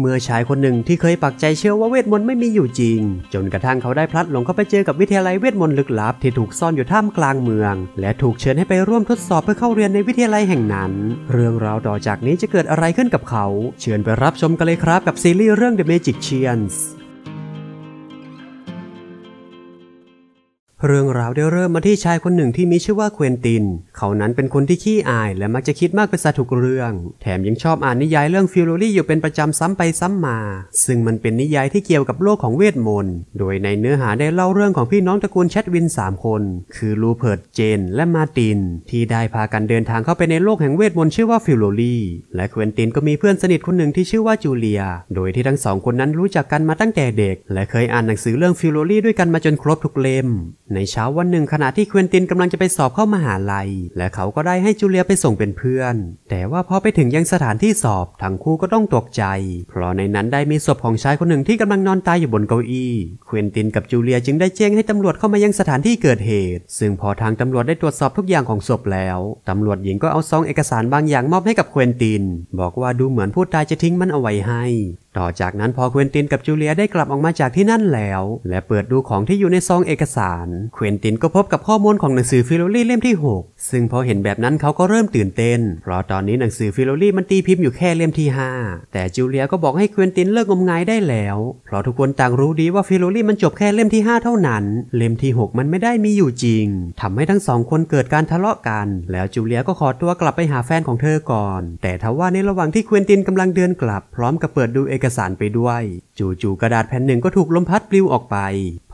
เมื่อชายคนหนึ่งที่เคยปักใจเชื่อว่าเวทมนต์ไม่มีอยู่จริง จนกระทั่งเขาได้พลัดหลงเข้าไปเจอกับวิทยาลัยเวทมนต์ลึกลับที่ถูกซ่อนอยู่ท่ามกลางเมือง และถูกเชิญให้ไปร่วมทดสอบเพื่อเข้าเรียนในวิทยาลัยแห่งนั้น เรื่องราวต่อจากนี้จะเกิดอะไรขึ้นกับเขา เชิญไปรับชมกันเลยครับกับซีรีส์เรื่อง The Magic c h i a n s เรื่องราวได้เริ่มมาที่ชายคนหนึ่งที่มีชื่อว่าเควินติน เขานั้นเป็นคนที่ขี้อายและมักจะคิดมากเป็นสะทุกเรื่อง แถมยังชอบอ่านนิยายเรื่องฟิโรลี่อยู่เป็นประจำซ้ำไปซ้ำมา ซึ่งมันเป็นนิยายที่เกี่ยวกับโลกของเวทมนต์โดยในเนื้อหาได้เล่าเรื่องของพี่น้องตระกูลแชดวิน 3 คน คือลูเพิร์ดเจนและมาติน ที่ได้พากันเดินทางเข้าไปในโลกแห่งเวทมนต์ชื่อว่าฟิโรลี่และเควินตินก็มีเพื่อนสนิทคนหนึ่งที่ชื่อว่าจูเลีย โดยที่ทั้งสองคนนั้นรู้จักกันมาตั้งแต่เด็กและเคยอ่านหนังสือเรื่องฟิโรี่ด้วยกันมาจนครบทุกเล่มในเช้าวันหนึ่งขณะที่เควินตินกำลังจะไปสอบเข้ามาหาลัยและเขาก็ได้ให้จูเลียไปส่งเป็นเพื่อนแต่ว่าพอไปถึงยังสถานที่สอบทั้งคู่ก็ต้องตกใจเพราะในนั้นได้มีศพของชายคนหนึ่งที่กำลังนอนตายอยู่บนเก้าอี้เควินตินกับจูเลียจึงได้แจ้งให้ตำรวจเข้ามายังสถานที่เกิดเหตุซึ่งพอทางตำรวจได้ตรวจสอบทุกอย่างของศพแล้วตำรวจหญิงก็เอาซองเอกสารบางอย่างมอบให้กับเควินตินบอกว่าดูเหมือนผู้ตายจะทิ้งมันเอาไว้ให้ต่อจากนั้นพอเควินตินกับจูเลียได้กลับออกมาจากที่นั่นแล้วและเปิดดูของที่อยู่ในซองเอกสารเควินตินก็พบกับข้อมูลของหนังสือฟิโลลี่เล่มที่ 6 ซึ่งพอเห็นแบบนั้นเขาก็เริ่มตื่นเต้น เพราะตอนนี้หนังสือฟิโลลี่มันตีพิมพ์อยู่แค่เล่มที่ 5 แต่จูเลียก็บอกให้เควินตินเลิกงมงายได้แล้ว เพราะทุกคนต่างรู้ดีว่าฟิโลลี่มันจบแค่เล่มที่5 เท่านั้น เล่มที่ 6 มันไม่ได้มีอยู่จริง ทำให้ทั้งสองคนเกิดการทะเลาะกัน แล้วจูเลียก็ขอตัวกลับไปหาแฟนของเธอก่อน แต่ทว่าในระหว่างที่ควินตินกำลังเดินกลับ พร้อมกับเปิดดูเอกอกสารไปด้วย จู่ๆกระดาษแผ่นหนึ่งก็ถูกลมพัดปลิวออกไป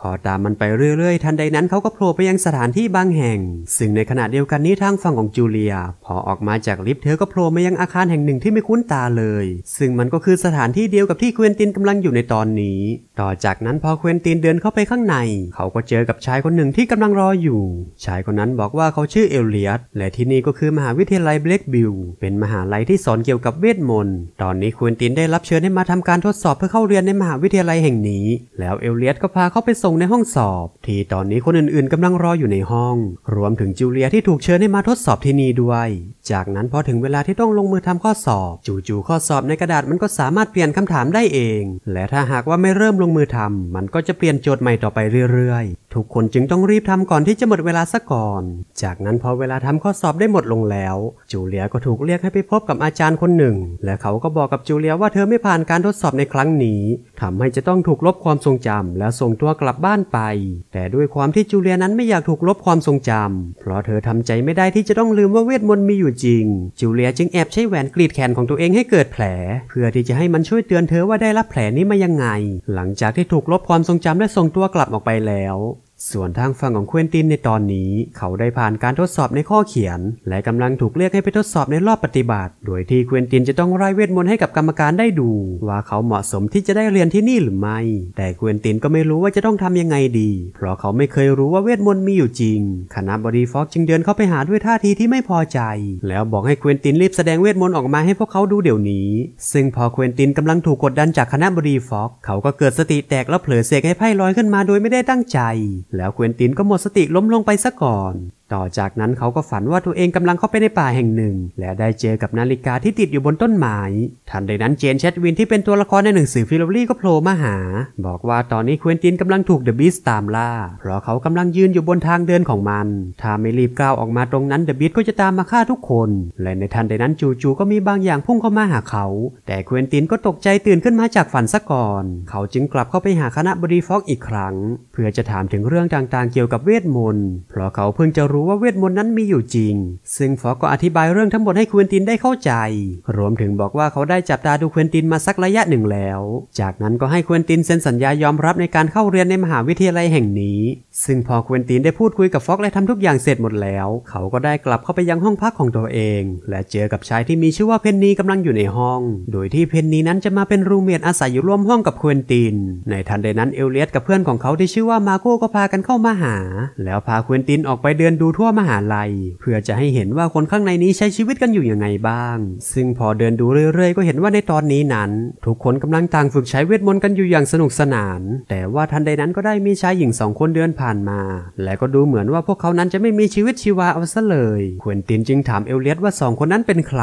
พอตามมันไปเรื่อยๆ ทันใดนั้นเขาก็โผล่ไปยังสถานที่บางแห่ง ซึ่งในขณะเดียวกันนี้ทางฝั่งของจูเลีย พอออกมาจากลิฟต์เธอก็โผล่มายังอาคารแห่งหนึ่งที่ไม่คุ้นตาเลย ซึ่งมันก็คือสถานที่เดียวกับที่เควินตินกำลังอยู่ในตอนนี้ ต่อจากนั้นพอเควินตินเดินเข้าไปข้างใน เขาก็เจอกับชายคนหนึ่งที่กำลังรออยู่ ชายคนนั้นบอกว่าเขาชื่อเอลเลียตและที่นี่ก็คือมหาวิทยาลัยเบล็กบิลเป็นมหาลัยที่สอนเกี่ยวกับเวทมนต์ตอนนี้เควินตินได้รับเชิญให้มาทำการทดสอบเพื่อเข้าเรียนในมหาวิทยาลัยแห่งนี้ แล้วเอลเลียตก็พาเขาไปสส่งในห้องสอบ ที่ตอนนี้คนอื่นๆกำลังรออยู่ในห้อง รวมถึงจูเลียที่ถูกเชิญให้มาทดสอบที่นี่ด้วย จากนั้นพอถึงเวลาที่ต้องลงมือทำข้อสอบ จู่ๆข้อสอบในกระดาษมันก็สามารถเปลี่ยนคำถามได้เอง และถ้าหากว่าไม่เริ่มลงมือทำมันก็จะเปลี่ยนโจทย์ใหม่ต่อไปเรื่อยทุกคนจึงต้องรีบทำก่อนที่จะหมดเวลาซะก่อน จากนั้นพอเวลาทำข้อสอบได้หมดลงแล้ว จูเลียก็ถูกเรียกให้ไปพบกับอาจารย์คนหนึ่ง และเขาก็บอกกับจูเลียว่าเธอไม่ผ่านการทดสอบในครั้งนี้ทำให้จะต้องถูกลบความทรงจำและส่งตัวกลับบ้านไป แต่ด้วยความที่จูเลียนั้นไม่อยากถูกลบความทรงจำเพราะเธอทำใจไม่ได้ที่จะต้องลืมว่าเวทมนต์มีอยู่จริง จูเลียจึงแอบใช้แหวนกรีดแขนของตัวเองให้เกิดแผล เพื่อที่จะให้มันช่วยเตือนเธอว่าได้รับแผลนี้มายังไง หลังจากที่ถูกลบความทรงจำและส่งตัวกลับออกไปแล้วส่วนทางฝั่งของเควินตินในตอนนี้ เขาได้ผ่านการทดสอบในข้อเขียน และกำลังถูกเรียกให้ไปทดสอบในรอบปฏิบัติโดยที่เควินตินจะต้องไล่เวทมนต์ให้กับกรรมการได้ดู ว่าเขาเหมาะสมที่จะได้เรียนที่นี่หรือไม่ แต่เควินตินก็ไม่รู้ว่าจะต้องทำยังไงดี เพราะเขาไม่เคยรู้ว่าเวทมนต์มีอยู่จริงคณะบดีฟอกจึงเดินเข้าไปหาด้วยท่าทีที่ไม่พอใจ แล้วบอกให้เควินตินรีบแสดงเวทมนต์ออกมาให้พวกเขาดูเดี๋ยวนี้ ซึ่งพอเควินตินกำลังถูกกดดันจากคณะบดีฟอกเขาก็เกิดสติแตกแล้วเผลอเสกให้ไพ่ลอยขึ้นมาโดยไม่ได้ตั้งใจแล้วเควินตินก็หมดสติล้มลงไปซะก่อนต่อจากนั้นเขาก็ฝันว่าตัวเองกำลังเข้าไปในป่าแห่งหนึ่ง และได้เจอกับนาฬิกาที่ติดอยู่บนต้นไม้ทันใดนั้นเจนแชดวินที่เป็นตัวละครในหนังสือฟิลลี่ก็โผล่มาหา บอกว่าตอนนี้เควินตินกำลังถูกเดอะบีสตามล่า เพราะเขากำลังยืนอยู่บนทางเดินของมัน ถ้าไม่รีบก้าวออกมาตรงนั้นเดอะบีสก็จะตามมาฆ่าทุกคนและในทันใดนั้นจู่ๆก็มีบางอย่างพุ่งเข้ามาหาเขา แต่เควินตินก็ตกใจตื่นขึ้นมาจากฝันซะก่อน เขาจึงกลับเข้าไปหาคณะบดีฟอกอีกครั้ง เพื่อจะถามถึงเรื่องต่างๆเกี่ยวกับเวทมนต์เพราะเขาเพิ่งจะรูู้ว่าเวทมนต์นั้นมีอยู่จริง ซึ่งฟอก็อธิบายเรื่องทั้งหมดให้ควินตินได้เข้าใจ รวมถึงบอกว่าเขาได้จับตาดูควินตินมาสักระยะหนึ่งแล้ว จากนั้นก็ให้ควินตินเซ็นสัญญายอมรับในการเข้าเรียนในมหาวิทยาลัยแห่งนี้ ซึ่งพอควินตินได้พูดคุยกับฟอกและทำทุกอย่างเสร็จหมดแล้ว เขาก็ได้กลับเข้าไปยังห้องพักของตัวเอง และเจอกับชายที่มีชื่อว่าเพนนีกำลังอยู่ในห้อง โดยที่เพนนีนั้นจะมาเป็นรูเมทอาศัยอยู่ร่วมห้องกับควินติน ในทันใดนั้นเอลเลียตกับเพื่อนของเขาที่ชื่อว่ามาโก้ก็พากันเข้ามาหา แล้วพาควินตินออกไปเดินดูดูทั่วมหาลัย เพื่อจะให้เห็นว่าคนข้างในนี้ใช้ชีวิตกันอยู่ยังไงบ้าง ซึ่งพอเดินดูเรื่อยๆ ก็เห็นว่าในตอนนี้นั้นทุกคนกำลังต่างฝึกใช้เวทมนต์กันอยู่อย่างสนุกสนาน แต่ว่าทันใดนั้นก็ได้มีชายหญิงสองคนเดินผ่านมา และก็ดูเหมือนว่าพวกเขานั้นจะไม่มีชีวิตชีวาเอาซะเลยควินตินจึงถามเอลเลียตว่าสองคนนั้นเป็นใคร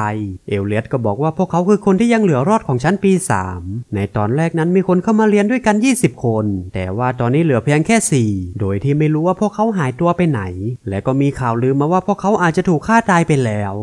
เอลเลียตก็บอกว่าพวกเขาคือคนที่ยังเหลือรอดของชั้นปี3ในตอนแรกนั้นมีคนเข้ามาเรียนด้วยกัน 20 คน แต่ว่าตอนนี้เหลือเพียงแค่ 4 โดยที่ไม่รู้ว่าพวกเขาหายตัวไปไหน และก็มีข่าวลือมาว่าพวกเขาอาจจะถูกฆ่าตายไปแล้ว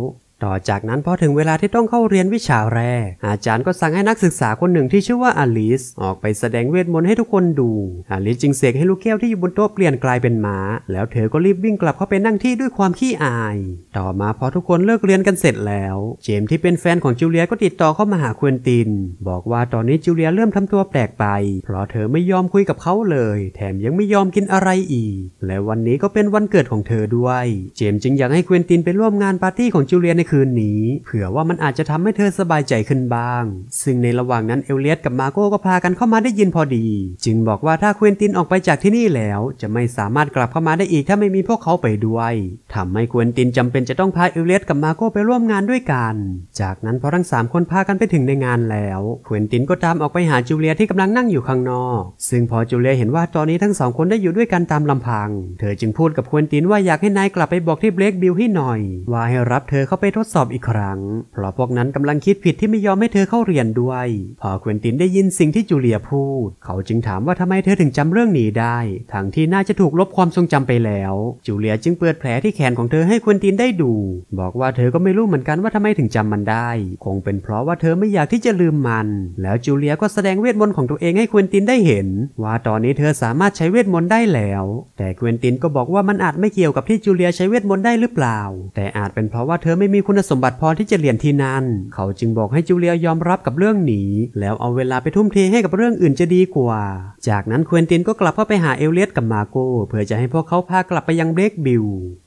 ต่อจากนั้นพอถึงเวลาที่ต้องเข้าเรียนวิชาแรกอาจารย์ก็สั่งให้นักศึกษาคนหนึ่งที่ชื่อว่าอลิสออกไปแสดงเวทมนต์ให้ทุกคนดูอลิสจึงเสกให้ลูกแก้วที่อยู่บนโต๊ะเปลี่ยนกลายเป็นหมา แล้วเธอก็รีบวิ่งกลับเข้าไปนั่งที่ด้วยความขี้อาย ต่อมาพอทุกคนเลิกเรียนกันเสร็จแล้ว เจมที่เป็นแฟนของจูเลียก็ติดต่อเข้ามาหาควนติน บอกว่าตอนนี้จูเลียเริ่มทำตัวแปลกไป เพราะเธอไม่ยอมคุยกับเขาเลย แถมยังไม่ยอมกินอะไรอีก และวันนี้ก็เป็นวันเกิดของเธอด้วย เจมจึงอยากให้ควนตินไปร่วมงานปาร์ตี้ของจูเลียในคืนนี้เผื่อว่ามันอาจจะทำให้เธอสบายใจขึ้นบ้าง ซึ่งในระหว่างนั้นเอลเลียตกับมาโก้ก็พากันเข้ามาได้ยินพอดี จึงบอกว่าถ้าควินตินออกไปจากที่นี่แล้ว จะไม่สามารถกลับเข้ามาได้อีกถ้าไม่มีพวกเขาไปด้วย ทำให้ควินตินจำเป็นจะต้องพาเอลเลียตกับมาโก้ไปร่วมงานด้วยกัน จากนั้นพอทั้ง3คนพากันไปถึงในงานแล้วควินตินก็ตามออกไปหาจูเลียที่กำลังนั่งอยู่ข้างนอก ซึ่งพอจูเลียเห็นว่าตอนนี้ทั้งสองคนได้อยู่ด้วยกันตามลำพัง เธอจึงพูดกับควินตินว่าอยากให้นายกลับไปบอกที่เบลกบิลให้หน่อยว่าให้รับเธอเข้าไปทดสอบอีกครั้ง เพราะพวกนั้นกำลังคิดผิดที่ไม่ยอมให้เธอเข้าเรียนด้วย พอเควินตินได้ยินสิ่งที่จูเลียพูด เขาจึงถามว่าทำไมเธอถึงจำเรื่องนี้ได้ทั้งที่น่าจะถูกลบความทรงจำไปแล้ว จูเลียจึงเปิดแผลที่แขนของเธอให้เควินตินได้ดู บอกว่าเธอก็ไม่รู้เหมือนกันว่าทำไมถึงจำมันได้ คงเป็นเพราะว่าเธอไม่อยากที่จะลืมมัน แล้วจูเลียก็แสดงเวทมนต์ของตัวเองให้เควินตินได้เห็น ว่าตอนนี้เธอสามารถใช้เวทมนต์ได้แล้ว แต่เควินตินก็บอกว่ามันอาจไม่เกี่ยวกับที่จูเลียใช้เวทมนต์ได้หรือเปล่า แต่อาจเป็นเพราะว่าเธอไม่มีคุณสมบัติพอที่จะเรียนที่นั่นเขาจึงบอกให้จูเลียยอมรับกับเรื่องนี้แล้วเอาเวลาไปทุ่มเทให้กับเรื่องอื่นจะดีกว่า จากนั้นควินตินก็กลับเข้าไปหาเอลเลียตกับมาโกเพื่อจะให้พวกเขาพากลับไปยังเบรกบิล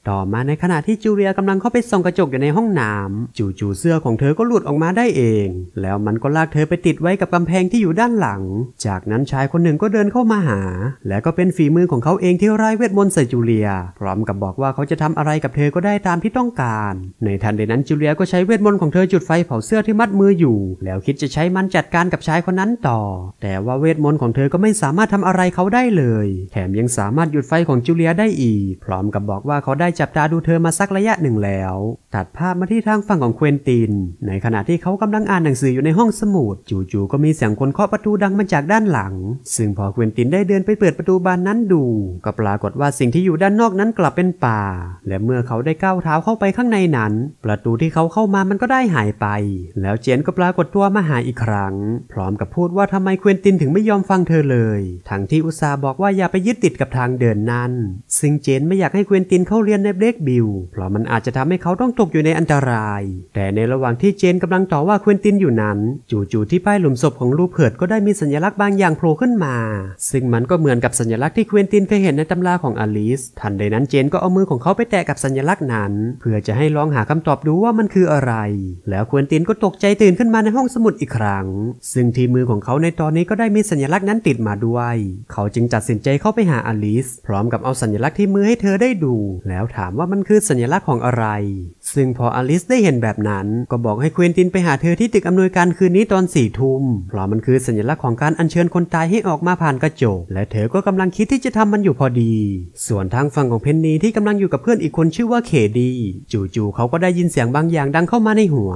ต่อมาในขณะที่จูเลียกำลังเข้าไปส่องกระจกอยู่ในห้องน้ำจู่ๆเสื้อของเธอก็หลุดออกมาได้เอง แล้วมันก็ลากเธอไปติดไว้กับกำแพงที่อยู่ด้านหลัง จากนั้นชายคนหนึ่งก็เดินเข้ามาหา และก็เป็นฝีมือของเขาเองที่ไร้เวทมนต์ใส่จูเลีย พร้อมกับบอกว่าเขาจะทำอะไรกับเธอก็ได้ตามที่ต้องการ ในทันในั้นจูเลียก็ใช้เวทมนต์ของเธอจุดไฟเผาเสื้อที่มัดมืออยู่ แล้วคิดจะใช้มันจัดการกับชายคนนั้นต่อ แต่ว่าเวทมนต์ของเธอก็ไม่สามารถทำอะไรเขาได้เลย แถมยังสามารถหยุดไฟของจูเลียได้อีก พร้อมกับบอกว่าเขาได้จับตาดูเธอมาสักระยะหนึ่งแล้ว ตัดภาพมาที่ทางฝั่งของเควินติน ในขณะที่เขากำลังอ่านหนังสืออยู่ในห้องสมุดจู่ๆก็มีเสียงคนเคาะประตูดังมาจากด้านหลัง ซึ่งพอเควินตินได้เดินไปเปิดประตูบานนั้นดูก็ปรากฏว่าสิ่งที่อยู่ด้านนอกนั้นกลับเป็นป่า และเมื่อเขาได้ก้าวเท้าเข้าไปข้างในนั้นประประตูที่เขาเข้ามามันก็ได้หายไป แล้วเจนก็ปรากฏตัวมาหาอีกครั้ง พร้อมกับพูดว่าทำไมเควินตินถึงไม่ยอมฟังเธอเลยทั้งที่อุตสาบอกว่าอย่าไปยึดติดกับทางเดินนั้น ซึ่งเจนไม่อยากให้เควินตินเข้าเรียนในเบรกบิลเพราะมันอาจจะทำให้เขาต้องตกอยู่ในอันตราย แต่ในระหว่างที่เจนกำลังต่อว่าเควินตินอยู่นั้น จู่ๆที่ป้ายหลุมศพของรูเพิร์ดก็ได้มีสัญลักษณ์บางอย่างโผล่ขึ้นมาซึ่งมันก็เหมือนกับสัญลักษณ์ที่เควินตินเคยเห็นในตำราของอลิสทันใดนั้นเจนก็เอามือของเขาไปแตะกับสัญลักษณ์นั้น เพื่อจะให้ลองหาคาตอบดูว่ามันคืออะไร แล้วควนตินก็ตกใจตื่นขึ้นมาในห้องสมุดอีกครั้ง ซึ่งที่มือของเขาในตอนนี้ก็ได้มีสัญลักษณ์นั้นติดมาด้วย เขาจึงจัดสินใจเข้าไปหาอลิสพร้อมกับเอาสัญลักษณ์ที่มือให้เธอได้ดู แล้วถามว่ามันคือสัญลักษณ์ของอะไร ซึ่งพออลิสได้เห็นแบบนั้น ก็บอกให้ควนตินไปหาเธอที่ตึกอำนวยการคืนนี้ตอนสี่ทุ่มเพราะมันคือสัญลักษณ์ของการอัญเชิญคนตายให้ออกมาผ่านกระจก และเธอก็กำลังคิดที่จะทำมันอยู่พอดี ส่วนทางฝั่งของเพนนีที่กำลังอยู่กับเพื่อนอีกคนชื่อว่าเคดี จู่ๆเขาก็ได้ยินเสียงบางอย่างดังเข้ามาในหัว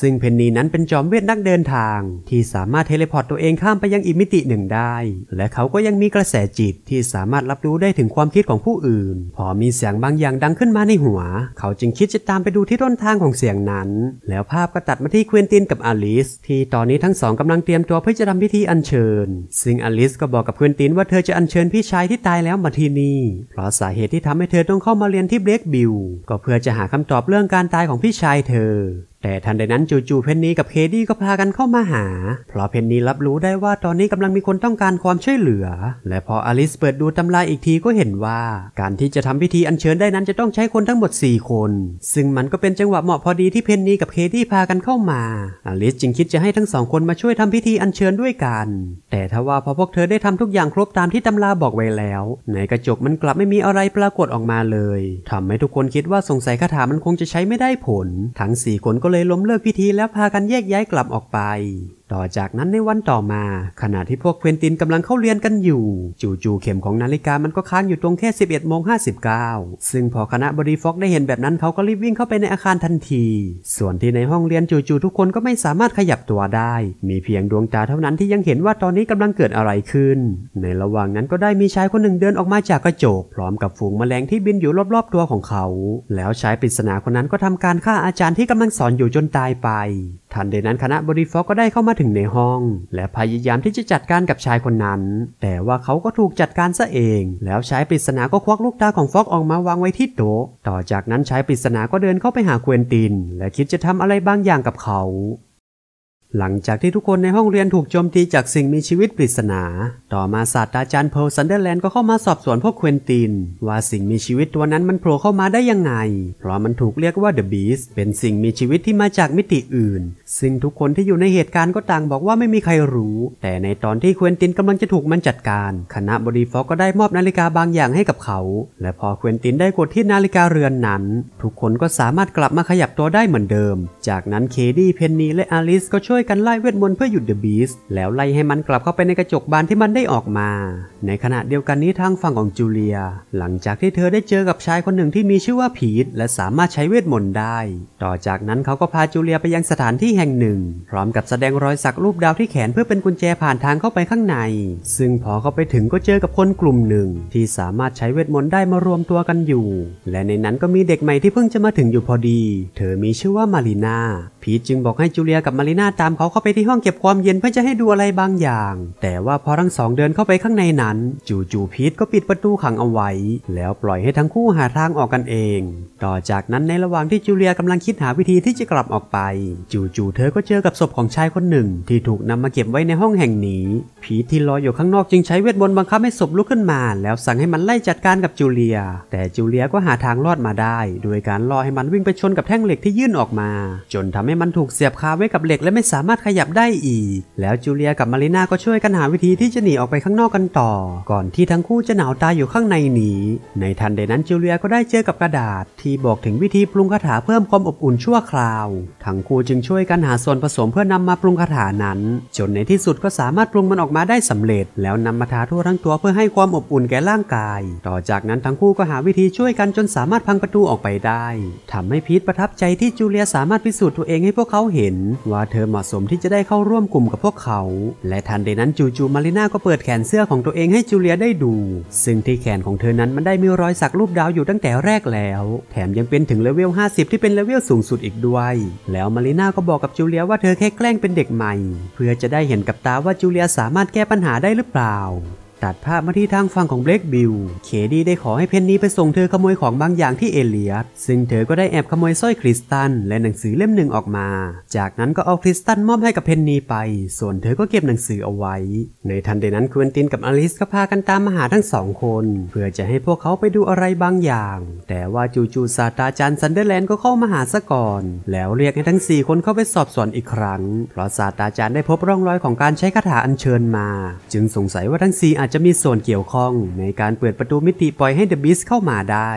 ซึ่งเพนนีนั้นเป็นจอมเวทนักเดินทาง ที่สามารถเทเลพอร์ตตัวเองข้ามไปยังอีกมิติหนึ่งได้ และเขาก็ยังมีกระแสจิตที่สามารถรับรู้ได้ถึงความคิดของผู้อื่น พอมีเสียงบางอย่างดังขึ้นมาในหัว เขาจึงคิดจะตามไปดูที่ต้นทางของเสียงนั้น แล้วภาพก็ตัดมาที่ควินตินกับอลิสที่ตอนนี้ทั้งสองกำลังเตรียมตัวเพื่อจะทำพิธีอัญเชิญ ซึ่งอลิสก็บอกกับควินติน ว่าเธอจะอัญเชิญพี่ชายที่ตายแล้วมาที่นี่เพราะสาเหตุที่ทำให้เธอต้องเข้ามาเรียนที่เบรกบิลก็เพื่อจะหาคำตอบเรื่องการตายของพี่ชายเธอแต่ทันใดนั้นจู่ๆเพนนีกับเคดี้ก็พากันเข้ามาหา เพราะเพนนีรับรู้ได้ว่า ตอนนี้กำลังมีคนต้องการความช่วยเหลือ และพออลิสเปิดดูตำราอีกทีก็เห็นว่า การที่จะทำพิธีอัญเชิญได้นั้นจะต้องใช้คนทั้งหมด4คนซึ่งมันก็เป็นจังหวะเหมาะพอดีที่เพนนีกับเคดี้พากันเข้ามา อลิสจึงคิดจะให้ทั้งสองคนมาช่วยทำพิธีอัญเชิญด้วยกัน แต่ทว่าพอพวกเธอได้ทำทุกอย่างครบตามที่ตำราบอกไว้แล้วในกระจกมันกลับไม่มีอะไรปรากฏออกมาเลยทำให้ทุกคนคิดว่าสงสัยคาถามันคงจะใช้ไม่ได้ผลทั้ง4คนก็เลยเลยล้มเลิกพิธีแล้วพากันแยกย้ายกลับออกไปต่อจากนั้นในวันต่อมาขณะที่พวกเควินตินกำลังเข้าเรียนกันอยู่ จู่ๆเข็มของนาฬิกามันก็ค้างอยู่ตรงแค่ 11โมง้าซึ่งพอคณะบดีฟ็อกได้เห็นแบบนั้นเขาก็รีบวิ่งเข้าไปในอาคารทันที ส่วนที่ในห้องเรียนจู่ๆทุกคนก็ไม่สามารถขยับตัวได้ มีเพียงดวงตาเท่านั้นที่ยังเห็นว่าตอนนี้กำลังเกิดอะไรขึ้น ในระหว่างนั้นก็ได้มีชายคนหนึ่งเดินออกมาจากกระจกพร้อมกับฝูงแมลงที่บินอยู่รอบ ๆตัวของเขา แล้วชายปริศนาคนนั้นก็ทำการฆ่าอาจารย์ที่กำลังสอนอยู่จนตายไปทันใดนั้นคณะบริฟอก็ได้เข้ามาถึงในห้องและพยายามที่จะจัดการกับชายคนนั้น แต่ว่าเขาก็ถูกจัดการซะเอง แล้วชายปริศนาก็ควักลูกตาของฟอกออกมาวางไว้ที่โต๊ะต่อจากนั้นชายปริศนาก็เดินเข้าไปหาเควนตินและคิดจะทำอะไรบางอย่างกับเขาหลังจากที่ทุกคนในห้องเรียนถูกโจมตีจากสิ่งมีชีวิตปริศนา ต่อมาศาสตราจารย์เพลสันเดอร์แลนด์ก็เข้ามาสอบสวนพวกเควินตินว่าสิ่งมีชีวิตตัวนั้นมันโผล่เข้ามาได้ยังไง เพราะมันถูกเรียกว่าเดอะบีสเป็นสิ่งมีชีวิตที่มาจากมิติอื่น ซึ่งทุกคนที่อยู่ในเหตุการณ์ก็ต่างบอกว่าไม่มีใครรู้ แต่ในตอนที่เควินตินกำลังจะถูกมันจัดการคณะบดีฟอกก็ได้มอบนาฬิกาบางอย่างให้กับเขา และพอเควินตินได้กดที่นาฬิกาเรือนนั้น ทุกคนก็สามารถกลับมาขยับตัวได้เหมือนเดิม จากนั้นเคดี้เพนนีและอลิสก็ช่วยยกันไล่เวทมนต์เพื่อหยุดเดอะบีส แล้วไล่ให้มันกลับเข้าไปในกระจกบานที่มันได้ออกมา ในขณะเดียวกันนี้ทางฝั่งของจูเลีย หลังจากที่เธอได้เจอกับชายคนหนึ่งที่มีชื่อว่าพีทและสามารถใช้เวทมนต์ได้ ต่อจากนั้นเขาก็พาจูเลียไปยังสถานที่แห่งหนึ่ง พร้อมกับแสดงรอยสักรูปดาวที่แขนเพื่อเป็นกุญแจผ่านทางเข้าไปข้างใน ซึ่งพอเข้าไปถึงก็เจอกับคนกลุ่มหนึ่ง ที่สามารถใช้เวทมนต์ได้มารวมตัวกันอยู่ และในนั้นก็มีเด็กใหม่ที่เพิ่งจะมาถึงอยู่พอดี เธอมีชื่อว่ามารีนาพีทจึงบอกให้จูเลียกับมารีนาตามามเขาเข้าไปที่ห้องเก็บความเย็นเพื่อจะให้ดูอะไรบางอย่าง แต่ว่าพอทั้งสองเดินเข้าไปข้างในนั้น จูจูพีทก็ปิดประตูขังเอาไว้ แล้วปล่อยให้ทั้งคู่หาทางออกกันเอง ต่อจากนั้นในระหว่างที่จูเลียกำลังคิดหาวิธีที่จะกลับออกไป จูจูเธอก็เจอกับศพของชายคนหนึ่ง ที่ถูกนำมาเก็บไว้ในห้องแห่งนี้พีทที่ลอยอยู่ข้างนอกจึงใช้เวทมนต์บังคับให้ศพลุกขึ้นมา แล้วสั่งให้มันไล่จัดการกับจูเลีย แต่จูเลียก็หาทางรอดมาได้ โดยการรอให้มันวิ่งไปชนกับแท่งเหล็กที่ยื่นออกมา จนทำให้มันถูกเสียบคาไว้กับเหล็กและไม่สาามารถขยับได้อีก แล้วจูเลียกับมาริน่าก็ช่วยกันหาวิธีที่จะหนีออกไปข้างนอกกันต่อ ก่อนที่ทั้งคู่จะหนาวตายอยู่ข้างในหนีในทันใดนั้นจูเลียก็ได้เจอกับกระดาษ ที่บอกถึงวิธีปรุงคาถาเพิ่มความอบอุ่นชั่วคราวทั้งคู่จึงช่วยกันหาส่วนผสมเพื่อนำมาปรุงคาถานั้น จนในที่สุดก็สามารถปรุงมันออกมาได้สำเร็จ แล้วนำมาทาทั่วทั้งตัวเพื่อให้ความอบอุ่นแก่ร่างกาย ต่อจากนั้นทั้งคู่ก็หาวิธีช่วยกันจนสามารถพังประตูออกไปได้ ทำให้พีทประทับใจที่จูเลียสามารถพิสูจน์ตัวเองให้พวกเขาเห็นว่าเธอเหมาะสมที่จะได้เข้าร่วมกลุ่มกับพวกเขา และทันใดนั้นจูจูมาริน่าก็เปิดแขนเสื้อของตัวเองให้จูเลียได้ดู ซึ่งที่แขนของเธอนั้นมันได้มีรอยสักรูปดาวอยู่ตั้งแต่แรกแล้ว แถมยังเป็นถึงเลเวล 50 ที่เป็นเลเวลสูงสุดอีกด้วย แล้วมาริน่าก็บอกกับจูเลียว่าเธอแค่แกล้งเป็นเด็กใหม่ เพื่อจะได้เห็นกับตาว่าจูเลียสามารถแก้ปัญหาได้หรือเปล่าตัดภาพมาที่ทางฝั่งของเบลกบิลเคดีได้ขอให้เพนนีไปส่งเธอขโมยของบางอย่างที่เอเลียสซึ่งเธอก็ได้แอบขโมยสร้อยคริสตัลและหนังสือเล่มหนึ่งออกมา จากนั้นก็เอาคริสตัลมอบให้กับเพนนีไป ส่วนเธอก็เก็บหนังสือเอาไว้ ในทันใดนั้นควินตินกับอลิสก็พากันตามมาหาทั้งสองคน เพื่อจะให้พวกเขาไปดูอะไรบางอย่าง แต่ว่าจูจูซาตาจันซันเดอร์แลนด์ก็เข้ามาหาซะก่อน แล้วเรียกให้ทั้ง 4 คนเข้าไปสอบสวนอีกครั้ง เพราะซาตาจันได้พบร่องรอยของการใช้คาถาอัญเชิญมา จึงสงสัยว่าทั้ง4อาจจจะมีส่วนเกี่ยวข้องในการเปิดประตูมิติปล่อยให้เดอะบิสเข้ามาได้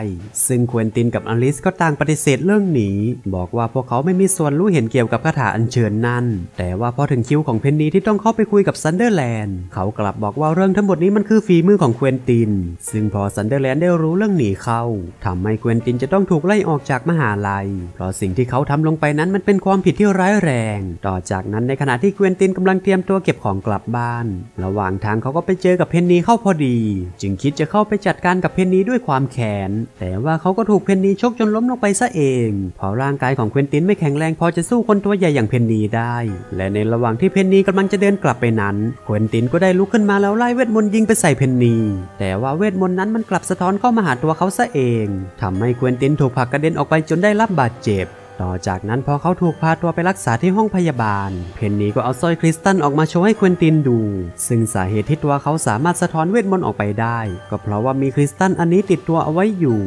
ซึ่งควนตินกับอลิสก็ต่างปฏิเสธเรื่องนี้ บอกว่าพวกเขาไม่มีส่วนรู้เห็นเกี่ยวกับคาถาอัญเชิญนั่นแต่ว่าพอถึงคิวของเพนนีที่ต้องเข้าไปคุยกับซันเดอร์แลนด์เขากลับบอกว่าเรื่องทั้งหมดนี้มันคือฝีมือของควนตินซึ่งพอซันเดอร์แลนด์ได้รู้เรื่องหนีเข้าทำให้ควนตินจะต้องถูกไล่ออกจากมหาลัยเพราะสิ่งที่เขาทำลงไปนั้นมันเป็นความผิดที่ร้ายแรง ต่อจากนั้นในขณะที่ควนตินกำลังเตรียมตัวเก็บของกลับบ้าน ระหว่างทางเขาก็ไปเจอกับเพนนีเข้าพอดี จึงคิดจะเข้าไปจัดการกับเพนนีด้วยความแขนแต่ว่าเขาก็ถูกเพนนีชกจนล้มลงไปซะเองเพราะร่างกายของเควินตินไม่แข็งแรง พอจะสู้คนตัวใหญ่อย่างเพนนีได้ และในระหว่างที่เพนนีกำลังจะเดินกลับไปนั้นเควินตินก็ได้ลุกขึ้นมาแล้วไล่เวทมนต์ยิงไปใส่เพนนีแต่ว่าเวทมนต์นั้นมันกลับสะท้อนเข้ามาหาตัวเขาซะเอง ทำให้เควินตินถูกผลักกระเด็นออกไปจนได้รับบาดเจ็บต่อจากนั้นพอเขาถูกพาตัวไปรักษาที่ห้องพยาบาล เพนนีก็เอาสร้อยคริสตัลออกมาโชว์ให้ควินตินดู ซึ่งสาเหตุที่ตัวเขาสามารถสะท้อนเวทมนต์ออกไปได้ ก็เพราะว่ามีคริสตัลอันนี้ติดตัวเอาไว้อยู่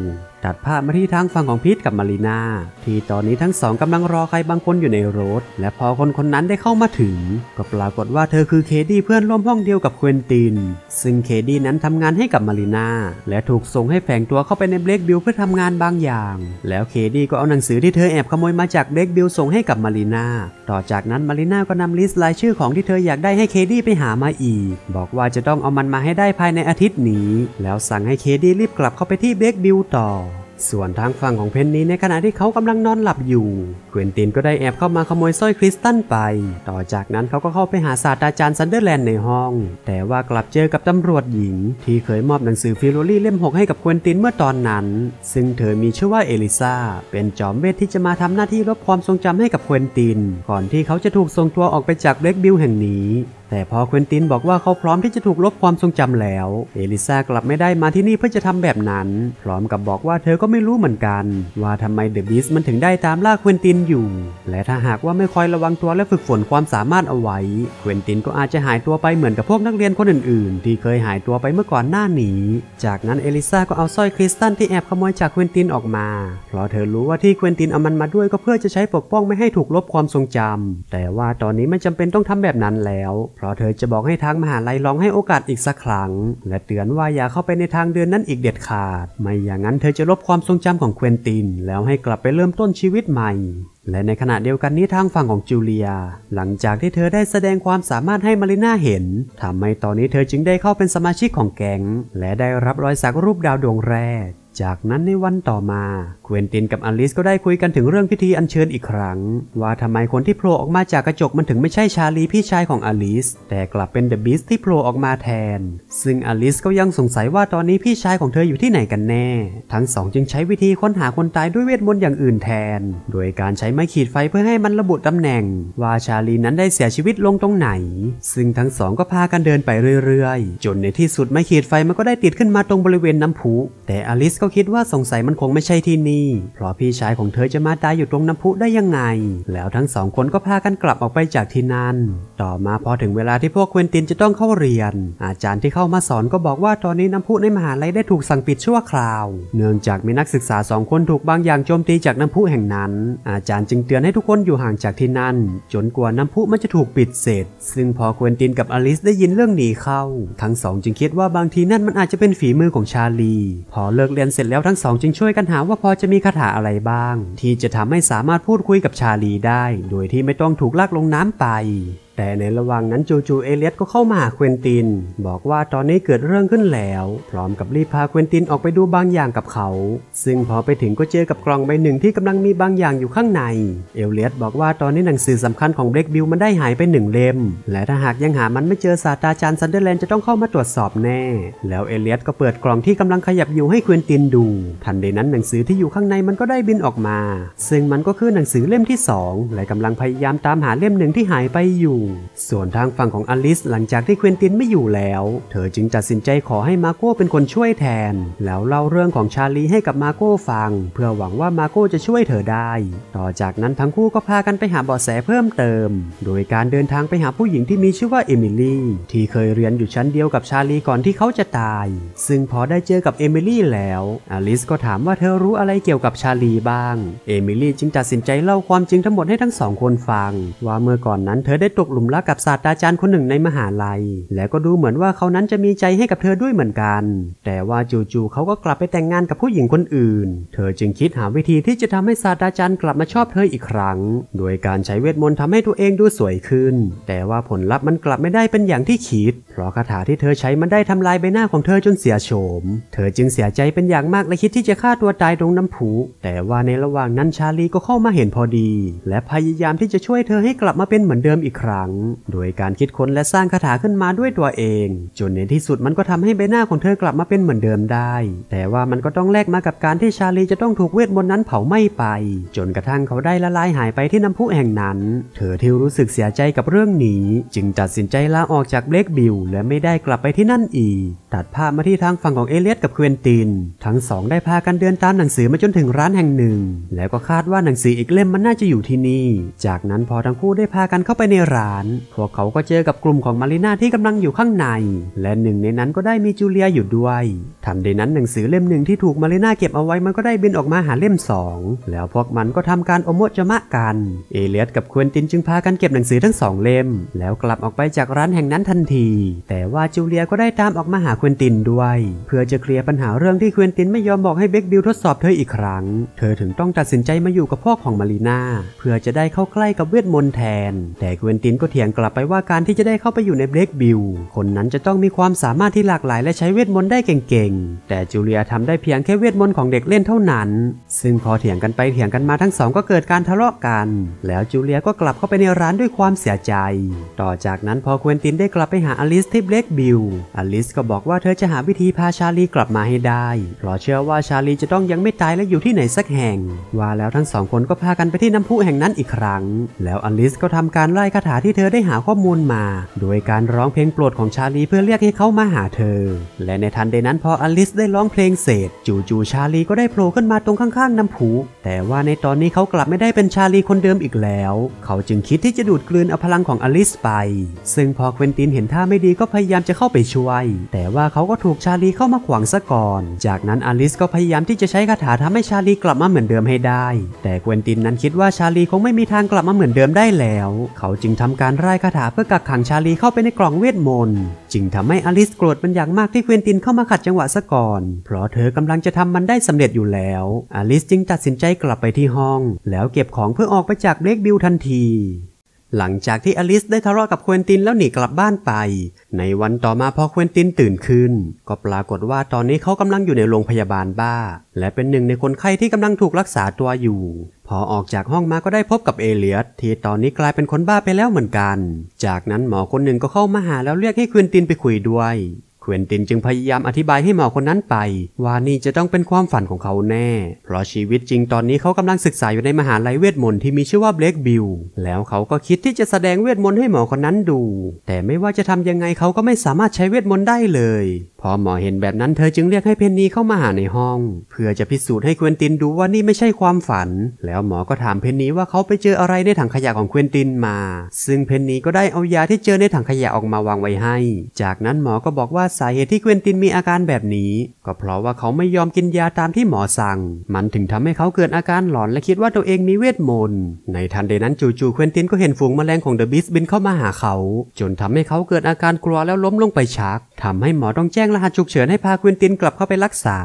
ตัดภาพมาที่ทางฝั่งของพีทกับมารีนาที่ตอนนี้ทั้งสองกำลังรอใครบางคนอยู่ในรถ และพอคนคนนั้นได้เข้ามาถึง ก็ปรากฏว่าเธอคือเคดี้เพื่อนร่วมห้องเดียวกับเควินตินซึ่งเคดี้นั้นทำงานให้กับมารีนาและถูกส่งให้แฝงตัวเข้าไปในเบรกบิลเพื่อทำงานบางอย่าง แล้วเคดี้ก็เอาหนังสือที่เธอแอบขโมยมาจากเบรกบิลส่งให้กับมารีนาต่อจากนั้นมารีนาก็นำลิสต์รายชื่อของที่เธออยากได้ให้เคดี้ไปหามาอีกบอกว่าจะต้องเอามันมาให้ได้ภายในอาทิตย์นี้ แล้วสั่งให้เคดี้รีบกลับเข้าไปที่เบรกบิลต่อส่วนทางฝั่งของเพนนีในขณะที่เขากำลังนอนหลับอยู่เควินตินก็ได้แอบเข้ามาขโมยสร้อยคริสตัลไป ต่อจากนั้นเขาก็เข้าไปหาศาสตราจารย์ซันเดอร์แลนด์ในห้อง แต่ว่ากลับเจอกับตำรวจหญิง ที่เคยมอบหนังสือฟิโรลี่เล่มหกให้กับเควินตินเมื่อตอนนั้น ซึ่งเธอมีชื่อว่าเอลิซาเป็นจอมเวทที่จะมาทำหน้าที่ลบความทรงจำให้กับเควินติน ก่อนที่เขาจะถูกส่งตัวออกไปจากเบล็กบิลแห่งนี้แต่พอเควินตินบอกว่าเขาพร้อมที่จะถูกลบความทรงจำแล้ว เอลิซากลับไม่ได้มาที่นี่เพื่อจะทำแบบนั้น พร้อมกับบอกว่าเธอก็ไม่รู้เหมือนกัน ว่าทำไมเดอะบิสมันถึงได้ตามล่าเควินตินอยู่ และถ้าหากว่าไม่คอยระวังตัวและฝึกฝนความสามารถเอาไว้เควินตินก็อาจจะหายตัวไปเหมือนกับพวกนักเรียนคนอื่นๆ ที่เคยหายตัวไปเมื่อก่อนหน้านี้ จากนั้นเอลิซาก็เอาสร้อยคริสตัลที่แอบขโมยจากเควินตินออกมา เพราะเธอรู้ว่าที่เควินตินเอามันมาด้วยก็เพื่อจะใช้ปกป้องไม่ให้ถูกลบความทรงจำ แต่ว่าตอนนี้ไม่จำเป็นต้องทำแบบนั้นแล้วเพราะเธอจะบอกให้ทางมหาลัยลองให้โอกาสอีกสักครั้ง และเตือนว่าอย่าเข้าไปในทางเดินนั้นอีกเด็ดขาดไม่อย่างนั้นเธอจะลบความทรงจำของเควินตินแล้วให้กลับไปเริ่มต้นชีวิตใหม่ และในขณะเดียวกันนี้ทางฝั่งของจูเลีย หลังจากที่เธอได้แสดงความสามารถให้มาริน่าเห็นทำให้ตอนนี้เธอจึงได้เข้าเป็นสมาชิกของแก๊งและได้รับรอยสักรูปดาวดวงแรกจากนั้นในวันต่อมาเควินตินกับอลิสก็ได้คุยกันถึงเรื่องพิธีอัญเชิญอีกครั้ง ว่าทำไมคนที่โผล่ออกมาจากกระจกมันถึงไม่ใช่ชาลีพี่ชายของอลิส แต่กลับเป็นเดอะบิสที่โผล่ออกมาแทนซึ่งอลิสก็ยังสงสัยว่าตอนนี้พี่ชายของเธออยู่ที่ไหนกันแน่ ทั้งสองจึงใช้วิธีค้นหาคนตายด้วยเวทมนต์อย่างอื่นแทน โดยการใช้ไม้ขีดไฟเพื่อให้มันระบุตำแหน่ง ว่าชาลีนั้นได้เสียชีวิตลงตรงไหน ซึ่งทั้งสองก็พากันเดินไปเรื่อยๆจนในที่สุดไม้ขีดไฟมันก็ได้ติดขึ้นมาตรงบริเวณน้ำพุแต่อลิสกก็คิดว่าสงสัยมันคงไม่ใช่ที่นี่ เพราะพี่ชายของเธอจะมาตายอยู่ตรงน้ำพุได้ยังไง แล้วทั้งสองคนก็พากันกลับออกไปจากที่นั่น ต่อมาพอถึงเวลาที่พวกเควินติน จะต้องเข้าเรียน อาจารย์ที่เข้ามาสอนก็บอกว่าตอนนี้น้ำพุในมหาลัย ได้ถูกสั่งปิดชั่วคราว เนื่องจากมีนักศึกษาสองคนถูกบางอย่างโจมตีจากน้ำพุแห่งนั้น อาจารย์จึงเตือนให้ทุกคนอยู่ห่างจากที่นั่นจนกว่าน้ำพุมันจะถูกปิดเสร็จ ซึ่งพอเควินตินกับอลิสได้ยินเรื่องหนีเข้า ทั้งสองจึงคิดว่าบางทีนั่นมันอาจจะเป็นฝีมือของชาลี พอเลิกเรียนเสร็จแล้วทั้งสอง จึงช่วยกันหาว่าพอจะมีคาถาอะไรบ้าง ที่จะทำให้สามารถพูดคุยกับชาลีได้ โดยที่ไม่ต้องถูกลากลงน้ำไปแต่ในระหว่างนั้นจูจู เอเลียตก็เข้ามาหาเควนติน บอกว่าตอนนี้เกิดเรื่องขึ้นแล้ว พร้อมกับรีบพาเควนตินออกไปดูบางอย่างกับเขา ซึ่งพอไปถึงก็เจอกับกล่องใบหนึ่งที่กำลังมีบางอย่างอยู่ข้างในเอเลียตบอกว่าตอนนี้หนังสือสำคัญของเบรกบิลมันได้หายไปหนึ่งเล่ม และถ้าหากยังหามันไม่เจอศาสตราจารย์ซันเดอร์แลนด์จะต้องเข้ามาตรวจสอบแน่ แล้วเอเลียตก็เปิดกล่องที่กำลังขยับอยู่ให้เควนตินดูทันใดนั้นหนังสือที่อยู่ข้างในมันก็ได้บินออกมา ซึ่งมันก็คือหนังสือเล่มที่ 2 และกำลังพยายามตามหาเล่มหนึ่งที่หายไปอยู่ส่วนทางฝั่งของอลิส หลังจากที่เควินตินไม่อยู่แล้ว เธอจึงตัดสินใจขอให้มาโก้เป็นคนช่วยแทน แล้วเล่าเรื่องของชาลีให้กับมาโก้ฟัง เพื่อหวังว่ามาโก้จะช่วยเธอได้ ต่อจากนั้นทั้งคู่ก็พากันไปหาเบาะแสเพิ่มเติม โดยการเดินทางไปหาผู้หญิงที่มีชื่อว่าเอมิลี่ที่เคยเรียนอยู่ชั้นเดียวกับชาลีก่อนที่เขาจะตาย ซึ่งพอได้เจอกับเอมิลี่แล้วอลิสก็ถามว่าเธอรู้อะไรเกี่ยวกับชาลีบ้างเอมิลี่จึงตัดสินใจเล่าความจริงทั้งหมดให้ทั้งสองคนฟังว่าเมื่อก่อนนั้นเธอได้ตกลุ่มรักกับศาสตราจารย์คนหนึ่งในมหาลัย และก็ดูเหมือนว่าเขานั้นจะมีใจให้กับเธอด้วยเหมือนกัน แต่ว่าจู่ๆเขาก็กลับไปแต่งงานกับผู้หญิงคนอื่น เธอจึงคิดหาวิธีที่จะทำให้ศาสตราจารย์กลับมาชอบเธออีกครั้ง โดยการใช้เวทมนต์ทำให้ตัวเองดูสวยขึ้น แต่ว่าผลลัพธ์มันกลับไม่ได้เป็นอย่างที่คิด เพราะคาถาที่เธอใช้มันได้ทำลายใบหน้าของเธอจนเสียโฉม เธอจึงเสียใจเป็นอย่างมากและคิดที่จะฆ่าตัวตายตรงน้ำผุแต่ว่าในระหว่างนั้นชาลีก็เข้ามาเห็นพอดี และพยายามที่จะช่วยเธอให้กลับมาเป็นเหมือนเดิมอีกครั้ง้งโดยการคิดค้นและสร้างคาถาขึ้นมาด้วยตัวเอง จนในที่สุดมันก็ทำให้ใบหน้าของเธอกลับมาเป็นเหมือนเดิมได้ แต่ว่ามันก็ต้องแลกมากับการที่ชาลีจะต้องถูกเวทมนต์นั้นเผาไหม้ไป จนกระทั่งเขาได้ละลายหายไปที่น้าพุแห่งนั้น เธอที่รู้สึกเสียใจกับเรื่องนี้ จึงตัดสินใจลาออกจากเบลกบิลและไม่ได้กลับไปที่นั่นอีก ตัดภาพมาที่ทางฝั่งของเอเลียตกับเควนตินทั้งสองได้พากันเดินตามหนังสือมาจนถึงร้านแห่งหนึ่ง แล้วก็คาดว่าหนังสืออีกเล่มมันน่าจะอยู่ที่นี่ จากนั้นพอทั้งคู่ได้พากันเข้าไปในร้าานพวกเขาก็เจอกับกลุ่มของมาริน่าที่กำลังอยู่ข้างใน และหนึ่งในนั้นก็ได้มีจูเลียอยู่ด้วยทันใดนั้นหนังสือเล่มหนึ่งที่ถูกมาริน่าเก็บเอาไว้มันก็ได้บินออกมาหาเล่มสองแล้วพวกมันก็ทำการอมโมจมะกัน เอเลียสกับควินตินจึงพากันเก็บหนังสือทั้งสองเล่มแล้วกลับออกไปจากร้านแห่งนั้นทันที แต่ว่าจูเลียก็ได้ตามออกมาหาควินตินด้วยเพื่อจะเคลียร์ปัญหาเรื่องที่ควินตินไม่ยอมบอกให้เบคบิลทดสอบเธออีกครั้ง เธอถึงต้องตัดสินใจมาอยู่กับพ่อของมารีนาเพื่อจะได้เข้าใกล้กับเวทมนต์แทน แต่ควนตินนก็เถียงกลับไปว่าการที่จะได้เข้าไปอยู่ในเบรกบิล คนนั้นจะต้องมีความสามารถที่หลากหลายและใช้เวทมนต์ได้เก่งๆ แต่จูเลียทำได้เพียงแค่เวทมนต์ของเด็กเล่นเท่านั้นซึ่งพอเถียงกันไปเถียงกันมาทั้งสองก็เกิดการทะเลาะกัน แล้วจูเลียก็กลับเข้าไปในร้านด้วยความเสียใจ ต่อจากนั้นพอควินตินได้กลับไปหาอลิสที่เบลกบิลอลิสก็บอกว่าเธอจะหาวิธีพาชาลีกลับมาให้ได้เพราะเชื่อว่าชาลีจะต้องยังไม่ตายและอยู่ที่ไหนสักแห่ง ว่าแล้วทั้งสองคนก็พากันไปที่น้ำพุแห่งนั้นอีกครั้ง แล้วอลิสก็ทำการไล่คาถาที่เธอได้หาข้อมูลมา โดยการร้องเพลงโปรดของชาลีเพื่อเรียกให้เขามาหาเธอ และในทันใดนั้นพออลิสได้ร้องเพลงเสร็จ จู่ๆชาลีก็ได้โผล่ขึ้นมาตรงข้างางน้ำผุแต่ว่าในตอนนี้เขากลับไม่ได้เป็นชาลีคนเดิมอีกแล้ว เขาจึงคิดที่จะดูดกลืนเอาพลังของอลิสไป ซึ่งพอเควินตินเห็นท่าไม่ดีก็พยายามจะเข้าไปช่วย แต่ว่าเขาก็ถูกชาลีเข้ามาขวางซะก่อน จากนั้นอลิสก็พยายามที่จะใช้คาถาทำให้ชาลีกลับมาเหมือนเดิมให้ได้ แต่เควินตินนั้นคิดว่าชาลีคงไม่มีทางกลับมาเหมือนเดิมได้แล้ว เขาจึงทำการไล่คาถาเพื่อกักขังชาลีเข้าไปในกล่องเวทมนต์ จึงทำให้อลิสโกรธเป็นอย่างมากที่เควินตินเข้ามาขัดจังหวะซะก่อน เพราะเธอกำลังจะทำมันได้สำเร็จอยู่แล้วอลิลิสจึงตัดสินใจกลับไปที่ห้อง แล้วเก็บของเพื่อออกไปจากเบลกบิลทันที หลังจากที่อลิสได้ทะเลาะกับควินตินแล้วหนีกลับบ้านไป ในวันต่อมาพอควินตินตื่นขึ้น ก็ปรากฏว่าตอนนี้เขากำลังอยู่ในโรงพยาบาลบ้า และเป็นหนึ่งในคนไข้ที่กำลังถูกรักษาตัวอยู่ พอออกจากห้องมาก็ได้พบกับเอเลียสที่ตอนนี้กลายเป็นคนบ้าไปแล้วเหมือนกัน จากนั้นหมอคนหนึ่งก็เข้ามาหาแล้วเรียกให้ควินตินไปคุยด้วยควินตินจึงพยายามอธิบายให้หมอคนนั้นไปว่านี่จะต้องเป็นความฝันของเขาแน่ เพราะชีวิตจริงตอนนี้เขากำลังศึกษาอยู่ในมหาลัยเวทมนต์ที่มีชื่อว่าเบลกบิลแล้วเขาก็คิดที่จะแสดงเวทมนต์ให้หมอคนนั้นดู แต่ไม่ว่าจะทำยังไงเขาก็ไม่สามารถใช้เวทมนต์ได้เลยพอหมอเห็นแบบนั้นเธอจึงเรียกให้เพนนีเข้ามาหาในห้อง เพื่อจะพิสูจน์ให้เควินตินดูว่านี่ไม่ใช่ความฝัน แล้วหมอก็ถามเพนนีว่าเขาไปเจออะไรในถังขยะของเควินตินมา ซึ่งเพนนีก็ได้เอายาที่เจอในถังขยะออกมาวางไว้ให้ จากนั้นหมอก็บอกว่าสาเหตุที่เควินตินมีอาการแบบนี้ ก็เพราะว่าเขาไม่ยอมกินยาตามที่หมอสั่ง มันถึงทำให้เขาเกิดอาการหลอนและคิดว่าตัวเองมีเวทมนต์ในทันใดนั้นจู่ๆเควินตินก็เห็นฝูงแมลงของเดอะบิสบินเข้ามาหาเขา จนทำให้เขาเกิดอาการกลัวแล้วล้มลงไปชักทำให้หมอต้องแจ้งรหัสฉุกเฉินให้พาควินตินกลับเข้าไปรักษา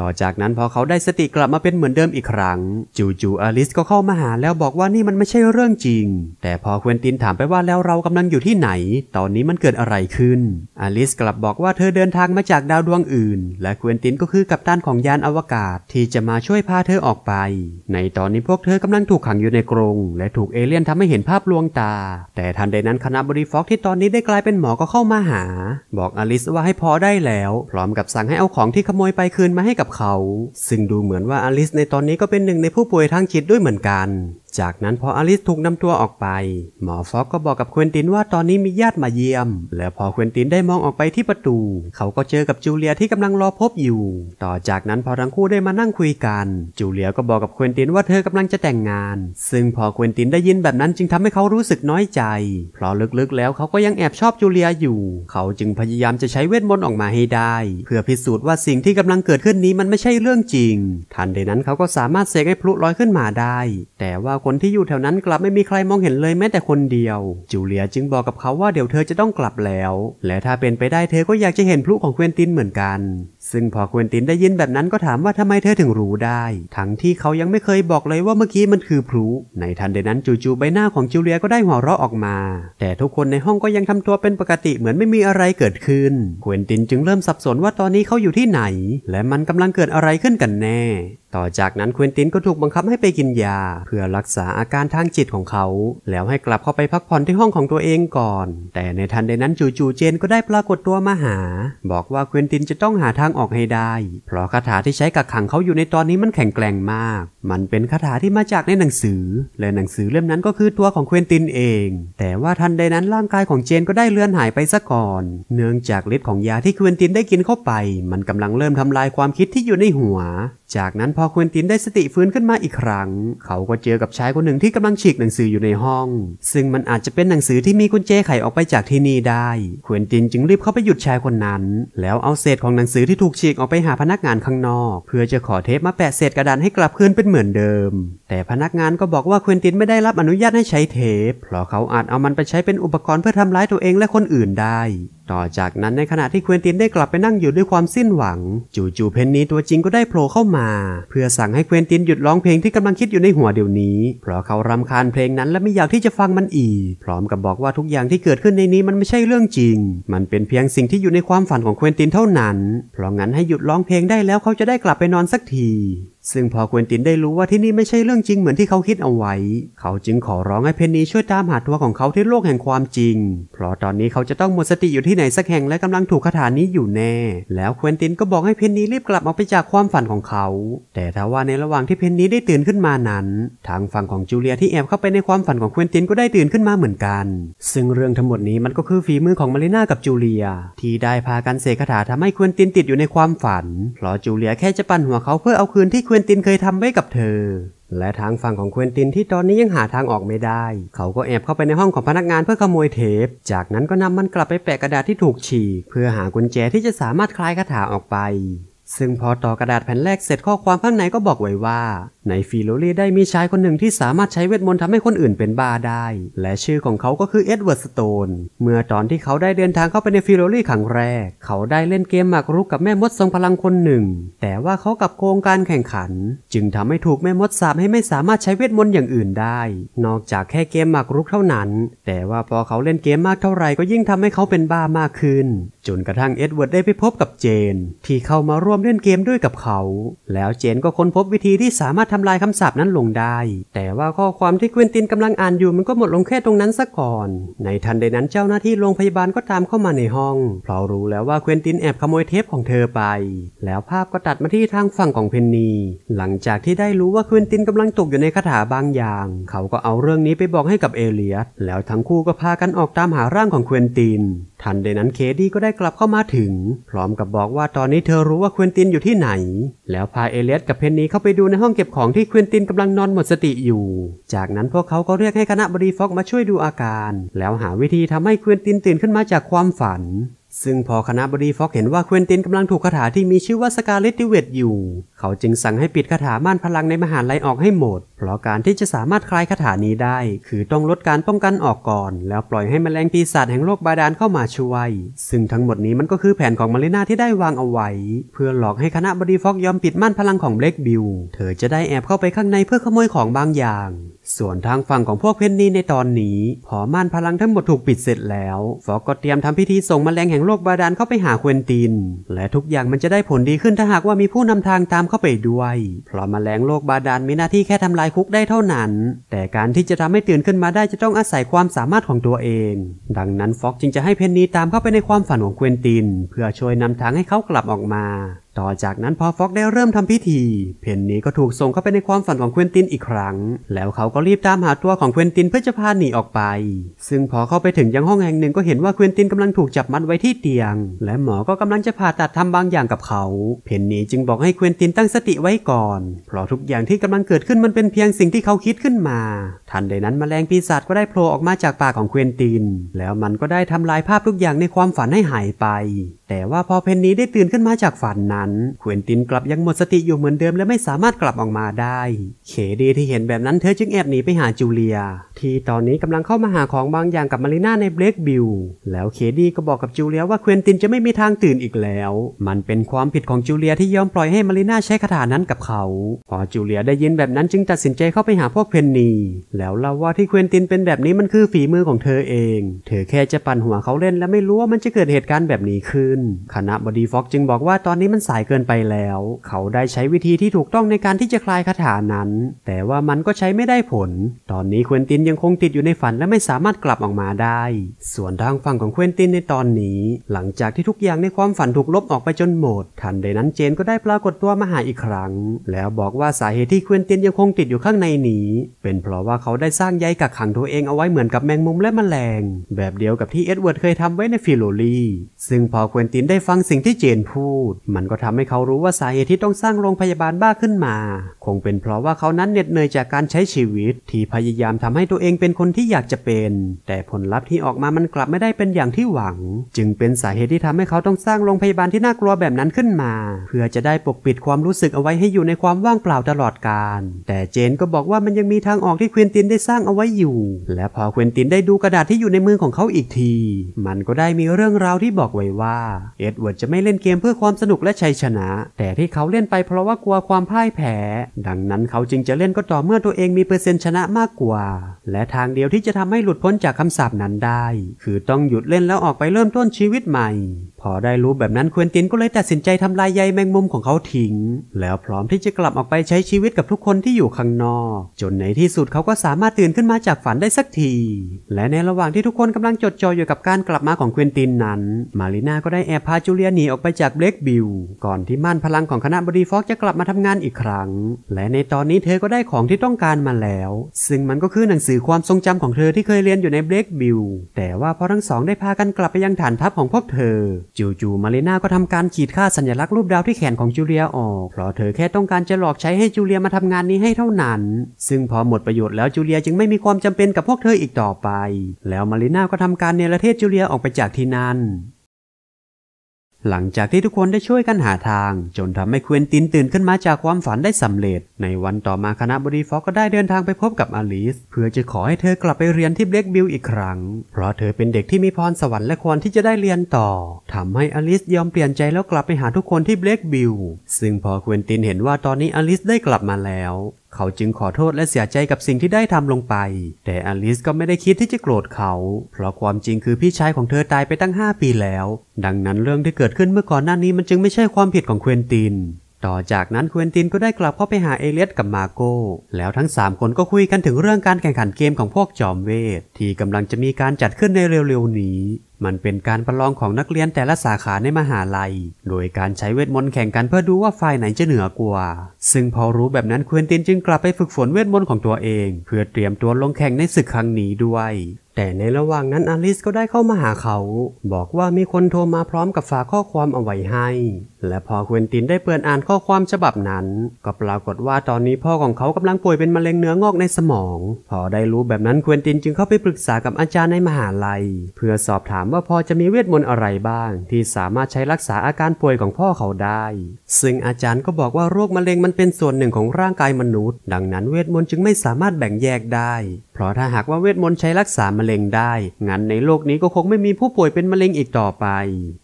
ต่อจากนั้นพอเขาได้สติกลับมาเป็นเหมือนเดิมอีกครั้ง จูจูอลิสก็เข้ามาหาแล้วบอกว่านี่มันไม่ใช่เรื่องจริง แต่พอเควินตินถามไปว่าแล้วเรากำลังอยู่ที่ไหน ตอนนี้มันเกิดอะไรขึ้นอลิสกลับบอกว่าเธอเดินทางมาจากดาวดวงอื่น และเควินตินก็คือกัปตันของยานอวกาศที่จะมาช่วยพาเธอออกไป ในตอนนี้พวกเธอกำลังถูกขังอยู่ในกรง และถูกเอเลี่ยนทำให้เห็นภาพลวงตา แต่ทันใดนั้นคณะบริฟอกที่ตอนนี้ได้กลายเป็นหมอก็เข้ามาหา บอกอลิสว่าให้พอได้แล้ว พร้อมกับสั่งให้เอาของที่ขโมยไปคืนมาให้กับับเขาซึ่งดูเหมือนว่าอลิสในตอนนี้ก็เป็นหนึ่งในผู้ป่วยทางจิตด้วยเหมือนกันจากนั้นพออลิสถูกนำตัวออกไป หมอฟอกก็บอกกับเควินตินว่าตอนนี้มีญาติมาเยี่ยม แล้วพอเควินตินได้มองออกไปที่ประตู เขาก็เจอกับจูเลียที่กำลังรอพบอยู่ ต่อจากนั้นพอทั้งคู่ได้มานั่งคุยกัน จูเลียก็บอกกับเควินตินว่าเธอกำลังจะแต่งงาน ซึ่งพอเควินตินได้ยินแบบนั้นจึงทำให้เขารู้สึกน้อยใจ เพราะลึกๆแล้วเขาก็ยังแอบชอบจูเลียอยู่ เขาจึงพยายามจะใช้เวทมนต์ออกมาให้ได้ เพื่อพิสูจน์ว่าสิ่งที่กำลังเกิดขึ้นนี้มันไม่ใช่เรื่องจริงทันใดนั้นเขาก็สามารถเสกให้พลุลอยขึ้นมาได้ แต่ว่าคนที่อยู่แถวนั้นกลับไม่มีใครมองเห็นเลยแม้แต่คนเดียว จูเลียจึงบอกกับเขาว่าเดี๋ยวเธอจะต้องกลับแล้ว และถ้าเป็นไปได้เธอก็อยากจะเห็นพลุของเควินตินเหมือนกันซึ่งพอควินตินได้ยินแบบนั้นก็ถามว่าทำไมเธอถึงรู้ได้ ทั้งที่เขายังไม่เคยบอกเลยว่าเมื่อกี้มันคือพลุในทันใดนั้น จู่ๆใบหน้าของจูเลียก็ได้หัวเราะออกมา แต่ทุกคนในห้องก็ยังทำตัวเป็นปกติเหมือนไม่มีอะไรเกิดขึ้น ควินตินจึงเริ่มสับสนว่าตอนนี้เขาอยู่ที่ไหน และมันกำลังเกิดอะไรขึ้นกันแน่ ต่อจากนั้นควินตินก็ถูกบังคับให้ไปกินยา เพื่อรักษาอาการทางจิตของเขา แล้วให้กลับเข้าไปพักผ่อนที่ห้องของตัวเองก่อน แต่ในทันใดนั้นจู่ๆเจนก็ได้ปรากฏตัวมาหา บอกว่าควินตินจะต้องหาทางออกให้ได้ เพราะคาถาที่ใช้กักขังเขาอยู่ในตอนนี้มันแข็งแกร่งมาก มันเป็นคาถาที่มาจากในหนังสือ และหนังสือเล่มนั้นก็คือตัวของเควินตินเอง แต่ว่าทันใดนั้นร่างกายของเจนก็ได้เลือนหายไปซะก่อน เนื่องจากฤทธิ์ของยาที่เควินตินได้กินเข้าไป มันกำลังเริ่มทำลายความคิดที่อยู่ในหัว จากนั้นพอเควินตินได้สติฟื้นขึ้นมาอีกครั้ง เขาก็เจอกับชายคนหนึ่งที่กำลังฉีกหนังสืออยู่ในห้อง ซึ่งมันอาจจะเป็นหนังสือที่มีกุญแจไขออกไปจากที่นี่ได้เควินตินจึงรีบเข้าไปหยุดชายคนนั้น แล้วเอาเศษของหนังสือที่ถถูกฉีกออกไปหาพนักงานข้างนอก เพื่อจะขอเทปมาแปะเศษกระดานให้กลับคืนเป็นเหมือนเดิม แต่พนักงานก็บอกว่าควินตินไม่ได้รับอนุญาตให้ใช้เทปเพราะเขาอาจเอามันไปใช้เป็นอุปกรณ์เพื่อทำร้ายตัวเองและคนอื่นได้ต่อจากนั้นในขณะที่เควินตินได้กลับไปนั่งอยู่ด้วยความสิ้นหวัง จูจูเพนนีตัวจริงก็ได้โผล่เข้ามาเพื่อสั่งให้เควินตินหยุดร้องเพลงที่กำลังคิดอยู่ในหัวเดี๋ยวนี้ เพราะเขารำคาญเพลงนั้นและไม่อยากที่จะฟังมันอีก พร้อมกับบอกว่าทุกอย่างที่เกิดขึ้นในนี้มันไม่ใช่เรื่องจริง มันเป็นเพียงสิ่งที่อยู่ในความฝันของเควินตินเท่านั้นเพราะงั้นให้หยุดร้องเพลงได้แล้วเขาจะได้กลับไปนอนสักทีซึ่งพอควินตินได้รู้ว่าที่นี่ไม่ใช่เรื่องจริงเหมือนที่เขาคิดเอาไว้ เขาจึงขอร้องให้เพนนีช่วยตามหาตัวของเขาที่โลกแห่งความจริง เพราะตอนนี้เขาจะต้องหมดสติอยู่ที่ไหนสักแห่งและกำลังถูกคาถานี้อยู่แน่ แล้วควินตินก็บอกให้เพนนีรีบกลับออกไปจากความฝันของเขา แต่ทว่าในระหว่างที่เพนนีได้ตื่นขึ้นมานั้น ทางฝั่งของจูเลียที่แอบเข้าไปในความฝันของควินตินก็ได้ตื่นขึ้นมาเหมือนกัน ซึ่งเรื่องทั้งหมดนี้มันก็คือฝีมือของมาริน่ากับจูเลีย ที่ได้พากันเสกคาถาทำให้ควินตินติดอยู่ในความฝันเพราะจูเลียแค่จะปั่นหัวเขาเพื่อเอาคืนที่ควนตินเคยทำไว้กับเธอ และทางฝั่งของเควินตินที่ตอนนี้ยังหาทางออกไม่ได้ เขาก็แอบเข้าไปในห้องของพนักงานเพื่อขโมยเทป จากนั้นก็นำมันกลับไปแปะกระดาษที่ถูกฉีก เพื่อหากุญแจที่จะสามารถคลายคาถาออกไปซึ่งพอต่อกระดาษแผ่นแรกเสร็จข้อความข้างในก็บอกไว้ว่า ในฟิโลลีได้มีชายคนหนึ่งที่สามารถใช้เวทมนต์ทำให้คนอื่นเป็นบ้าได้ และชื่อของเขาก็คือเอ็ดเวิร์ดสโตนเมื่อตอนที่เขาได้เดินทางเข้าไปในฟิโลลี่ครั้งแรก เขาได้เล่นเกมหมากรุกกับแม่มดทรงพลังคนหนึ่ง แต่ว่าเขากับโครงการแข่งขัน จึงทำให้ถูกแม่มดสาบให้ไม่สามารถใช้เวทมนต์อย่างอื่นได้นอกจากแค่เกมหมากรุกเท่านั้น แต่ว่าพอเขาเล่นเกมมากเท่าไหร่ก็ยิ่งทำให้เขาเป็นบ้ามากขึ้นจนกระทั่งเอ็ดเวิร์ดได้ไปพบกับเจน ที่เข้ามาร่วมเล่นเกมด้วยกับเขา แล้วเจนก็ค้นพบวิธีที่สามารถทำลายคำสาปนั้นลงได้ แต่ว่าข้อความที่เควินตินกำลังอ่านอยู่มันก็หมดลงแค่ตรงนั้นซะก่อน ในทันใดนั้นเจ้าหน้าที่โรงพยาบาลก็ตามเข้ามาในห้อง เพราะรู้แล้วว่าเควินตินแอบขโมยเทปของเธอไป แล้วภาพก็ตัดมาที่ทางฝั่งของเพนนี หลังจากที่ได้รู้ว่าเควินตินกำลังตกอยู่ในคาถาบางอย่าง เขาก็เอาเรื่องนี้ไปบอกให้กับเอเลียสแล้วทั้งคู่ก็พากันออกตามหาร่างของเควินติน ทันใดนั้นเคดี้ก็ได้กลับเข้ามาถึง พร้อมกับบอกว่าตอนนี้เธอรู้ว่าเควินตินอยู่ที่ไหน แล้วพาเอเลียสกับเพนนีเข้าไปดูในห้องเก็บของที่เควินตินกำลังนอนหมดสติอยู่ จากนั้นพวกเขาก็เรียกให้คณะบดีฟอกมาช่วยดูอาการแล้วหาวิธีทำให้เควินตินตื่นขึ้นมาจากความฝัน ซึ่งพอคณะบดีฟอก เห็นว่าเควินตินกำลังถูกคาถาที่มีชื่อว่าสกาเลตติเวตอยู่ เขาจึงสั่งให้ปิดคาถาม่านพลังในมหาลัยออกให้หมดเพราะการที่จะสามารถคลายคาถานี้ได้ คือต้องลดการป้องกันออกก่อน แล้วปล่อยให้มแมลงปีศาจแห่งโลกบาดาลเข้ามาช่วย ซึ่งทั้งหมดนี้มันก็คือแผนของมาริน่าที่ได้วางเอาไว้ เพื่อหลอกให้คณะบดีฟอกยอมปิดม่านพลังของเบลกบิล เธอจะได้แอบเข้าไปข้างในเพื่อขโมยของบางอย่าง ส่วนทางฝั่งของพวกเพนนีในตอนนี้ พอม่านพลังทั้งหมดถูกปิดเสร็จแล้วฟอกก็เตรียมทำพิธีส่งมแมลงแห่งโลกบาดาลเข้าไปหาควนติน และทุกอย่างมันจะได้ผลดีขึ้นถ้าหากว่ามีผู้นำทางตามเข้าไปด้วย เพราะมแมลงโลกบาดาลมีหน้าที่แค่ทำลายายคุกได้เท่านั้น แต่การที่จะทำให้ตื่นขึ้นมาได้จะต้องอาศัยความสามารถของตัวเอง ดังนั้นฟ็อกจึงจะให้เพนนีตามเข้าไปในความฝันของเควินตินเพื่อช่วยนำทางให้เขากลับออกมาต่อจากนั้นพอฟ็อกได้เริ่มทำพิธี เพนนีก็ถูกส่งเข้าไปในความฝันของเควินตินอีกครั้ง แล้วเขาก็รีบตามหาตัวของเควินตินเพื่อจะพาหนีออกไป ซึ่งพอเข้าไปถึงยังห้องแห่งหนึ่งก็เห็นว่าเควินตินกำลังถูกจับมัดไว้ที่เตียง และหมอก็กำลังจะผ่าตัดทำบางอย่างกับเขา เพนนีจึงบอกให้เควินตินตั้งสติไว้ก่อน เพราะทุกอย่างที่กำลังเกิดขึ้นมันเป็นเพียงสิ่งที่เขาคิดขึ้นมา ทันใดนั้นมแมลงปีศาจก็ได้โผล่ออกมาจากปากของเควินติน แล้วมันก็ได้ทำลายภาพทุกอย่างในความฝันให้หายไปแต่ว่าพอเพนนีได้ตื่นขึ้นมาจากฝันนั้นเควินตินกลับยังหมดสติอยู่เหมือนเดิมและไม่สามารถกลับออกมาได้เคดีที่เห็นแบบนั้นเธอจึงแอบหนีไปหาจูเลียที่ตอนนี้กำลังเข้ามาหาของบางอย่างกับมาริน่าในเบลกบิลแล้วเคดีก็บอกกับจูเลียว่าเควินตินจะไม่มีทางตื่นอีกแล้ว มันเป็นความผิดของจูเลียที่ยอมปล่อยให้มาริน่าใช้คาถานั้นกับเขาพอจูเลียได้ยินแบบนั้นจึงตัดสินใจเข้าไปหาพวกเพนนีแล้วเล่าว่าที่เควินตินเป็นแบบนี้มันคือฝีมือของเธอเอง เธอแค่จะปั่นหัวเขาเล่นและไม่รู้ว่ามันจะเกิดเหตุการณ์แบบนี้ขึ้น้นคณะบดีฟ็อกจึงบอกว่าตอนนี้มันสายเกินไปแล้ว เขาได้ใช้วิธีที่ถูกต้องในการที่จะคลายคาถานั้น แต่ว่ามันก็ใช้ไม่ได้ผล ตอนนี้เควินตินยังคงติดอยู่ในฝันและไม่สามารถกลับออกมาได้ ส่วนทางฝั่งของเควินตินในตอนนี้ หลังจากที่ทุกอย่างในความฝันถูกลบออกไปจนหมด ทันใดนั้นเจนก็ได้ปรากฏตัวมาหาอีกครั้ง แล้วบอกว่าสาเหตุที่เควินตินยังคงติดอยู่ข้างในนี้ เป็นเพราะว่าเขาได้สร้างใยกักขังตัวเองเอาไว้เหมือนกับแมงมุม และแมลงแบบเดียวกับที่เอ็ดเวิร์ดเคยทำไว้ในฟิโลลีซึ่งพอเควินนตินได้ฟังสิ่งที่เจนพูด มันก็ทำให้เขารู้ว่าสาเหตุที่ต้องสร้างโรงพยาบาลบ้าขึ้นมา คงเป็นเพราะว่าเขานั้นเหน็ดเหนื่อยจากการใช้ชีวิต ที่พยายามทำให้ตัวเองเป็นคนที่อยากจะเป็น แต่ผลลัพธ์ที่ออกมา มันกลับไม่ได้เป็นอย่างที่หวัง จึงเป็นสาเหตุที่ทำให้เขาต้องสร้างโรงพยาบาลที่น่ากลัวแบบนั้นขึ้นมา เพื่อจะได้ปกปิดความรู้สึกเอาไว้ให้อยู่ในความว่างเปล่าตลอดกาลแต่เจนก็บอกว่ามันยังมีทางออกที่ควินตินได้สร้างเอาไว้อยู่ และพอควินตินได้ดูกระดาษที่อยู่ในมือของเขาอีกที มันก็ได้มีเรื่องราวที่บอกไว้ว่าเอ็ดเวิร์ดจะไม่เล่นเกมเพื่อความสนุกและชัยชนะแต่ที่เขาเล่นไปเพราะว่ากลัวความพ่ายแพ้ดังนั้นเขาจึงจะเล่นก็ต่อเมื่อตัวเองมีเปอร์เซ็นต์ชนะมากกว่า และทางเดียวที่จะทำให้หลุดพ้นจากคำสาปนั้นได้ คือต้องหยุดเล่นแล้วออกไปเริ่มต้นชีวิตใหม่ พอได้รู้แบบนั้นควินตินก็เลยตัดสินใจทำลายใยแมงมุมของเขาทิ้ง แล้วพร้อมที่จะกลับออกไปใช้ชีวิตกับทุกคนที่อยู่ข้างนอก จนในที่สุดเขาก็สามารถตื่นขึ้นมาจากฝันได้สักที และในระหว่างที่ทุกคนกำลังจดจ่ออยู่กับการกลับมาของควินตินนั้น มาริน่าก็ไแอบพาจูเลียหนีออกไปจากเบล็กบิลก่อนที่ม่านพลังของคณะบดีฟอกจะกลับมาทำงานอีกครั้งและในตอนนี้เธอก็ได้ของที่ต้องการมาแล้วซึ่งมันก็คือหนังสือความทรงจำของเธอที่เคยเรียนอยู่ในเบล็กบิลแต่ว่าพอทั้งสองได้พากันกลับไปยังฐานทัพของพวกเธอ จู่ๆมาเลนาก็ทำการขีดค่าสัญลักษณ์รูปดาวที่แขนของจูเลียออกเพราะเธอแค่ต้องการจะหลอกใช้ให้จูเลียมาทำงานนี้ให้เท่านั้นซึ่งพอหมดประโยชน์แล้วจูเลียจึงไม่มีความจำเป็นกับพวกเธออีกต่อไปแล้วมาเลน่าก็ทำการเนรเทศจูเลียออกไปจากที่นั่นหลังจากที่ทุกคนได้ช่วยกันหาทางจนทำให้เควินตินตื่นขึ้นมาจากความฝันได้สำเร็จ ในวันต่อมาคณะบดีฟอกก็ได้เดินทางไปพบกับอลิสเพื่อจะขอให้เธอกลับไปเรียนที่เบล็กบิลอีกครั้งเพราะเธอเป็นเด็กที่มีพรสวรรค์และควรที่จะได้เรียนต่อทำให้อลิสยอมเปลี่ยนใจแล้วกลับไปหาทุกคนที่เบล็กบิลซึ่งพอเควินตินเห็นว่าตอนนี้อลิสได้กลับมาแล้วเขาจึงขอโทษและเสียใจกับสิ่งที่ได้ทำลงไป แต่อลิสก็ไม่ได้คิดที่จะโกรธเขา เพราะความจริงคือพี่ชายของเธอตายไปตั้ง 5 ปีแล้ว ดังนั้นเรื่องที่เกิดขึ้นเมื่อก่อนหน้านี้มันจึงไม่ใช่ความผิดของเควินติน ต่อจากนั้นเควินตินก็ได้กลับเข้าไปหาเอเลียสกับมาโก้ แล้วทั้ง 3 คนก็คุยกันถึงเรื่องการแข่งขันเกมของพวกจอมเวทที่กำลังจะมีการจัดขึ้นในเร็วๆ นี้มันเป็นการประลองของนักเรียนแต่ละสาขาในมหาลัย โดยการใช้เวทมนต์แข่งกันเพื่อดูว่าฝ่ายไหนจะเหนือกว่า ซึ่งพอรู้แบบนั้นควินตินจึงกลับไปฝึกฝนเวทมนต์ของตัวเอง เพื่อเตรียมตัวลงแข่งในศึกครั้งนี้ด้วย แต่ในระหว่างนั้นอลิสก็ได้เข้ามาหาเขา บอกว่ามีคนโทรมาพร้อมกับฝากข้อความเอาไว้ให้ และพอควินตินได้เปิดอ่านข้อความฉบับนั้น ก็ปรากฏว่าตอนนี้พ่อของเขากำลังป่วยเป็นมะเร็งเนื้องอกในสมอง พอได้รู้แบบนั้นควินตินจึงเข้าไปปรึกษากับอาจารย์ในมหาลัย เพื่อสอบถามว่าพอจะมีเวทมนต์อะไรบ้าง ที่สามารถใช้รักษาอาการป่วยของพ่อเขาได้ ซึ่งอาจารย์ก็บอกว่าโรคมะเร็งมันเป็นส่วนหนึ่งของร่างกายมนุษย์ ดังนั้นเวทมนต์จึงไม่สามารถแบ่งแยกได้ เพราะถ้าหากว่าเวทมนต์ใช้รักษามะเร็งได้ งั้นในโลกนี้ก็คงไม่มีผู้ป่วยเป็นมะเร็งอีกต่อไป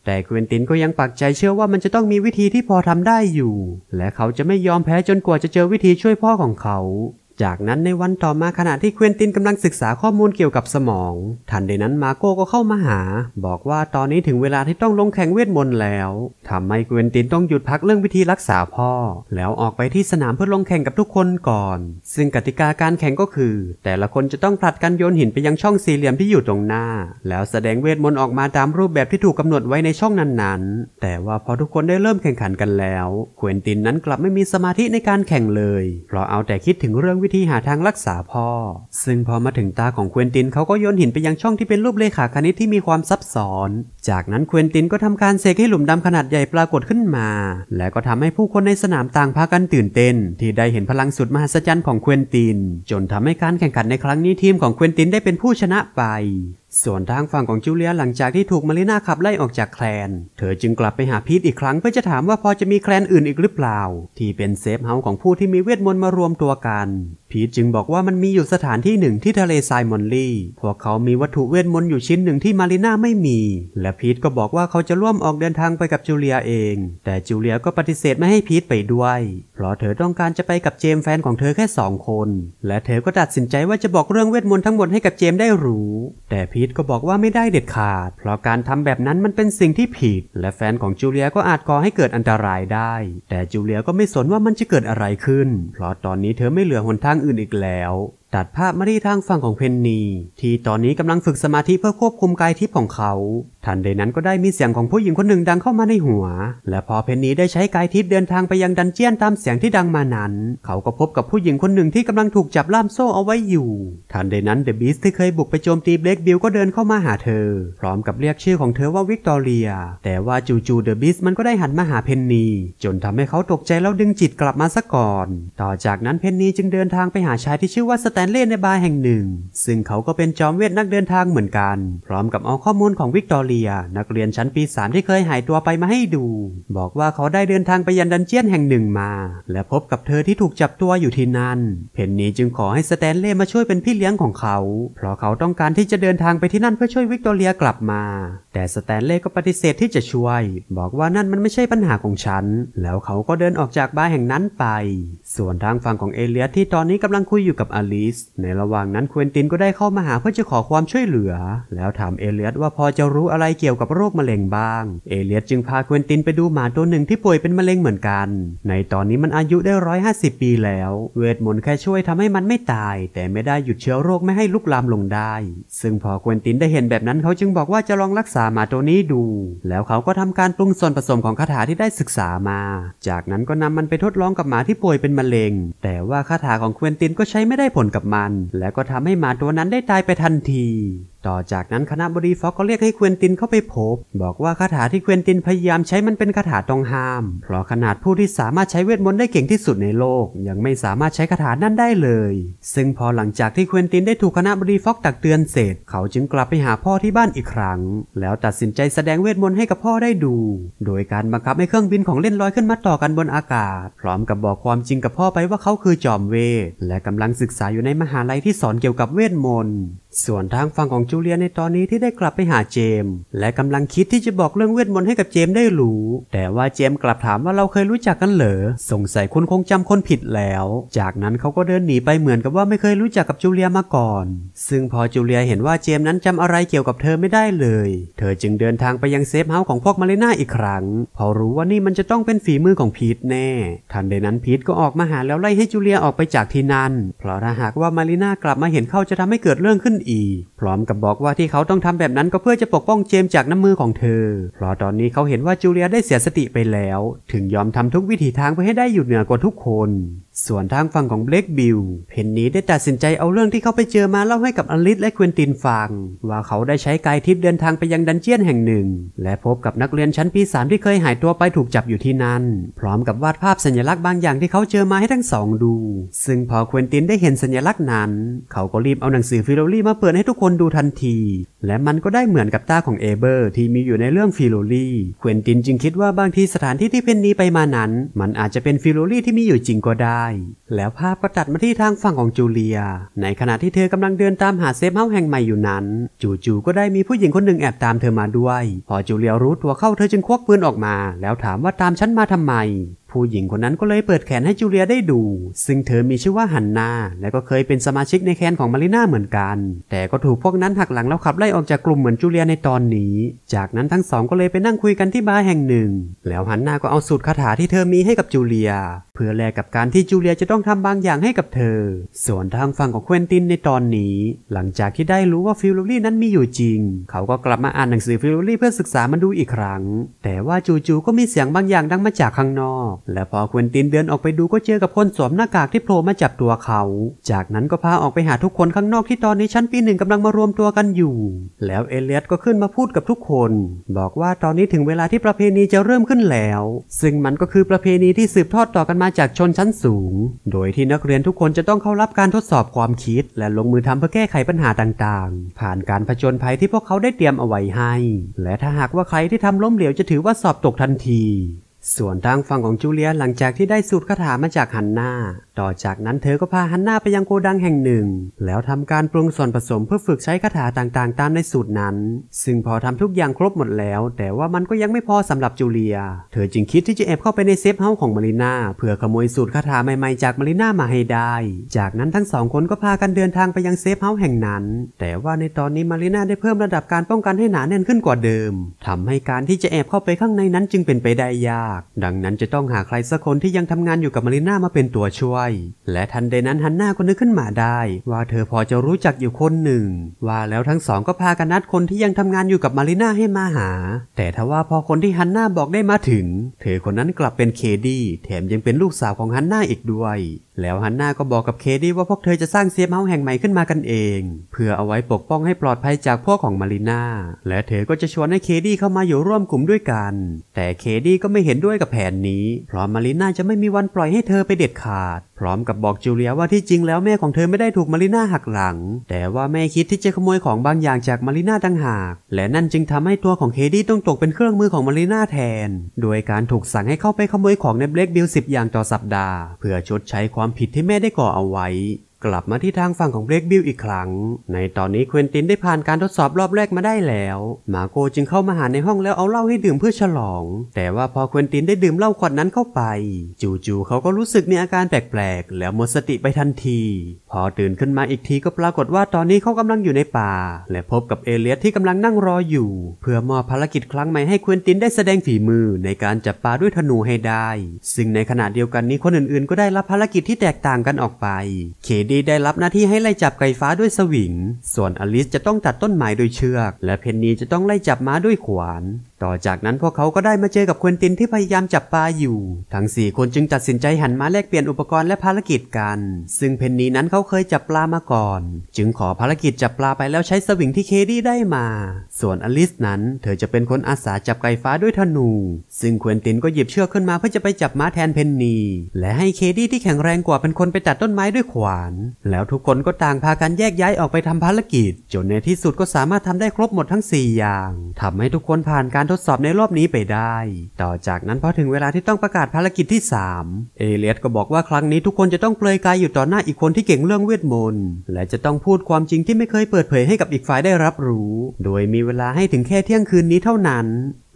แต่เควินตินก็ยังปักใจเชื่อว่ามันจะต้องมีวิธีที่พอทำได้อยู่ และเขาจะไม่ยอมแพ้จนกว่าจะเจอวิธีช่วยพ่อของเขาจากนั้นในวันต่อมาขณะที่เควินตินกำลังศึกษาข้อมูลเกี่ยวกับสมอง ทันใดนั้นมาโก้ก็เข้ามาหา บอกว่าตอนนี้ถึงเวลาที่ต้องลงแข่งเวทมนต์แล้วทำให้เควินตินต้องหยุดพักเรื่องวิธีรักษาพ่อ แล้วออกไปที่สนามเพื่อลงแข่งกับทุกคนก่อน ซึ่งกติกาการแข่งก็คือ แต่ละคนจะต้องผลัดกันโยนหินไปยังช่องสี่เหลี่ยมที่อยู่ตรงหน้า แล้วแสดงเวทมนต์ออกมาตามรูปแบบที่ถูกกำหนดไว้ในช่องนั้นๆ แต่ว่าพอทุกคนได้เริ่มแข่งขันกันแล้วเควินตินนั้นกลับไม่มีสมาธิในการแข่งเลย เพราะเอาแต่คิดถึงเรื่องวิที่หาทางรักษาพ่อ ซึ่งพอมาถึงตาของเควินตินเขาก็โยนหินไปยังช่องที่เป็นรูปเลขาคณิตที่มีความซับซ้อน จากนั้นเควินตินก็ทำการเสกให้หลุมดำขนาดใหญ่ปรากฏขึ้นมา และก็ทำให้ผู้คนในสนามต่างพากันตื่นเต้น ที่ได้เห็นพลังสุดมหัศจรรย์ของเควินติน จนทำให้การแข่งขันในครั้งนี้ทีมของเควินตินได้เป็นผู้ชนะไปส่วนทางฝั่งของจูเลียหลังจากที่ถูกมาริน่าขับไล่ออกจากแคลน เธอจึงกลับไปหาพีทอีกครั้งเพื่อจะถามว่าพอจะมีแคลนอื่นอีกหรือเปล่า ที่เป็นเซฟเฮาส์ของผู้ที่มีเวทมนต์มารวมตัวกัน พีทจึงบอกว่ามันมีอยู่สถานที่หนึ่งที่ทะเลทรายมอนลี่พวกเขามีวัตถุเวทมนต์อยู่ชิ้นหนึ่งที่มาริน่าไม่มี และพีทก็บอกว่าเขาจะร่วมออกเดินทางไปกับจูเลียเอง แต่จูเลียก็ปฏิเสธไม่ให้พีทไปด้วย เพราะเธอต้องการจะไปกับเจมแฟนของเธอแค่สองคน และเธอก็ตัดสินใจว่าจะบอกเรื่องเวทมนต์ทั้งหมดให้กับเจมได้รู้ แต่พีีทก็บอกว่าไม่ได้เด็ดขาด เพราะการทำแบบนั้นมันเป็นสิ่งที่ผิด และแฟนของจูเลียก็อาจก่อให้เกิดอันตรายได้ แต่จูเลียก็ไม่สนว่ามันจะเกิดอะไรขึ้น เพราะตอนนี้เธอไม่เหลือหนทางอื่นอีกแล้ว ตัดภาพมาที่ทางฝั่งของเพนนีที่ตอนนี้กำลังฝึกสมาธิเพื่อควบคุมกายทิพย์ของเขาทันใดนั้นก็ได้มีเสียงของผู้หญิงคนหนึ่งดังเข้ามาในหัว และพอเพนนีได้ใช้กายทิพย์เดินทางไปยังดันเจียนตามเสียงที่ดังมานั้น เขาก็พบกับผู้หญิงคนหนึ่งที่กำลังถูกจับล่ามโซ่เอาไว้อยู่ทันใดนั้นเดอะบีสที่เคยบุกไปโจมตีเบลกบิลก็เดินเข้ามาหาเธอ พร้อมกับเรียกชื่อของเธอว่าวิกตอเรีย แต่ว่าจูจูเดอะบีสมันก็ได้หันมาหาเพนนี จนทำให้เขาตกใจแล้วดึงจิตกลับมาซะก่อน ต่อจากนั้นเพนนีจึงเดินทางไปหาชายที่ชื่อว่าสแตนเลย์ในบาร์แห่งหนึ่ง ซึ่งเขาก็เป็นจอมเวทนักเดินทางเหมือนกัน พร้อมกับเอาข้อมูลของวิกตอเรรียนักเรียนชั้นปีสามที่เคยหายตัวไปมาให้ดู บอกว่าเขาได้เดินทางไปยันดันเจียนแห่งหนึ่งมา และพบกับเธอที่ถูกจับตัวอยู่ที่นั่นเพนนีจึงขอให้สแตนเล่มาช่วยเป็นพี่เลี้ยงของเขา เพราะเขาต้องการที่จะเดินทางไปที่นั่นเพื่อช่วยวิกตอเรียกลับมา แต่สแตนเล่ก็ปฏิเสธที่จะช่วย บอกว่านั่นมันไม่ใช่ปัญหาของฉัน แล้วเขาก็เดินออกจากบ้านแห่งนั้นไป ส่วนทางฝั่งของเอเลียที่ตอนนี้กำลังคุยอยู่กับอลิสในระหว่างนั้นควินตินก็ได้เข้ามาหาเพื่อจะขอความช่วยเหลือ แล้วถามเอเลียว่าพอจะรู้อะไรเกี่ยวกับโรคมะเร็งบ้าง เอเลียตจึงพาเควินตินไปดูหมาตัวหนึ่งที่ป่วยเป็นมะเร็งเหมือนกัน ในตอนนี้มันอายุได้ 150 ปีแล้ว เวทมนต์แค่ช่วยทำให้มันไม่ตาย แต่ไม่ได้หยุดเชื้อโรคไม่ให้ลุกลามลงได้ ซึ่งพอเควินตินได้เห็นแบบนั้นเขาจึงบอกว่าจะลองรักษาหมาตัวนี้ดู แล้วเขาก็ทำการปรุงส่วนผสมของคาถาที่ได้ศึกษามา จากนั้นก็นำมันไปทดลองกับหมาที่ป่วยเป็นมะเร็ง แต่ว่าคาถาของเควินตินก็ใช้ไม่ได้ผลกับมัน และก็ทำให้หมาตัวนั้นได้ตายไปทันทีต่อจากนั้นคณะบดีฟอกก็เรียกให้เควินตินเข้าไปพบ บอกว่าคาถาที่เควินตินพยายามใช้มันเป็นคาถาต้องห้าม เพราะขนาดผู้ที่สามารถใช้เวทมนต์ได้เก่งที่สุดในโลกยังไม่สามารถใช้คาถานั้นได้เลย ซึ่งพอหลังจากที่เควินตินได้ถูกคณะบดีฟอกตักเตือนเสร็จเขาจึงกลับไปหาพ่อที่บ้านอีกครั้ง แล้วตัดสินใจแสดงเวทมนต์ให้กับพ่อได้ดู โดยการบังคับให้เครื่องบินของเล่นลอยขึ้นมาต่อกันบนอากาศ พร้อมกับบอกความจริงกับพ่อไปว่าเขาคือจอมเวทและกำลังศึกษาอยู่ในมหาลัยที่สอนเกี่ยวกับเวทมนต์ส่วนทางฝั่งของจูเลียในตอนนี้ที่ได้กลับไปหาเจม และกำลังคิดที่จะบอกเรื่องเวทมนต์ให้กับเจมได้รู้ แต่ว่าเจมกลับถามว่าเราเคยรู้จักกันเหรอสงสัยคุณคงจำคนผิดแล้ว จากนั้นเขาก็เดินหนีไปเหมือนกับว่าไม่เคยรู้จักกับจูเลียมาก่อน ซึ่งพอจูเลียเห็นว่าเจมนั้นจำอะไรเกี่ยวกับเธอไม่ได้เลย เธอจึงเดินทางไปยังเซฟเฮาส์ของพวกมาเลน่าอีกครั้งพอรู้ว่านี่มันจะต้องเป็นฝีมือของพีทแน่ทันใดนั้นพีทก็ออกมาหาแล้วไล่ให้จูเลียออกไปจากที่นั่นเพราะถ้าหากว่ามาเลน่ากลับมาเห็นเข้าจะทำให้เกิดเรื่องขึ้นอีพร้อมกับบอกว่าที่เขาต้องทำแบบนั้นก็เพื่อจะปกป้องเจมจากน้ำมือของเธอ เพราะตอนนี้เขาเห็นว่าจูเลียได้เสียสติไปแล้ว ถึงยอมทำทุกวิถีทางเพื่อให้ได้อยู่เหนือกว่าทุกคนส่วนทางฝั่งของเบลกบิลเพนนีได้ตัดสินใจเอาเรื่องที่เขาไปเจอมาเล่าให้กับอลิสและควินตินฟัง ว่าเขาได้ใช้กายทิพย์เดินทางไปยังดันเจียนแห่งหนึ่ง และพบกับนักเรียนชั้นปีสามที่เคยหายตัวไปถูกจับอยู่ที่นั่นพร้อมกับวาดภาพสัญลักษณ์บางอย่างที่เขาเจอมาให้ทั้งสองดู ซึ่งพอควินตินได้เห็นสัญลักษณ์นั้น เขาก็รีบเอาหนังสือฟิโลลี่มาเปิดให้ทุกคนดูทันทีและมันก็ได้เหมือนกับตาของเอเบอร์ ที่มีอยู่ในเรื่องฟิโลลี่เควินตินจึงคิดว่าบางทีสถานที่ที่เพนนีไปมานั้น มันอาจจะเป็นฟิโลลี่ที่มีอยู่จริงก็ได้ แล้วภาพก็ตัดมาที่ทางฝั่งของจูเลีย ในขณะที่เธอกำลังเดินตามหาเซฟเฮาส์แห่งใหม่อยู่นั้น จู่ๆก็ได้มีผู้หญิงคนหนึ่งแอบตามเธอมาด้วย พอจูเลียรู้ตัวเข้าเธอจึงควักปืนออกมา แล้วถามว่าตามฉันมาทำไมผู้หญิงคนนั้นก็เลยเปิดแขนให้จูเลียได้ดู ซึ่งเธอมีชื่อว่าฮันนา และก็เคยเป็นสมาชิกในแคนของมาริน่าเหมือนกัน แต่ก็ถูกพวกนั้นหักหลังแล้วขับไล่ออกจากกลุ่มเหมือนจูเลียในตอนนี้ จากนั้นทั้งสองก็เลยไปนั่งคุยกันที่บาร์แห่งหนึ่ง แล้วฮันนาก็เอาสูตรคาถาที่เธอมีให้กับจูเลีย เพื่อแลกกับการที่จูเลียจะต้องทำบางอย่างให้กับเธอ ส่วนทางฝั่งของเควินตินในตอนนี้ หลังจากที่ได้รู้ว่าฟิลลูรี่นั้นมีอยู่จริงเขาก็กลับมาอ่านหนังสือฟิลลูรี่เพื่อศึกษามันดูอีกครั้ง แต่ว่าจูจูก็มีเสียงบางอย่างดังมาจากข้างนอกและพอควินตินเดินออกไปดูก็เจอกับคนสวมหน้ากากที่โผล่มาจับตัวเขา จากนั้นก็พาออกไปหาทุกคนข้างนอกที่ตอนนี้ชั้นปีหนึ่งกำลังมารวมตัวกันอยู่ แล้วเอเลียตก็ขึ้นมาพูดกับทุกคนบอกว่าตอนนี้ถึงเวลาที่ประเพณีจะเริ่มขึ้นแล้ว ซึ่งมันก็คือประเพณีที่สืบทอดต่อกันมาจากชนชั้นสูง โดยที่นักเรียนทุกคนจะต้องเข้ารับการทดสอบความคิด และลงมือทำเพื่อแก้ไขปัญหาต่าง ๆ ผ่านการผจญภัยที่พวกเขาได้เตรียมเอาไว้ให้ และถ้าหากว่าใครที่ทำล้มเหลวจะถือว่าสอบตกทันทีส่วนทางฝั่งของจูเลียหลังจากที่ได้สูตรคาถามาจากฮันนาต่อจากนั้นเธอก็พาฮันนาไปยังโกดังแห่งหนึ่ง แล้วทำการปรุงส่วนผสมเพื่อฝึกใช้คาถาต่างๆ ตามในสูตรนั้น ซึ่งพอทำทุกอย่างครบหมดแล้ว แต่ว่ามันก็ยังไม่พอสำหรับจูเลียเธอจึงคิดที่จะแอบเข้าไปในเซฟเฮาส์ของมาริน่า เพื่อขโมยสูตรคาถาใหม่ๆจากมาริน่ามาให้ได้ จากนั้นทั้งสองคนก็พากันเดินทางไปยังเซฟเฮาส์แห่งนั้นแต่ว่าในตอนนี้มาริน่าได้เพิ่มระดับการป้องกันให้หนาแน่นขึ้นกว่าเดิมทำให้การที่จะแอบเข้าไปข้างในนั้นจึงเป็นไปได้ยากดังนั้นจะต้องหาใครสักคนที่ยังทางานอยู่กับมาริน่ามาเป็นตัวช่วยและทันใดนั้นฮันน่าก็นึกขึ้นมาได้ ว่าเธอพอจะรู้จักอยู่คนหนึ่ง ว่าแล้วทั้งสองก็พากันนัดคนที่ยังทำงานอยู่กับมาริน่าให้มาหา แต่ทว่าพอคนที่ฮันน่าบอกได้มาถึง เธอคนนั้นกลับเป็นเคดี้แถมยังเป็นลูกสาวของฮันน่าอีกด้วยแล้วฮันน่าก็บอกกับเคดี้ว่าพวกเธอจะสร้างเซฟเฮาส์แห่งใหม่ขึ้นมากันเองเพื่อเอาไว้ปกป้องให้ปลอดภัยจากพวกของมารินาและเธอก็จะชวนให้เคดี้เข้ามาอยู่ร่วมกลุ่มด้วยกัน แต่เคดี้ก็ไม่เห็นด้วยกับแผนนี้เพราะมารินาจะไม่มีวันปล่อยให้เธอไปเด็ดขาดพร้อมกับบอกจูเลียว่าที่จริงแล้วแม่ของเธอไม่ได้ถูกมารินาหักหลังแต่ว่าแม่คิดที่จะขโมยของบางอย่างจากมารินาต่างหากและนั่นจึงทำให้ตัวของเคดี้ต้องตกเป็นเครื่องมือของมารินาแทนโดยการถูกสั่งให้เข้าไปขโมยของในเบลกบิลสิบอย่างต่อสัปดาห์เพื่อชดใช้คความผิดที่แม่ได้ก่อเอาไว้กลับมาที่ทางฝั่งของเบรกบิลอีกครั้ง ในตอนนี้เควินตินได้ผ่านการทดสอบรอบแรกมาได้แล้ว มาโกจึงเข้ามาหาในห้องแล้วเอาเหล้าให้ดื่มเพื่อฉลอง แต่ว่าพอเควินตินได้ดื่มเหล้าขวดนั้นเข้าไป จู่ๆเขาก็รู้สึกมีอาการแปลกๆ แล้วหมดสติไปทันที พอตื่นขึ้นมาอีกทีก็ปรากฏว่าตอนนี้เขากำลังอยู่ในป่า และพบกับเอเลียสที่กำลังนั่งรออยู่ เพื่อมอบภารกิจครั้งใหม่ให้เควินตินได้แสดงฝีมือในการจับปลาด้วยธนูให้ได้ ซึ่งในขณะเดียวกันนี้คนอื่นๆ ก็ได้รับภารกิจที่แตกต่างกันออกไป เคดดีได้รับหน้าที่ให้ไล่จับไก่ฟ้าด้วยสวิง ส่วนอลิสจะต้องตัดต้นไม้โดยเชือก และเพนนีจะต้องไล่จับม้าด้วยขวานต่อจากนั้นพวกเขาก็ได้มาเจอกับควินตินที่พยายามจับปลาอยู่ ทั้ง 4คนจึงตัดสินใจหันมาแลกเปลี่ยนอุปกรณ์และภารกิจกัน ซึ่งเพนนีนั้นเขาเคยจับปลามาก่อน จึงขอภารกิจจับปลาไปแล้วใช้สวิงที่เคดี้ได้มา ส่วนอลิสนั้นเธอจะเป็นคนอาสาจับไก่ฟ้าด้วยธนู ซึ่งควินตินก็หยิบเชือกขึ้นมาเพื่อจะไปจับม้าแทนเพนนี และให้เคดี้ที่แข็งแรงกว่าเป็นคนไปตัดต้นไม้ด้วยขวาน แล้วทุกคนก็ต่างพากันแยกย้ายออกไปทำภารกิจ จนในที่สุดก็สามารถทำได้ครบหมดทั้ง 4 อย่าง ทำให้ทุกคนผ่านการทดสอบในรอบนี้ไปได้ ต่อจากนั้นพอถึงเวลาที่ต้องประกาศภารกิจที่ 3 เอเลียตก็บอกว่าครั้งนี้ทุกคนจะต้องเปลือยกายอยู่ต่อหน้าอีกคนที่เก่งเรื่องเวทมนต์ และจะต้องพูดความจริงที่ไม่เคยเปิดเผยให้กับอีกฝ่ายได้รับรู้ โดยมีเวลาให้ถึงแค่เที่ยงคืนนี้เท่านั้น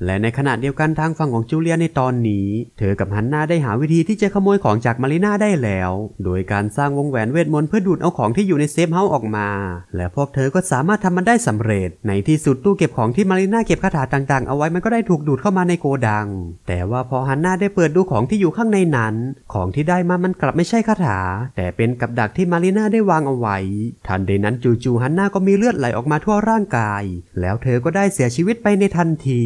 และในขณะเดียวกันทางฝั่งของจูเลียในตอนนี้ เธอกับฮันนาได้หาวิธีที่จะขโมยของจากมาริน่าได้แล้ว โดยการสร้างวงแหวนเวทมนต์เพื่อดูดเอาของที่อยู่ในเซฟเฮาส์ออกมา และพวกเธอก็สามารถทำมันได้สำเร็จ ในที่สุดตู้เก็บของที่มาริน่าเก็บคาถาต่างๆเอาไว้มันก็ได้ถูกดูดเข้ามาในโกดัง แต่ว่าพอฮันนาได้เปิดดูของที่อยู่ข้างในนั้น ของที่ได้มามันกลับไม่ใช่คาถา แต่เป็นกับดักที่มาริน่าได้วางเอาไว้ ทันใดนั้นจูจูฮันนาก็มีเลือดไหลออกมาทั่วร่างกาย แล้วเธอก็ได้เสียชีวิตไปในทันที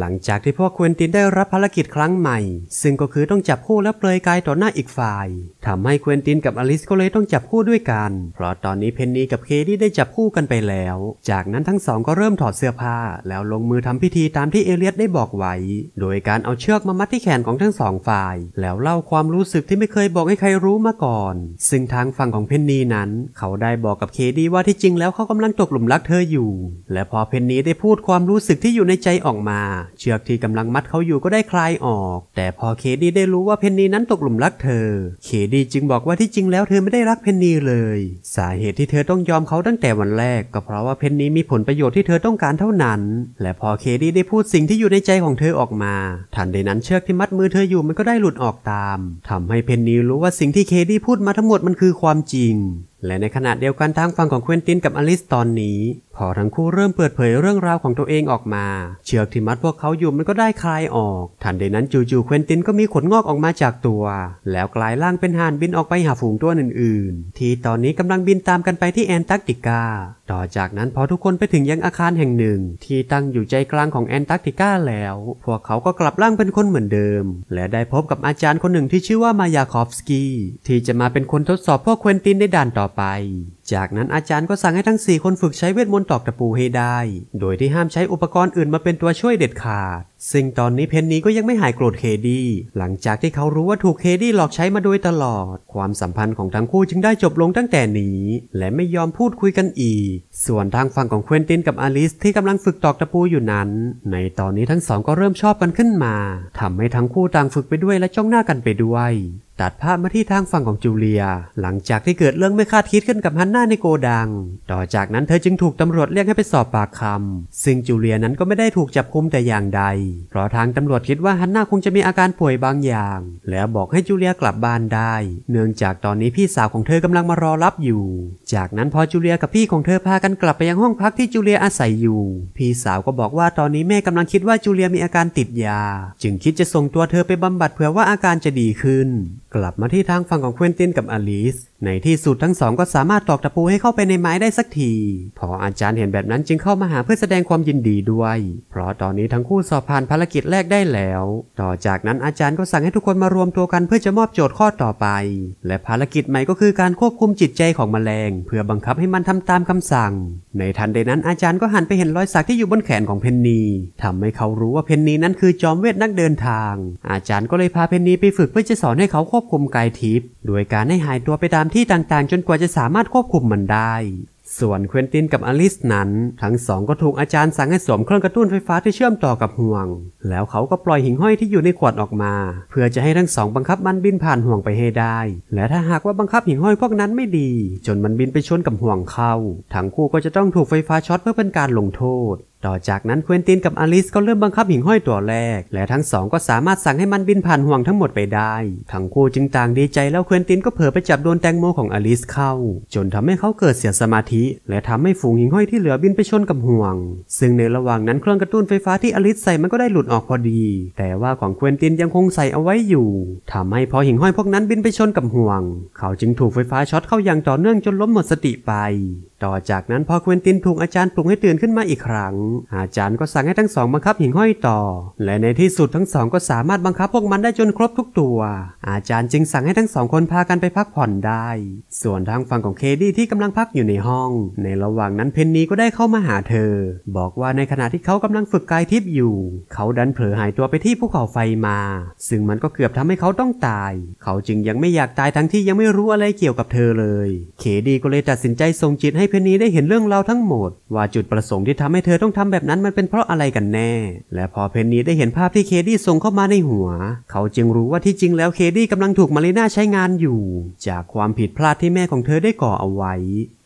หลังจากที่พวกควินตินได้รับภารกิจครั้งใหม่ ซึ่งก็คือต้องจับคู่และเปลยกายต่อหน้าอีกฝ่ายทำให้ควินตินกับอลิสก็เลยต้องจับคู่ด้วยกัน เพราะตอนนี้เพนนีกับเคดี้ได้จับคู่กันไปแล้ว จากนั้นทั้งสองก็เริ่มถอดเสื้อผ้าแล้วลงมือทำพิธีตามที่เอเลียตได้บอกไว้ โดยการเอาเชือกมามัดที่แขนของทั้งสองฝ่ายแล้วเล่าความรู้สึกที่ไม่เคยบอกให้ใครรู้มาก่อน ซึ่งทางฝั่งของเพนนีนั้น เขาได้บอกกับเคดี้ว่าที่จริงแล้วเขากำลังตกหลุมรักเธออยู่ และพอเพนนีได้พูดความรู้สึกที่อยู่ในใจออกมาเชือกที่กำลังมัดเขาอยู่ก็ได้คลายออก แต่พอเคดี้ได้รู้ว่าเพนนีนั้นตกหลุมรักเธอ เคดี้จึงบอกว่าที่จริงแล้วเธอไม่ได้รักเพนนีเลย สาเหตุที่เธอต้องยอมเขาตั้งแต่วันแรกก็เพราะว่าเพนนีมีผลประโยชน์ที่เธอต้องการเท่านั้น และพอเคดี้ได้พูดสิ่งที่อยู่ในใจของเธอออกมา ทันใดนั้นเชือกที่มัดมือเธออยู่มันก็ได้หลุดออกตามทำให้เพนนีรู้ว่าสิ่งที่เคดี้พูดมาทั้งหมดมันคือความจริงและในขณะเดียวกันทางฝั่งของเควินตินกับอลิสตอนนี้ พอทั้งคู่เริ่มเปิดเผยเรื่องราวของตัวเองออกมา เชือกที่มัดพวกเขาอยู่มันก็ได้คลายออก ทันใดนั้นจู่ๆเควินตินก็มีขนงอกออกมาจากตัว แล้วกลายร่างเป็นห่านบินออกไปหาฝูงตัวอื่น ๆ ที่ตอนนี้กำลังบินตามกันไปที่แอนตาร์กติกาต่อจากนั้นพอทุกคนไปถึงยังอาคารแห่งหนึ่ง ที่ตั้งอยู่ใจกลางของแอนตาร์กติกาแล้ว พวกเขาก็กลับร่างเป็นคนเหมือนเดิม และได้พบกับอาจารย์คนหนึ่งที่ชื่อว่ามายาคอฟสกี้ที่จะมาเป็นคนทดสอบพวกเควินตินในด่านต่อไป จากนั้นอาจารย์ก็สั่งให้ทั้ง 4 คนฝึกใช้เวทมนต์ตอกตะปูให้ได้ โดยที่ห้ามใช้อุปกรณ์อื่นมาเป็นตัวช่วยเด็ดขาดซึ่งตอนนี้เพนนีก็ยังไม่หายโกรธเคดีหลังจากที่เขารู้ว่าถูกเคดีหลอกใช้มาโดยตลอด ความสัมพันธ์ของทั้งคู่จึงได้จบลงตั้งแต่นี้ และไม่ยอมพูดคุยกันอีก ส่วนทางฝั่งของเควินตินกับอลิสที่กำลังฝึกตอกตะปูอยู่นั้น ในตอนนี้ทั้งสองก็เริ่มชอบกันขึ้นมา ทำให้ทั้งคู่ต่างฝึกไปด้วยและจ้องหน้ากันไปด้วยตัดภาพมาที่ทางฝั่งของจูเลีย หลังจากที่เกิดเรื่องไม่คาดคิดขึ้นกับฮันน่าในโกดัง ต่อจากนั้นเธอจึงถูกตำรวจเรียกให้ไปสอบปากคำซึ่งจูเลียนั้นก็ไม่ได้ถูกจับคุมแต่อย่างใด เพราะทางตำรวจคิดว่าฮันน่าคงจะมีอาการป่วยบางอย่าง แล้วบอกให้จูเลียกลับบ้านได้ เนื่องจากตอนนี้พี่สาวของเธอกำลังมารอรับอยู่ จากนั้นพอจูเลียกับพี่ของเธอพากันกลับไปยังห้องพักที่จูเลียอาศัยอยู่ พี่สาวก็บอกว่าตอนนี้แม่กำลังคิดว่าจูเลียมีอาการติดยา จึงคิดจะส่งตัวเธอไปบำบัดเผื่อว่าอาการจะดีขึ้นกลับมาที่ทางฝั่งของเควินตินกับอลิสในที่สุดทั้งสองก็สามารถตอกตะปูให้เข้าไปในไม้ได้สักที พออาจารย์เห็นแบบนั้นจึงเข้ามาหาเพื่อแสดงความยินดีด้วย เพราะตอนนี้ทั้งคู่สอบผ่านภารกิจแรกได้แล้ว ต่อจากนั้นอาจารย์ก็สั่งให้ทุกคนมารวมตัวกันเพื่อจะมอบโจทย์ข้อต่อไป และภารกิจใหม่ก็คือการควบคุมจิตใจของแมลงเพื่อบังคับให้มันทำตามคำสั่ง ในทันใดนั้นอาจารย์ก็หันไปเห็นรอยสักที่อยู่บนแขนของเพนนีทำให้เขารู้ว่าเพนนีนั้นคือจอมเวทนักเดินทาง อาจารย์ก็เลยพาเพนนีไปฝึกเพื่อจะสอนให้เขาควบคุมกายทิพย์โดยการให้หายตัวไปตามที่ต่างๆจนกว่าจะสามารถควบคุมมันได้ ส่วนเควินตินกับอลิสนั้น ทั้งสองก็ถูกอาจารย์สั่งให้สวมเครื่องกระตุ้นไฟฟ้าที่เชื่อมต่อกับห่วง แล้วเขาก็ปล่อยหิ่งห้อยที่อยู่ในขวดออกมา เพื่อจะให้ทั้งสองบังคับมันบินผ่านห่วงไปให้ได้ และถ้าหากว่าบังคับหิ่งห้อยพวกนั้นไม่ดี จนมันบินไปชนกับห่วงเข้า ทั้งคู่ก็จะต้องถูกไฟฟ้าช็อตเพื่อเป็นการลงโทษต่อจากนั้นเควินตินกับอลิสก็เริ่มบังคับหิ่งห้อยตัวแรก และทั้งสองก็สามารถสั่งให้มันบินผ่านห่วงทั้งหมดไปได้ ทั้งคู่จึงต่างดีใจแล้วเควินตินก็เผลอไปจับโดนแตงโมของอลิสเข้า จนทำให้เขาเกิดเสียสมาธิ และทำให้ฝูงหิ่งห้อยที่เหลือบินไปชนกับห่วง ซึ่งในระหว่างนั้นเครื่องกระตุ้นไฟฟ้าที่อลิสใส่มันก็ได้หลุดออกพอดี แต่ว่าของเควินตินยังคงใส่เอาไว้อยู่ ทำให้พอหิ่งห้อยพวกนั้นบินไปชนกับห่วง เขาจึงถูกไฟฟ้าช็อตเข้าอย่างต่อเนื่องจนล้มหมดสติไปต่อจากนั้นพอเควินตินถูกอาจารย์ปลุกให้ตื่นขึ้นมาอีกครั้ง อาจารย์ก็สั่งให้ทั้งสองบังคับหิ่งห้อยต่อ และในที่สุดทั้งสองก็สามารถบังคับพวกมันได้จนครบทุกตัว อาจารย์จึงสั่งให้ทั้งสองคนพากันไปพักผ่อนได้ ส่วนทางฝั่งของเคดี้ที่กำลังพักอยู่ในห้อง ในระหว่างนั้นเพนนีก็ได้เข้ามาหาเธอ บอกว่าในขณะที่เขากำลังฝึกกายทิพย์อยู่ เขาดันเผลอหายตัวไปที่ภูเขาไฟมา ซึ่งมันก็เกือบทำให้เขาต้องตาย เขาจึงยังไม่อยากตายทั้งที่ยังไม่รู้อะไรเกี่ยวกับเธอเลยเคดีก็เลยตัดสินใจส่งจิตให้เพนนีได้เห็นเรื่องราวทั้งหมด ว่าจุดประสงค์ที่ทำให้เธอต้องทำแบบนั้นมันเป็นเพราะอะไรกันแน่ และพอเพนนีได้เห็นภาพที่เคดี้ส่งเข้ามาในหัว เขาจึงรู้ว่าที่จริงแล้วเคดี้กำลังถูก มาริน่าใช้งานอยู่ จากความผิดพลาดที่แม่ของเธอได้ก่อเอาไว้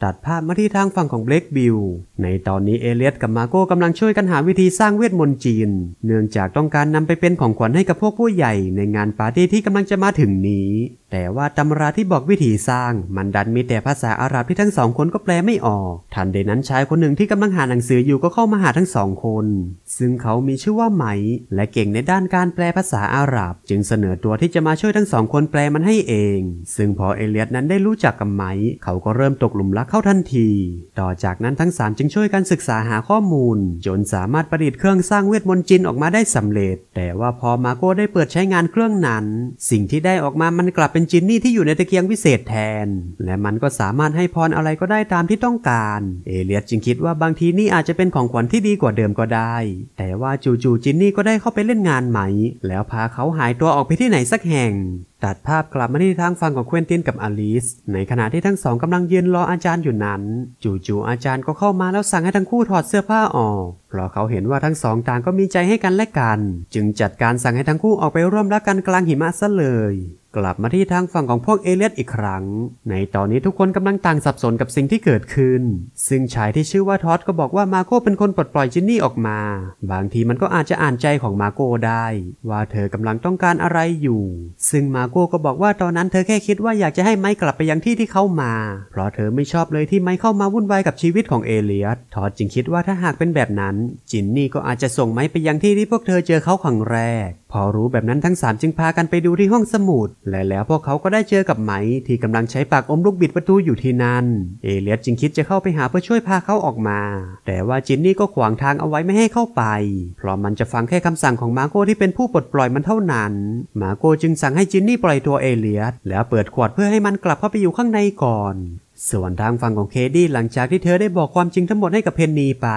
ตัดภาพมาที่ทางฝั่งของเบลกบิลในตอนนี้เอเลียสกับมาโก้กำลังช่วยกันหาวิธีสร้างเวทมนต์จีน เนื่องจากต้องการนำไปเป็นของขวัญให้กับพวกผู้ใหญ่ ในงานปาร์ตี้ที่กำลังจะมาถึงนี้ แต่ว่าตำราที่บอกวิธีสร้างมันดันมีแต่ภาษาอาหรับที่ทั้งสองคนก็แปลไม่ออก ทันใดนั้นชายคนหนึ่งที่กำลังหาหนังสืออยู่ก็เข้ามาหาทั้งสองคน ซึ่งเขามีชื่อว่าไหมและเก่งในด้านการแปลภาษาอาหรับ จึงเสนอตัวที่จะมาช่วยทั้งสองคนแปลมันให้เอง ซึ่งพอเอเลียสนั้นได้รู้จักกับไหมเขาก็เริ่มตกหลุมรักเข้าทันที ต่อจากนั้นทั้ง3จึงช่วยกันศึกษาหาข้อมูล จนสามารถประดิษฐ์เครื่องสร้างเวทมนต์จินออกมาได้สำเร็จ แต่ว่าพอมาโก้ได้เปิดใช้งานเครื่องนั้น สิ่งที่ได้ออกมามันกลับเป็นจินนี่ที่อยู่ในตะเกียงวิเศษแทน และมันก็สามารถให้พรอะไรก็ได้ตามที่ต้องการ เอเลียตจึงคิดว่าบางทีนี่อาจจะเป็นของขวัญที่ดีกว่าเดิมก็ได้ แต่ว่าจู่ๆจินนี่ก็ได้เข้าไปเล่นงานไหมแล้วพาเขาหายตัวออกไปที่ไหนสักแห่งตัดภาพกลับมาที่ทางฝั่งของเควินตินกับอลิสในขณะที่ทั้งสองกำลังยืนรออาจารย์อยู่นั้น จู่ๆอาจารย์ก็เข้ามาแล้วสั่งให้ทั้งคู่ถอดเสื้อผ้าออกเพราะเขาเห็นว่าทั้งสองต่างก็มีใจให้กันและกัน จึงจัดการสั่งให้ทั้งคู่ออกไปร่วมรักกันกลางหิมะซะเลยกลับมาที่ทางฝั่งของพวกเอเลียตอีกครั้ง ในตอนนี้ทุกคนกำลังต่างสับสนกับสิ่งที่เกิดขึ้น ซึ่งชายที่ชื่อว่าทอตก็บอกว่ามาโกเป็นคนปลดปล่อยจินนี่ออกมา บางทีมันก็อาจจะอ่านใจของมาโกได้ ว่าเธอกำลังต้องการอะไรอยู่ ซึ่งมาโกก็บอกว่าตอนนั้นเธอแค่คิดว่าอยากจะให้ไม้กลับไปยังที่ที่เขามา เพราะเธอไม่ชอบเลยที่ไม้เข้ามาวุ่นวายกับชีวิตของเอเลียต ทอตจึงคิดว่าถ้าหากเป็นแบบนั้น จินนี่ก็อาจจะส่งไม้ไปยังที่ที่พวกเธอเจอเขาครั้งแรก พอรู้แบบนั้นทั้งสามจึงพากันไปดูที่ห้องสมุดและแล้วพวกเขาก็ได้เจอกับไหมที่กำลังใช้ปากอมลูกบิดประตูอยู่ที่นั่น เอเลียตจึงคิดจะเข้าไปหาเพื่อช่วยพาเขาออกมา แต่ว่าจินนี่ก็ขวางทางเอาไว้ไม่ให้เข้าไป เพราะมันจะฟังแค่คำสั่งของมาโกที่เป็นผู้ปลดปล่อยมันเท่านั้น มาโกจึงสั่งให้จินนี่ปล่อยตัวเอเลียตแล้วเปิดขวดเพื่อให้มันกลับเข้าไปอยู่ข้างในก่อนส่วนทางฝั่งของเคดี้หลังจากที่เธอได้บอกความจริงทั้งหมดให้กับเพนนีไป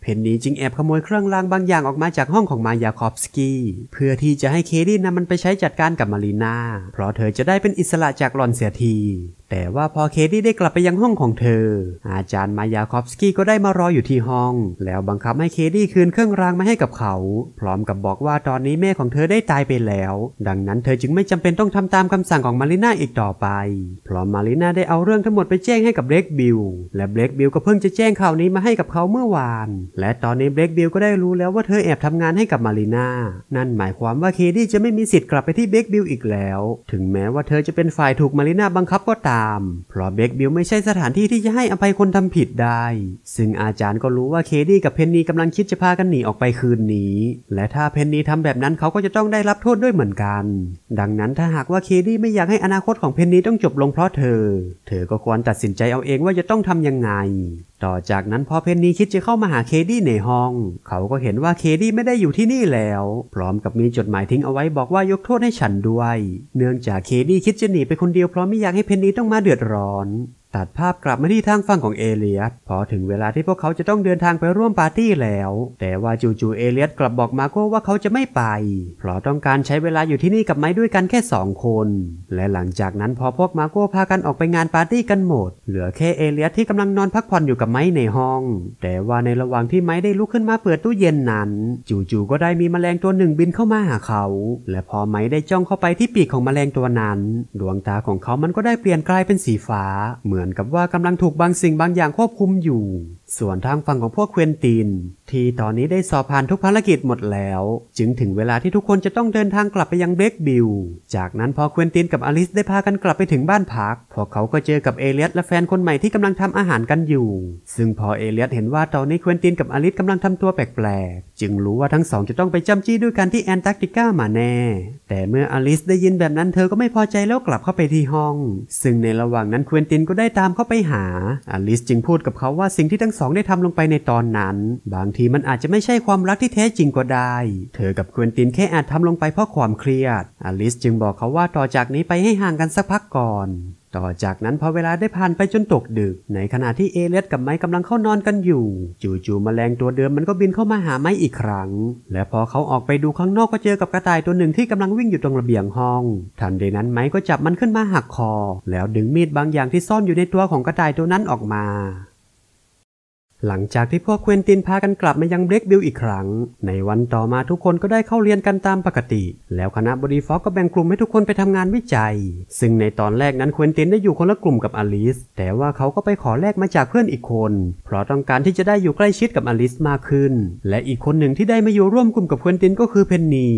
เพนนีจึงแอบขโมยเครื่องรางบางอย่างออกมาจากห้องของมายาคอฟสกี้เพื่อที่จะให้เคดี้นำมันไปใช้จัดการกับมารีนาเพราะเธอจะได้เป็นอิสระจากหลอนเสียทีแต่ว่าพอเคที่ได้กลับไปยังห้องของเธอ อาจารย์มายาคอฟสกี้ก็ได้มารออยู่ที่ห้อง แล้วบังคับให้เคดี้คืนเครื่องรางมาให้กับเขา พร้อมกับบอกว่าตอนนี้แม่ของเธอได้ตายไปแล้ว ดังนั้นเธอจึงไม่จำเป็นต้องทำตามคำสั่งของมาริน่าอีกต่อไปเพราะมาริน่าได้เอาเรื่องทั้งหมดไปแจ้งให้กับเบรกบิล และเบรกบิลก็เพิ่งจะแจ้งข่าวนี้มาให้กับเขาเมื่อวาน และตอนนี้เบรกบิลก็ได้รู้แล้วว่าเธอแอบทำงานให้กับมาริน่านั่นหมายความว่าเคดี้จะไม่มีสิทธิ์กลับไปที่เบรกบิลอีกแล้ว ถึงแม้ว่าเธอจะเป็นฝ่ายถูกมาริน่าบังคับก็ตามามเพราะเบคบิลไม่ใช่สถานที่ที่จะให้อภัยคนทำผิดได้ ซึ่งอาจารย์ก็รู้ว่าเคดี้กับเพนนีกำลังคิดจะพากันหนีออกไปคืนนี้ และถ้าเพนนีทำแบบนั้นเขาก็จะต้องได้รับโทษด้วยเหมือนกัน ดังนั้นถ้าหากว่าเคดี้ไม่อยากให้อนาคตของเพนนีต้องจบลงเพราะเธอ เธอก็ควรตัดสินใจเอาเองว่าจะต้องทำยังไงต่อจากนั้นพอเพนนีคิดจะเข้ามาหาเคดี้ในห้อง เขาก็เห็นว่าเคดี้ไม่ได้อยู่ที่นี่แล้ว พร้อมกับมีจดหมายทิ้งเอาไว้บอกว่ายกโทษให้ฉันด้วย เนื่องจากเคดี้คิดจะหนีไปคนเดียวเพราะไม่อยากให้เพนนีต้องมาเดือดร้อนตัดภาพกลับมาที่ทางฝั่งของเอเลียสพอถึงเวลาที่พวกเขาจะต้องเดินทางไปร่วมปาร์ตี้แล้ว แต่ว่าจู่ๆเอเลียสกลับบอกมาโก้ว่าเขาจะไม่ไป เพราะต้องการใช้เวลาอยู่ที่นี่กับไม้ด้วยกันแค่ 2 คน และหลังจากนั้น พอพวกมาโก้พากันออกไปงานปาร์ตี้กันหมดเหลือแค่เอเลียสที่กำลังนอนพักผ่อนอยู่กับไม้ในห้อง แต่ว่าในระหว่างที่ไม้ได้ลุกขึ้นมาเปิดตู้เย็นนั้น จู่ๆก็ได้มีแมลงตัวหนึ่งบินเข้ามาหาเขาและพอไม้ได้จ้องเข้าไปที่ปีกของแมลงตัวนั้นดวงตาของเขามันก็ได้เปลี่ยนกลายเป็นสีฟ้าเหมืมือนกับว่ากำลังถูกบางสิ่งบางอย่างควบคุมอยู่ ส่วนทางฝั่งของพวกเควนตินที่ตอนนี้ได้สอบผ่านทุกภารกิจหมดแล้ว จึงถึงเวลาที่ทุกคนจะต้องเดินทางกลับไปยังเบคกบิล จากนั้นพอเควินตินกับอลิสได้พากันกลับไปถึงบ้านพักพวกเขาก็เจอกับเอเลียตและแฟนคนใหม่ที่กำลังทำอาหารกันอยู่ ซึ่งพอเอเลียตเห็นว่าตอนนี้เควินตินกับอลิสกำลังทำตัวแปลกๆจึงรู้ว่าทั้งสองจะต้องไปจำจี้ด้วยกันที่แอนตาร์กติกามาแน่แต่เมื่ออลิสได้ยินแบบนั้นเธอก็ไม่พอใจแล้วกลับเข้าไปที่ห้อง ซึ่งในระหว่างนั้นเควินตินก็ได้ตามเข้าไปหา อลิสจึงพูดกับเขาว่าสิ่งที่ทั้งสองได้ทาลงไปในตอนนั้น บางทีมันอาจจะไม่ใช่ความรักที่แท้จริงก็ได้ เธอกับเควินตินแค่อาจทำลงไปเพราะความเครียด อลิสจึงบอกเขาว่าต่อจากนี้ไปให้ห่างกันสักพักก่อน ต่อจากนั้นพอเวลาได้ผ่านไปจนตกดึก ในขณะที่เอเลสกับไม้กำลังเข้านอนกันอยู่ จู่ๆแมลงตัวเดิมมันก็บินเข้ามาหาไม้อีกครั้ง และพอเขาออกไปดูข้างนอกก็เจอกับกระต่ายตัวหนึ่งที่กำลังวิ่งอยู่ตรงระเบียงห้อง ทันใดนั้นไม้ก็จับมันขึ้นมาหักคอ แล้วดึงมีดบางอย่างที่ซ่อนอยู่ในตัวของกระต่ายตัวนั้นออกมาหลังจากที่พวกเควินตินพากันกลับมายังเบรกบิลอีกครั้ง ในวันต่อมาทุกคนก็ได้เข้าเรียนกันตามปกติ แล้วคณะบดีฟอกก็แบ่งกลุ่มให้ทุกคนไปทำงานวิจัย ซึ่งในตอนแรกนั้นเควินตินได้อยู่คนละกลุ่มกับอลิส แต่ว่าเขาก็ไปขอแลกมาจากเพื่อนอีกคน เพราะต้องการที่จะได้อยู่ใกล้ชิดกับอลิสมากขึ้น และอีกคนหนึ่งที่ได้มาอยู่ร่วมกลุ่มกับเควินตินก็คือเพนนี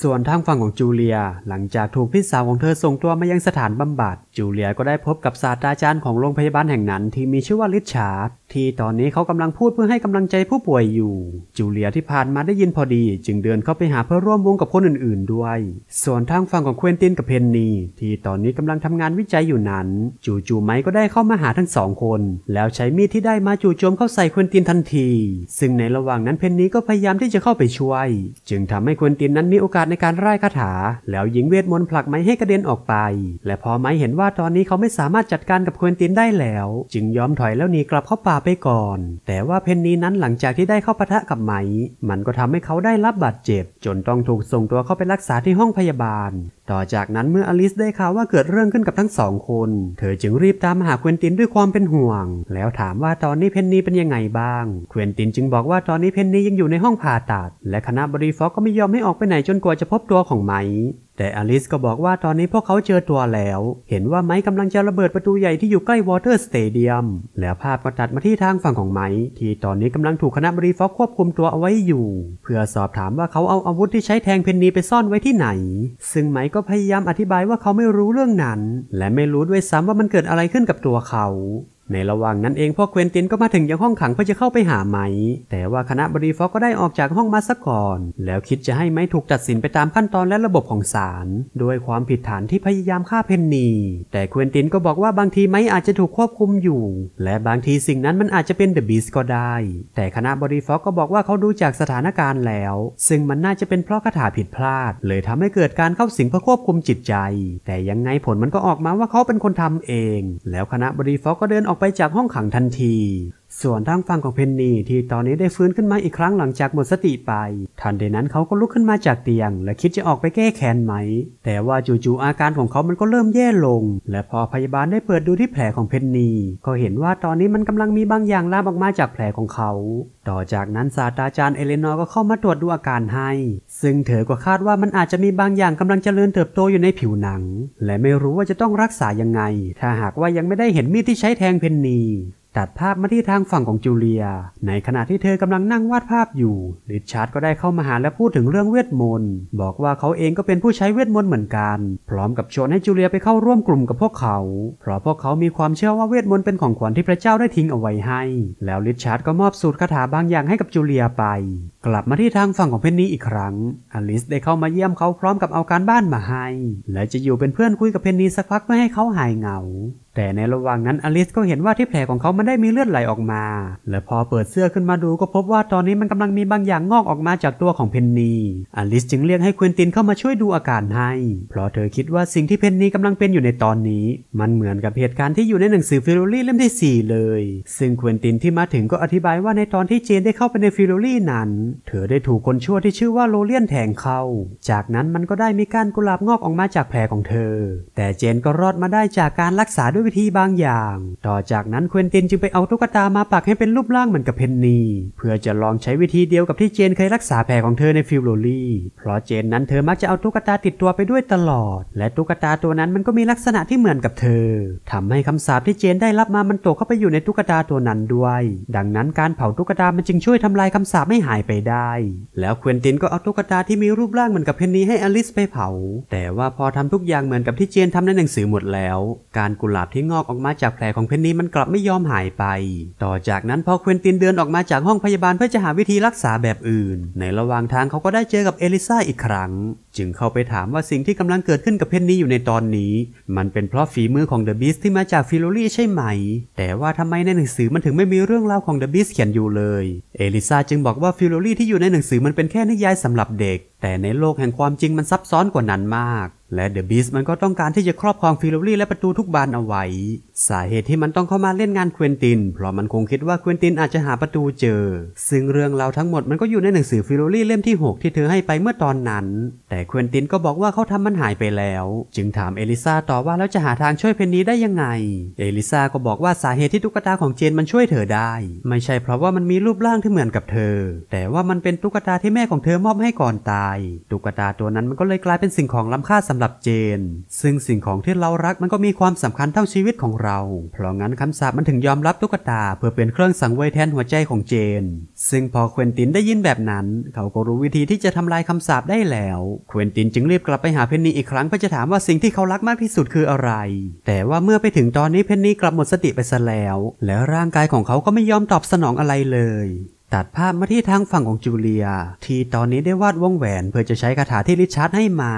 ส่วนทางฝั่งของจูเลีย หลังจากถูกพี่สาวของเธอส่งตัวมายังสถานบำบัด จูเลียก็ได้พบกับศาสตราจารย์ของโรงพยาบาลแห่งนั้นที่มีชื่อว่าลิชาร์ดที่ตอนนี้เขากำลังพูดเพื่อให้กำลังใจผู้ป่วยอยู่ จูเลียที่ผ่านมาได้ยินพอดี จึงเดินเข้าไปหาเพื่อร่วมวงกับคนอื่นๆด้วย ส่วนทางฝั่งของเควินตินกับเพนนีที่ตอนนี้กำลังทำงานวิจัยอยู่นั้น จูจๆไมค์ก็ได้เข้ามาหาทั้งสองคน แล้วใช้มีดที่ได้มาจู่โจมเข้าใส่เควินตินทันที ซึ่งในระหว่างนั้นเพนนีก็พยายามที่จะเข้าไปช่วย จึงทำให้เควินตินนั้นมีโอกาสในการไล่คาถา แล้วยิงเวทมนต์ผลักไมค์ให้กระเด็นออกไป และพอไมค์เห็นว่าตอนนี้เขาไม่สามารถจัดการกับเควินตินได้แล้ว จึงยอมถอยแล้วหนีกลับเข้าป่าไปก่อน แต่ว่าเพนนีนั้นหลังจากที่ได้เข้าปะทะกับไหม มันก็ทำให้เขาได้รับบาดเจ็บ จนต้องถูกส่งตัวเข้าไปรักษาที่ห้องพยาบาล ต่อจากนั้นเมื่ออลิสได้ข่าวว่าเกิดเรื่องขึ้นกับทั้งสองคน เธอจึงรีบตามหาเควินตินด้วยความเป็นห่วง แล้วถามว่าตอนนี้เพนนีเป็นยังไงบ้างเควินตินจึงบอกว่าตอนนี้เพนนียังอยู่ในห้องผ่าตัด และคณะบริฟอกก็ไม่ยอมให้ออกไปไหนจนกว่าจะพบตัวของไหมแต่อลิสก็บอกว่าตอนนี้พวกเขาเจอตัวแล้ว เห็นว่าไม้กำลังจะระเบิดประตูใหญ่ที่อยู่ใกล้วอเตอร์สเตเดียมแล้วภาพก็ตัดมาที่ทางฝั่งของไม้ ที่ตอนนี้กำลังถูกคณะบรีฟอกควบคุมตัวเอาไว้อยู่ เพื่อสอบถามว่าเขาเอาอาวุธที่ใช้แทงเพนนีไปซ่อนไว้ที่ไหน ซึ่งไม้ก็พยายามอธิบายว่าเขาไม่รู้เรื่องนั้น และไม่รู้ด้วยซ้ำว่ามันเกิดอะไรขึ้นกับตัวเขาในระหว่างนั้นเองพ่อเควินตินก็มาถึงยังห้องขังเพื่อจะเข้าไปหาไม้ แต่ว่าคณะบรีฟอกก็ได้ออกจากห้องมาสักก่อน แล้วคิดจะให้ไม้ถูกตัดสินไปตามขั้นตอนและระบบของศาลด้วยความผิดฐานที่พยายามฆ่าเพนนีแต่เควินตินก็บอกว่าบางทีไม้อาจจะถูกควบคุมอยู่ และบางทีสิ่งนั้นมันอาจจะเป็นเดอะบีสก็ได้ แต่คณะบรีฟอกก็บอกว่าเขาดูจากสถานการณ์แล้ว ซึ่งมันน่าจะเป็นเพราะคาถาผิดพลาด เลยทำให้เกิดการเข้าสิงเพื่อควบคุมจิตใจ แต่ยังไงผลมันก็ออกมาว่าเขาเป็นคนทำเอง แล้วคณะบรีฟอกก็เดินออกไปจากห้องขังทันทีส่วนทางฝั่งของเพนนีที่ตอนนี้ได้ฟื้นขึ้นมาอีกครั้งหลังจากหมดสติไปทันใดนั้นเขาก็ลุกขึ้นมาจากเตียง และคิดจะออกไปแก้แค้นไหม แต่ว่าจู่ๆอาการของเขามันก็เริ่มแย่ลง และพอพยาบาลได้เปิดดูที่แผลของเพนนีก็เห็นว่าตอนนี้มันกำลังมีบางอย่างลามออกมาจากแผลของเขา ต่อจากนั้นศาสตราจารย์เอเลนอร์ก็เข้ามาตรวจดูอาการให้ ซึ่งเธอก็คาดว่ามันอาจจะมีบางอย่างกำลังเจริญเติบโตอยู่ในผิวหนัง และไม่รู้ว่าจะต้องรักษายังไง ถ้าหากว่ายังไม่ได้เห็นมีดที่ใช้แทงเพนนีตัดภาพมาที่ทางฝั่งของจูเลีย ในขณะที่เธอกำลังนั่งวาดภาพอยู่ริชาร์ดก็ได้เข้ามาหาและพูดถึงเรื่องเวทมนต์บอกว่าเขาเองก็เป็นผู้ใช้เวทมนต์เหมือนกัน พร้อมกับชวนให้จูเลียไปเข้าร่วมกลุ่มกับพวกเขา เพราะพวกเขามีความเชื่อว่าเวทมนต์เป็นของขวัญที่พระเจ้าได้ทิ้งเอาไว้ให้ แล้วริชาร์ดก็มอบสูตรคาถาบางอย่างให้กับจูเลียไป กลับมาที่ทางฝั่งของเพนนีอีกครั้ง อลิสได้เข้ามาเยี่ยมเขาพร้อมกับเอาการบ้านมาให้ และจะอยู่เป็นเพื่อนคุยกับเพนนีสักพักเพื่อให้เขาหายเหงาแต่ในระหว่างนั้นอลิสก็เห็นว่าที่แผลของเขามันได้มีเลือดไหลออกมา และพอเปิดเสื้อขึ้นมาดู ก็พบว่าตอนนี้มันกำลังมีบางอย่างงอกออกมาจากตัวของเพนนีอลิสจึงเรียกให้ควินตินเข้ามาช่วยดูอาการให้ เพราะเธอคิดว่าสิ่งที่เพนนีกำลังเป็นอยู่ในตอนนี้ มันเหมือนกับเหตุการณ์ที่อยู่ในหนังสือฟิโรลี่เล่มที่4 เลย ซึ่งควินตินที่มาถึงก็อธิบายว่าในตอนที่เจนได้เข้าไปในฟิโรลี่นั้นเธอได้ถูกคนชั่วที่ชื่อว่าโรเลียนแทงเข้า จากนั้นมันก็ได้มีการกุหลาบงอกออกมาจากแผลของเธอ แต่เจนก็รอดมาได้จากการรักษาด้วยวิธีบางอย่าง ต่อจากนั้นเควินตินจึงไปเอาตุ๊กตามาปักให้เป็นรูปร่างเหมือนกับเพนนีเพื่อจะลองใช้วิธีเดียวกับที่เจนเคยรักษาแผลของเธอในฟิลโรลี่เพราะเจนนั้นเธอมักจะเอาตุ๊กตาติดตัวไปด้วยตลอด และตุ๊กตาตัวนั้นมันก็มีลักษณะที่เหมือนกับเธอ ทำให้คำสาปที่เจนได้รับมามันตกเข้าไปอยู่ในตุ๊กตาตัวนั้นด้วย ดังนั้นการเผาตุ๊กตามันจึงช่วยทำลายคำสาปไม่หายไปได้ แล้วเควินตินก็เอาตุ๊กตาที่มีรูปร่างเหมือนกับเพนนีให้อลิสไปเผา แต่ว่าพอทำทุกอย่างเหมือนกับที่เจนทำในหนังสือหมดแล้วการกุหลาบบที่งอกออกมาจากแผลของเพนนีมันกลับไม่ยอมหายไป ต่อจากนั้นพอเควินตินเดินออกมาจากห้องพยาบาลเพื่อจะหาวิธีรักษาแบบอื่น ในระหว่างทางเขาก็ได้เจอกับเอลิซาอีกครั้ง จึงเข้าไปถามว่าสิ่งที่กำลังเกิดขึ้นกับเพนนีอยู่ในตอนนี้ มันเป็นเพราะฝีมือของเดอะบีสที่มาจากฟิโลรี่ใช่ไหม แต่ว่าทำไมในหนังสือมันถึงไม่มีเรื่องราวของเดอะบีสเขียนอยู่เลย เอลิซาจึงบอกว่าฟิโลรี่ที่อยู่ในหนังสือมันเป็นแค่นิยายสำหรับเด็ก แต่ในโลกแห่งความจริงมันซับซ้อนกว่านั้นมากและเดอะบีสมันก็ต้องการที่จะครอบครองฟิลลอรี่และประตูทุกบานเอาไว้สาเหตุที่มันต้องเข้ามาเล่นงานเควินติน เพราะมันคงคิดว่าเควินตินอาจจะหาประตูเจอ ซึ่งเรื่องราวทั้งหมดมันก็อยู่ในหนังสือฟิโลลี่เล่มที่ 6 ที่เธอให้ไปเมื่อตอนนั้น แต่เควินตินก็บอกว่าเขาทำมันหายไปแล้ว จึงถามเอลิซาต่อว่าแล้วจะหาทางช่วยเพนนีได้ยังไงเอลิซาก็บอกว่าสาเหตุที่ตุ๊กตาของเจนมันช่วยเธอได้ ไม่ใช่เพราะว่ามันมีรูปร่างที่เหมือนกับเธอ แต่ว่ามันเป็นตุ๊กตาที่แม่ของเธอมอบให้ก่อนตายตุ๊กตาตัวนั้นมันก็เลยกลายเป็นสิ่งของล้ำค่าสำหรับเจน ซึ่งสิ่งของที่เรารักมันก็มีความสำคัญเท่าชีวิตของเราเราเพราะงั้นคำสาปมันถึงยอมรับตุ๊กตา เพื่อเป็นเครื่องสังเวยแทนหัวใจของเจน ซึ่งพอเควินตินได้ยินแบบนั้น เขาก็รู้วิธีที่จะทำลายคำสาปได้แล้วเควินตินจึงรีบกลับไปหาเพนนีอีกครั้งเพื่อจะถามว่าสิ่งที่เขารักมากที่สุดคืออะไร แต่ว่าเมื่อไปถึงตอนนี้เพนนีกลับหมดสติไปซะแล้ว และร่างกายของเขาก็ไม่ยอมตอบสนองอะไรเลยตัดภาพมาที่ทางฝั่งของจูเลียที่ตอนนี้ได้วาดวงแหวนเพื่อจะใช้คาถาที่ริชาร์ดให้มา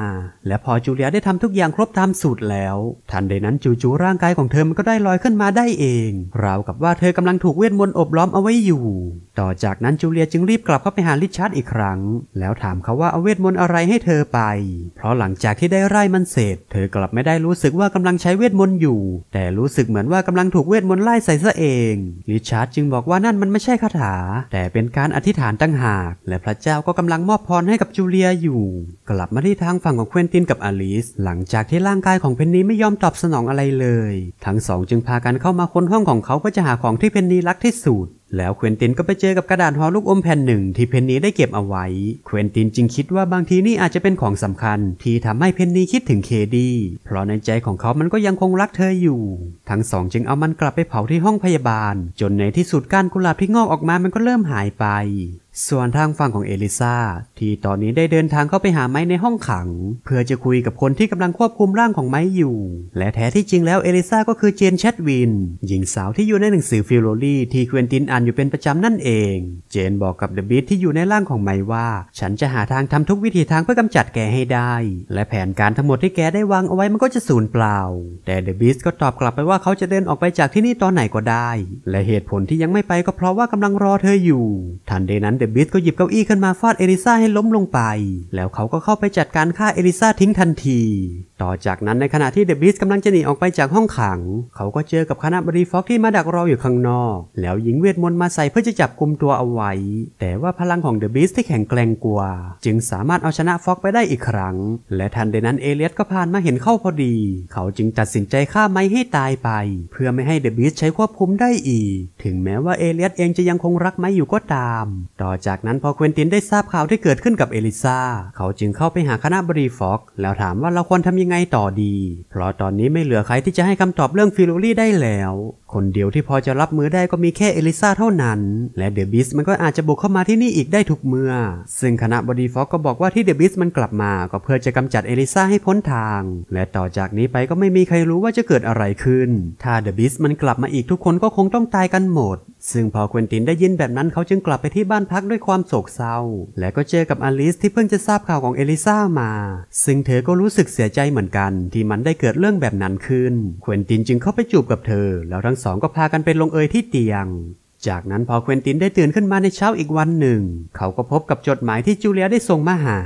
และพอจูเลียได้ทำทุกอย่างครบตามสูตรแล้ว ทันใดนั้นจูจๆร่างกายของเธอมันก็ได้ลอยขึ้นมาได้เองราวกับว่าเธอกำลังถูกเวทมนต์อบล้อมเอาไว้อยู่ ต่อจากนั้นจูเลียจึงรีบกลับเข้าไปหาริชาร์ดอีกครั้ง แล้วถามเขาว่าเอาเวทมนต์อะไรให้เธอไป เพราะหลังจากที่ได้ไล่มันเสร็จเธอกลับไม่ได้รู้สึกว่ากำลังใช้เวทมนต์อยู่ แต่รู้สึกเหมือนว่ากำลังถูกเวทมนต์ไล่ใส่ซะเองริชาร์ดจึงบอกว่านั่นมันไม่ใช่คาถาแ่แต่เป็นการอธิษฐานตั้งหาก และพระเจ้าก็กำลังมอบพรให้กับจูเลียอยู่ กลับมาที่ทางฝั่งของเควินตินกับอลิส หลังจากที่ร่างกายของเพนนีไม่ยอมตอบสนองอะไรเลย ทั้งสองจึงพากันเข้ามาค้นห้องของเขาเพื่อจะหาของที่เพนนีรักที่สุดแล้วเควินตินก็ไปเจอกับกระดาษห่อลูกอมแผ่นหนึ่ง ที่เพนนีได้เก็บเอาไว้ เควินตินจึงคิดว่าบางทีนี่อาจจะเป็นของสำคัญ ที่ทำให้เพนนีคิดถึงเคดี เพราะในใจของเขามันก็ยังคงรักเธออยู่ ทั้งสอง จึงเอามันกลับไปเผาที่ห้องพยาบาล จนในที่สุดก้านกุหลาบที่งอกออกมามันก็เริ่มหายไปส่วนทางฝั่งของเอลิซาที่ตอนนี้ได้เดินทางเข้าไปหาไม้ในห้องขัง เพื่อจะคุยกับคนที่กำลังควบคุมร่างของไม้อยู่ และแท้ที่จริงแล้วเอลิซาก็คือเจนแชดวิน หญิงสาวที่อยู่ใน หนังสือฟิโลลี่ ที่เควินตินอ่านอยู่เป็นประจำนั่นเอง เจนบอกกับเดอะบีทที่อยู่ในร่างของไม้ว่า ฉันจะหาทางทำทุกวิธี ทางเพื่อกำจัดแกให้ได้ และแผนการทั้งหมดที่แกได้วางเอาไว้มันก็จะสูญเปล่า แต่เดอะบีทก็ตอบกลับไปว่าเขาจะเดินออกไปจากที่นี่ตอนไหนก็ได้และเหตุผลที่ยังไม่ไปก็เพราะว่ากำลังรอเธออยู่ ทันใดนั้นเดบิสก็หยิบเก้าอี้ขึ้นมาฟาดเอลิซาให้ล้มลงไป แล้วเขาก็เข้าไปจัดการฆ่าเอลิซาทิ้งทันที ต่อจากนั้นในขณะที่เดบิสกำลังจะหนีออกไปจากห้องขัง เขาก็เจอกับคณะบริฟอกที่มาดักรออยู่ข้างนอก แล้วหญิงเวทมนต์มาใส่เพื่อจะจับกลุ่มตัวเอาไว้ แต่ว่าพลังของเดบิสที่แข็งแกร่งกว่า จึงสามารถเอาชนะฟอกไปได้อีกครั้ง และทันใดนั้นเอเลียสก็ผ่านมาเห็นเข้าพอดี เขาจึงตัดสินใจฆ่าไม้ให้ตายไป เพื่อไม่ให้เดบิสใช้ควบคุมได้อีก ถึงแม้ว่าเอเลียสเองจะยังคงรักไม้อยู่ก็ตามต่อ่อจากนั้นพอเควินตินได้ทราบข่าวที่เกิดขึ้นกับเอลิซาเขาจึงเข้าไปหาคณะบรีฟอกแล้วถามว่าเราควรทำยังไงต่อดี เพราะตอนนี้ไม่เหลือใครที่จะให้คำตอบเรื่องฟิลูรี่ได้แล้ว คนเดียวที่พอจะรับมือได้ก็มีแค่เอลิซาเท่านั้น และเดอะบิสมันก็อาจจะบุกเข้ามาที่นี่อีกได้ทุกเมื่อ ซึ่งคณะบดีฟอกก็บอกว่าที่เดอะบิสมันกลับมาก็เพื่อจะกำจัดเอลิซาให้พ้นทาง และต่อจากนี้ไปก็ไม่มีใครรู้ว่าจะเกิดอะไรขึ้น ถ้าเดอะบิสมันกลับมาอีกทุกคนก็คงต้องตายกันหมดซึ่งพอ ควินตินได้ยินแบบนั้นเขาจึงกลับไปที่บ้านพักด้วยความโศกเศร้า และก็เจอกับอลิสที่เพิ่งจะทราบข่าว ของเอลิซามา ซึ่งเธอก็รู้สึกเสียใจเหมือนกันที่มันได้เกิดเรื่องแบบนั้นขึ้น ควินตินจึงเข้าไปจูบกับเธอ แล้วทั้งสองก็พากันไปลงเอยที่เตียงจากนั้นพอเควินตินได้ตื่นขึ้นมาในเช้าอีกวันหนึ่ง เขาก็พบกับจดหมายที่จูเลียได้ส่งมาหา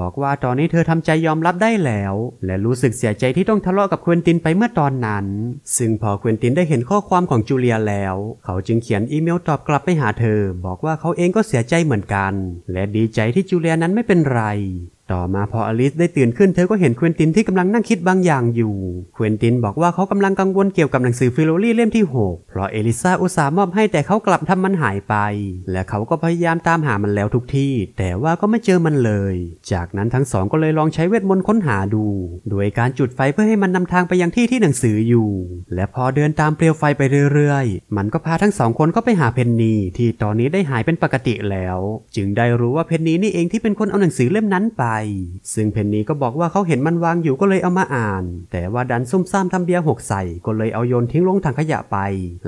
บอกว่าตอนนี้เธอทำใจยอมรับได้แล้ว และรู้สึกเสียใจที่ต้องทะเลาะกับเควินตินไปเมื่อตอนนั้น ซึ่งพอเควินตินได้เห็นข้อความของจูเลียแล้ว เขาจึงเขียนอีเมลตอบกลับไปหาเธอ บอกว่าเขาเองก็เสียใจเหมือนกัน และดีใจที่จูเลียนั้นไม่เป็นไรต่อมาพออลิซได้ตื่นขึ้นเธอก็เห็นเควินตินที่กำลังนั่งคิดบางอย่างอยู่เควินตินบอกว่าเขากำลังกังวลเกี่ยวกับหนังสือฟิโลลี่เล่มที่ 6 เพราะเอลิซาอุตส่าห์มอบให้แต่เขากลับทำมันหายไป และเขาก็พยายามตามหามันแล้วทุกที่แต่ว่าก็ไม่เจอมันเลย จากนั้นทั้งสองก็เลยลองใช้เวทมนต์ค้นหาดู โดยการจุดไฟเพื่อให้มันนำทางไปยังที่ที่หนังสืออยู่ และพอเดินตามเปลวไฟไปเรื่อยๆ มันก็พาทั้งสองคนเข้าไปหาเพนนีที่ตอนนี้ได้หายเป็นปกติแล้ว จึงได้รู้ว่าเพนนีนี่เองที่เป็นคนเอาหนังสือเล่มนั้นไปซึ่งเพนนีก็บอกว่าเขาเห็นมันวางอยู่ก็เลยเอามาอ่าน แต่ว่าดันซุ่มซ่ามทำเบียร์หกใส่ ก็เลยเอาโยนทิ้งลงถังขยะไป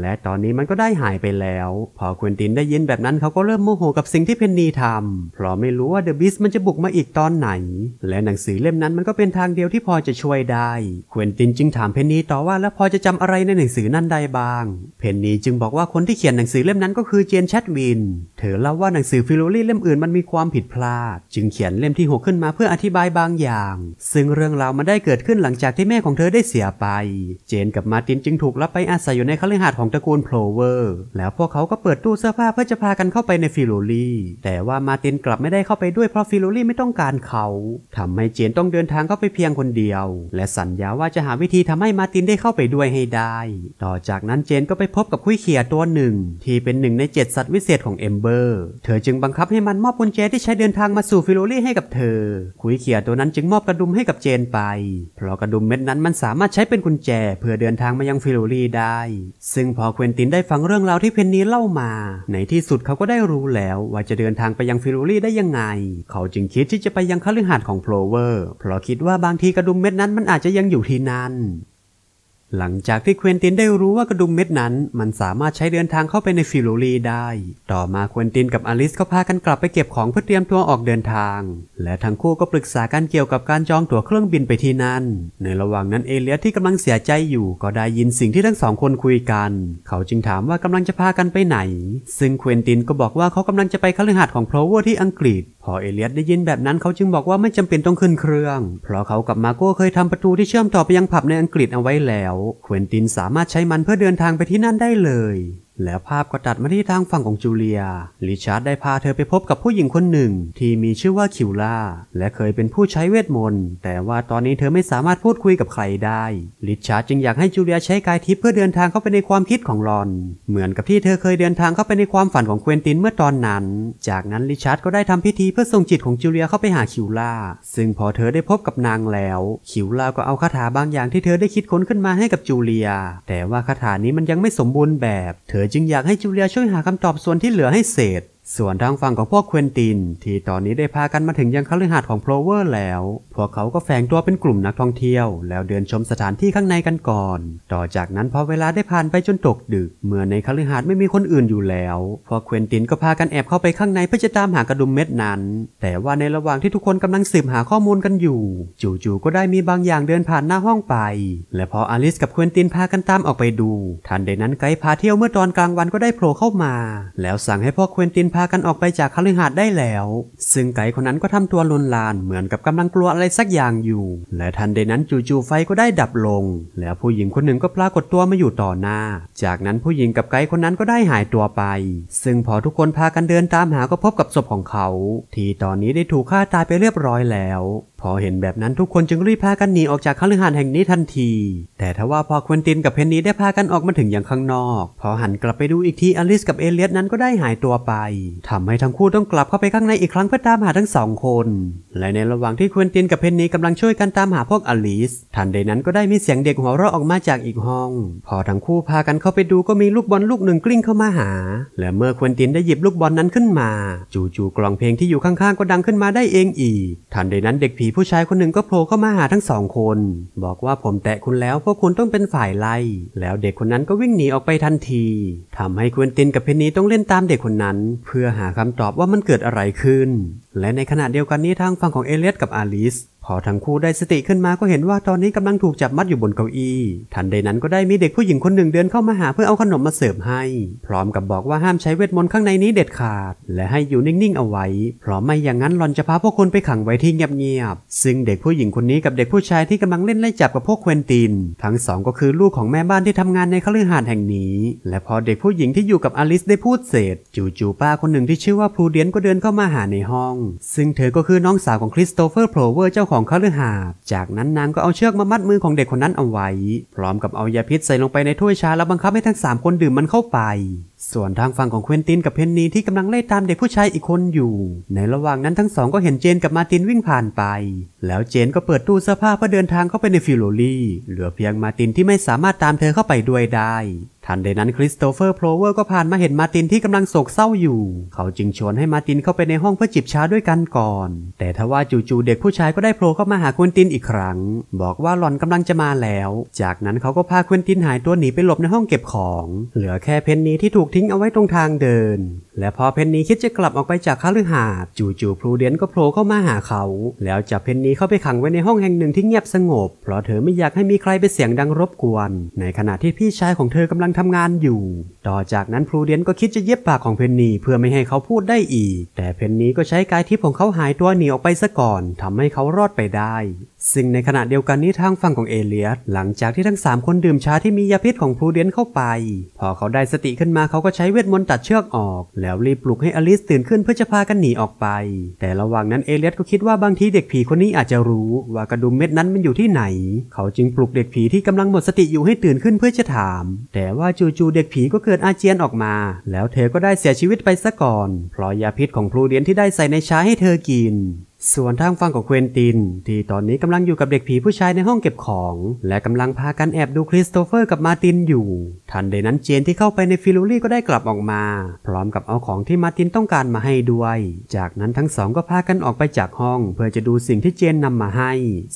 และตอนนี้มันก็ได้หายไปแล้วพอควินตินได้ยินแบบนั้นเขาก็เริ่มโมโหกับสิ่งที่เพนนีทำ เพราะไม่รู้ว่าเดอะบิสมันจะบุกมาอีกตอนไหน และหนังสือเล่มนั้นมันก็เป็นทางเดียวที่พอจะช่วยได้ ควินตินจึงถามเพนนีต่อว่าแล้วพอจะจำอะไรในหนังสือนั้นได้บ้างเพนนีจึงบอกว่าคนที่เขียนหนังสือเล่มนั้นก็คือเจนแชดวินเธอเล่าว่าหนังสือฟิโลลี่เล่มอื่นมันมีความผิดพลาด จึงเขียนเล่มที่หกขึ้นมาเพื่ออธิบายบางอย่าง ซึ่งเรื่องราวมันได้เกิดขึ้นหลังจากที่แม่ของเธอได้เสียไป เจนกับมาตินจึงถูกรับไปอาศัยอยู่ในคฤหาสน์ของตระกูลโพลเวอร์แล้วพวกเขาก็เปิดตู้เสื้อผ้าเพื่อจะพากันเข้าไปในฟิโลลี่แต่ว่ามาตินกลับไม่ได้เข้าไปด้วยเพราะฟิโลลี่ไม่ต้องการเขาทำให้เจนต้องเดินทางเข้าไปเพียงคนเดียว และสัญญาว่าจะหาวิธีทำให้มาตินได้เข้าไปด้วยให้ได้ ต่อจากนั้นเจนก็ไปพบกับคุยเขียตัวหนึ่ง ที่เป็นหนึ่งในเจ็ดสัตว์วิเศษของเอมเบอร์ เธอจึงบังคับให้มันมอบกุญแจที่ใช้เดินทางมาสู่ฟิโลลี่ให้กับเธอขุยเขียตัวนั้นจึงมอบกระดุมให้กับเจนไป เพราะกระดุมเม็ดนั้นมันสามารถใช้เป็นกุญแจ เพื่อเดินทางมายังฟิโลรีได้ ซึ่งพอเควินตินได้ฟังเรื่องราวที่เพนนีเล่ามา ในที่สุดเขาก็ได้รู้แล้ว ว่าจะเดินทางไปยังฟิโลรีได้ยังไง เขาจึงคิดที่จะไปยังคฤหาสน์ของโฟลเวอร์ เพราะคิดว่าบางทีกระดุมเม็ดนั้นมันอาจจะยังอยู่ที่นั่นหลังจากที่เควินตินได้รู้ว่ากระดุมเม็ดนั้นมันสามารถใช้เดินทางเข้าไปในฟิโลลีได้ ต่อมาเควินตินกับอลิสก็พากันกลับไปเก็บของเพื่อเตรียมตัวออกเดินทาง และทั้งคู่ก็ปรึกษากันเกี่ยวกับการจองตั๋วเครื่องบินไปที่นั่น ในระหว่างนั้นเอเลียที่กำลังเสียใจอยู่ก็ได้ยินสิ่งที่ทั้งสองคนคุยกัน เขาจึงถามว่ากำลังจะพากันไปไหน ซึ่งเควินตินก็บอกว่าเขากำลังจะไปคฤหาสน์ของโพลเวอร์ที่อังกฤษ พอเอเลียได้ยินแบบนั้นเขาจึงบอกว่าไม่จำเป็นต้องขึ้นเครื่อง เพราะเขากับมาโก้เคยทำประตูที่เชื่อมต่อไปยังผับในอังกฤษเอาไว้แล้วเควนตินสามารถใช้มันเพื่อเดินทางไปที่นั่นได้เลยแล้วภาพก็ตัดมาที่ทางฝั่งของจูเลีย ริชาร์ดได้พาเธอไปพบกับผู้หญิงคนหนึ่ง ที่มีชื่อว่าคิวล่าและเคยเป็นผู้ใช้เวทมนต์ แต่ว่าตอนนี้เธอไม่สามารถพูดคุยกับใครได้ ริชาร์ดจึงอยากให้จูเลียใช้กายทิพย์เพื่อเดินทางเข้าไปในความคิดของรลอน เหมือนกับที่เธอเคยเดินทางเข้าไปในความฝันของเควนตินเมื่อตอนนั้น จากนั้นริชาร์ดก็ได้ทำพิธีเพื่อส่งจิตของจูเลียเข้าไปหาคิวล่าซึ่งพอเธอได้พบกับนางแล้ว คิวล่าก็เอาคาถาบางอย่างที่เธอได้คิดค้นขึ้นมาให้กับจูเลีย แต่ว่าคาถานี้มันยังไม่สมบูรณ์แบบเธจึงอยากให้จูเลียช่วยหาคำตอบส่วนที่เหลือให้เศษส่วนทางฝั่งของพวกเควินติน ที่ตอนนี้ได้พากันมาถึงยังคฤหาสน์ของโพลเวอร์แล้ว พวกเขาก็แฝงตัวเป็นกลุ่มนักท่องเที่ยว แล้วเดินชมสถานที่ข้างในกันก่อน ต่อจากนั้นพอเวลาได้ผ่านไปจนตกดึกเมื่อในคฤหาสน์ไม่มีคนอื่นอยู่แล้วพวกเควินตินก็พากันแอบเข้าไปข้างในเพื่อจะตามหากระดุมเม็ดนั้น แต่ว่าในระหว่างที่ทุกคนกำลังสืบหาข้อมูลกันอยู่ จู่ๆก็ได้มีบางอย่างเดินผ่านหน้าห้องไป และพออลิสกับเควินตินพากันตามออกไปดูทันใดนั้นไกด์พาเที่ยวเมื่อตอนกลางวันก็ได้โผล่เข้ามาแล้วสั่งให้พวกเควินตินพากันออกไปจากคฤหาสน์ได้แล้ว ซึ่งไก่คนนั้นก็ทำตัวลนลานเหมือนกับกำลังกลัวอะไรสักอย่างอยู่ และทันใดนั้นจู่ๆไฟก็ได้ดับลง แล้วผู้หญิงคนหนึ่งก็ปรากฏตัวมาอยู่ต่อหน้า จากนั้นผู้หญิงกับไก่คนนั้นก็ได้หายตัวไป ซึ่งพอทุกคนพากันเดินตามหาก็พบกับศพของเขา ที่ตอนนี้ได้ถูกฆ่าตายไปเรียบร้อยแล้ว พอเห็นแบบนั้นทุกคนจึงรีบพากันหนีออกจากคฤหาสน์แห่งนี้ทันที แต่ทว่าพอควินตินกับเพนนีได้พากันออกมาถึงอย่างข้างนอกพอหันกลับไปดูอีกทีอลิสกับเอเลียสนั้นก็ได้หายตัวไปทำให้ทั้งคู่ต้องกลับเข้าไปข้างในอีกครั้งเพื่อตามหาทั้งสองคน และในระหว่างที่ควินตินกับเพนนีกำลังช่วยกันตามหาพวกอลิส ทันใดนั้นก็ได้มีเสียงเด็กหัวเราะออกมาจากอีกห้อง พอทั้งคู่พากันเข้าไปดูก็มีลูกบอลลูกหนึ่งกลิ้งเข้ามาหา และเมื่อควินตินได้หยิบลูกบอลนั้นขึ้นมา จู่ๆกล่องเพลงที่อยู่ข้างๆก็ดังขึ้นมาได้เองอีก ทันใดนั้นเด็กผีผู้ชายคนหนึ่งก็โผล่เข้ามาหาทั้งสองคน บอกว่าผมแตะคุณแล้วพวกคุณต้องเป็นฝ่ายไล่ แล้วเด็กคนนั้นก็วิ่งหนีออกไปทันที ทำให้ควินตินกับเพนนีต้องเล่นตามเด็กคนนั้นเพพื่อหาคำตอบว่ามันเกิดอะไรขึ้น และในขณะเดียวกันนี้ทางฝั่งของเอเลียกับอาลิสพอทั้งคู่ได้สติขึ้นมาก็เห็นว่าตอนนี้กำลังถูกจับมัดอยู่บนเก้าอี้ ทันใดนั้นก็ได้มีเด็กผู้หญิงคนหนึ่งเดินเข้ามาหาเพื่อเอาขนมมาเสิร์ฟให้ พร้อมกับบอกว่าห้ามใช้เวทมนต์ข้างในนี้เด็ดขาด และให้อยู่นิ่งๆ เอาไว้ เพราะไม่อย่างนั้นหลอนจะพาพวกคนไปขังไว้ที่เงียบๆ ซึ่งเด็กผู้หญิงคนนี้กับเด็กผู้ชายที่กำลังเล่นไล่จับกับพวกเควนติน ทั้งสองก็คือลูกของแม่บ้านที่ทำงานในคฤหาสน์แห่งนี้ และพอเด็กผู้หญิงที่อยู่กับอลิสได้พูดเสร็จ จู่ๆป้าคนหนึ่งที่ชื่อว่าพลูเดียนก็เดินเข้ามาหาในห้อง ซึ่งเธอก็คือน้องสาวของคริสโตเฟอร์โพรเวอร์เจ้าของของคฤหาสน์จากนั้นนางก็เอาเชือกมามัดมือของเด็กคนนั้นเอาไว้ พร้อมกับเอายาพิษใส่ลงไปในถ้วยชาแล้วบังคับให้ทั้ง 3 คนดื่มมันเข้าไปส่วนทางฝั่งของเควินตินกับเพนนีที่กำลังไล่ตามเด็กผู้ชายอีกคนอยู่ ในระหว่างนั้นทั้งสองก็เห็นเจนกับมาตินวิ่งผ่านไป แล้วเจนก็เปิดตู้เสื้อผ้าเพื่อเดินทางเข้าไปในฟิโลลี่ เหลือเพียงมาตินที่ไม่สามารถตามเธอเข้าไปด้วยได้ ทันใดนั้นคริสโตเฟอร์โพลเวอร์ก็ผ่านมาเห็นมาตินที่กำลังโศกเศร้าอยู่ เขาจึงชวนให้มาตินเข้าไปในห้องเพื่อจิบชาด้วยกันก่อน แต่ทว่าจู่ๆเด็กผู้ชายก็ได้โผล่เข้ามาหาควินตินอีกครั้ง บอกว่าหล่อนกำลังจะมาแล้ว จากนั้นเขาก็พาควินตินหายตัวหนีไปหลบในห้องเก็บของ เหลือแค่เพนนีที่ถูกทิทิ้งเอาไว้ตรงทางเดิน และพอเพนนีคิดจะกลับออกไปจากคาลือหาดจู่ๆพลูเดนก็โผล่เข้ามาหาเขาแล้วจับเพนนีเข้าไปขังไว้ในห้องแห่งหนึ่งที่เงียบสงบเพราะเธอไม่อยากให้มีใครไปเสียงดังรบกวน ในขณะที่พี่ชายของเธอกำลังทำงานอยู่ ต่อจากนั้นพลูเดนก็คิดจะเย็บปากของเพนนีเพื่อไม่ให้เขาพูดได้อีก แต่เพนนีก็ใช้กายทิพย์ของเขาหายตัวหนีออกไปซะก่อน ทำให้เขารอดไปได้ซึ่งในขณะเดียวกันนี้ทางฝั่งของเอเลียสหลังจากที่ทั้ง 3 คนดื่มชาที่มียาพิษของพลูเดนเข้าไป พอเขาได้สติขึ้นมาเขาก็ใช้เวทมนต์ตัดเชือกออก แล้วรีบปลุกให้อลิสตื่นขึ้นเพื่อจะพากันหนีออกไป แต่ระหว่างนั้นเอเลียตก็คิดว่าบางทีเด็กผีคนนี้อาจจะรู้ ว่ากระดุมเม็ดนั้นมันอยู่ที่ไหน เขาจึงปลุกเด็กผีที่กำลังหมดสติอยู่ให้ตื่นขึ้นเพื่อจะถาม แต่ว่าจู่ๆเด็กผีก็เกิดอาเจียนออกมา แล้วเธอก็ได้เสียชีวิตไปซะก่อนเพราะยาพิษของพลูเดียนที่ได้ใส่ในชาให้เธอกินส่วนทางฟังของเควินติน ที่ตอนนี้กำลังอยู่กับเด็กผีผู้ชายในห้องเก็บของ และกำลังพากันแอบดูคริสโตเฟอร์กับมาตินอยู่ทันใดนั้นเจนที่เข้าไปในฟิลูรี่ก็ได้กลับออกมา พร้อมกับเอาของที่มาตินต้องการมาให้ด้วย จากนั้นทั้งสองก็พากันออกไปจากห้อง เพื่อจะดูสิ่งที่เจนนำมาให้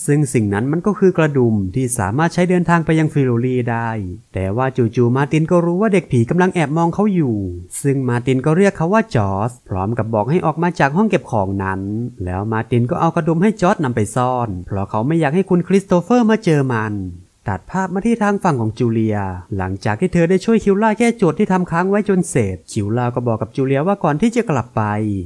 ซึ่งสิ่งนั้นมันก็คือกระดุมที่สามารถใช้เดินทางไปยังฟิลูรี่ได้แต่ว่าจู่ๆมาตินก็รู้ว่าเด็กผีกำลังแอบมองเขาอยู่ซึ่งมาตินก็เรียกเขาว่าจอสพร้อมกับบอกให้ออกมาจากห้องเก็บของนั้นแล้วมามาตินก็เอากระดุมให้จอร์ดนำไปซ่อน เพราะเขาไม่อยากให้คุณคริสโตเฟอร์มาเจอมันตัดภาพมาที่ทางฝั่งของจูเลีย หลังจากที่เธอได้ช่วยคิวล่าแก้โจทย์ที่ทำค้างไว้จนเสร็จคิวล่าก็บอกกับจูเลียว่าก่อนที่จะกลับไป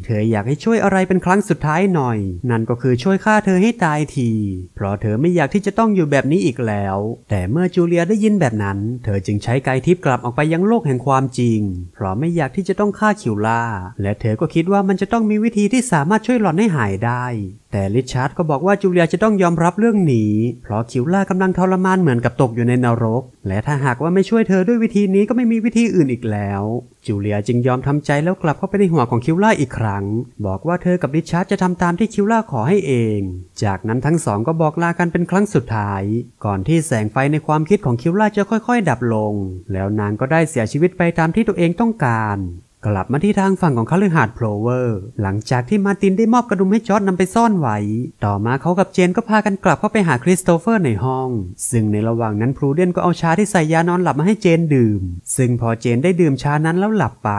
เธออยากให้ช่วยอะไรเป็นครั้งสุดท้ายหน่อย นั่นก็คือช่วยฆ่าเธอให้ตายที เพราะเธอไม่อยากที่จะต้องอยู่แบบนี้อีกแล้ว แต่เมื่อจูเลียได้ยินแบบนั้น เธอจึงใช้กายทิพย์กลับออกไปยังโลกแห่งความจริง เพราะไม่อยากที่จะต้องฆ่าคิวล่าและเธอก็คิดว่ามันจะต้องมีวิธีที่สามารถช่วยหล่อนให้หายได้แต่ริชาร์ดก็บอกว่าจูเลียจะต้องยอมรับเรื่องนี้ เพราะคิวล่ากำลังทรมานเหมือนกับตกอยู่ในนรก และถ้าหากว่าไม่ช่วยเธอด้วยวิธีนี้ก็ไม่มีวิธีอื่นอีกแล้ว จูเลียจึงยอมทำใจแล้วกลับเข้าไปในหัวของคิวล่าอีกครั้ง บอกว่าเธอกับริชาร์ดจะทำตามที่คิวล่าขอให้เอง จากนั้นทั้งสองก็บอกลากันเป็นครั้งสุดท้าย ก่อนที่แสงไฟในความคิดของคิวล่าจะค่อยๆ ดับลง แล้วนางก็ได้เสียชีวิตไปตามที่ตัวเองต้องการกลับมาที่ทางฝั่งของคฤหาสน์โพลเวอร์ หลังจากที่มาตินได้มอบกระดุมให้จอร์ดนำไปซ่อนไว้ ต่อมาเขากับเจนก็พากันกลับเข้าไปหาคริสโตเฟอร์ในห้อง ซึ่งในระหว่างนั้นพรูเดนก็เอาชาที่ใส่ยานอนหลับมาให้เจนดื่ม ซึ่งพอเจนได้ดื่มชานั้นแล้วหลับไป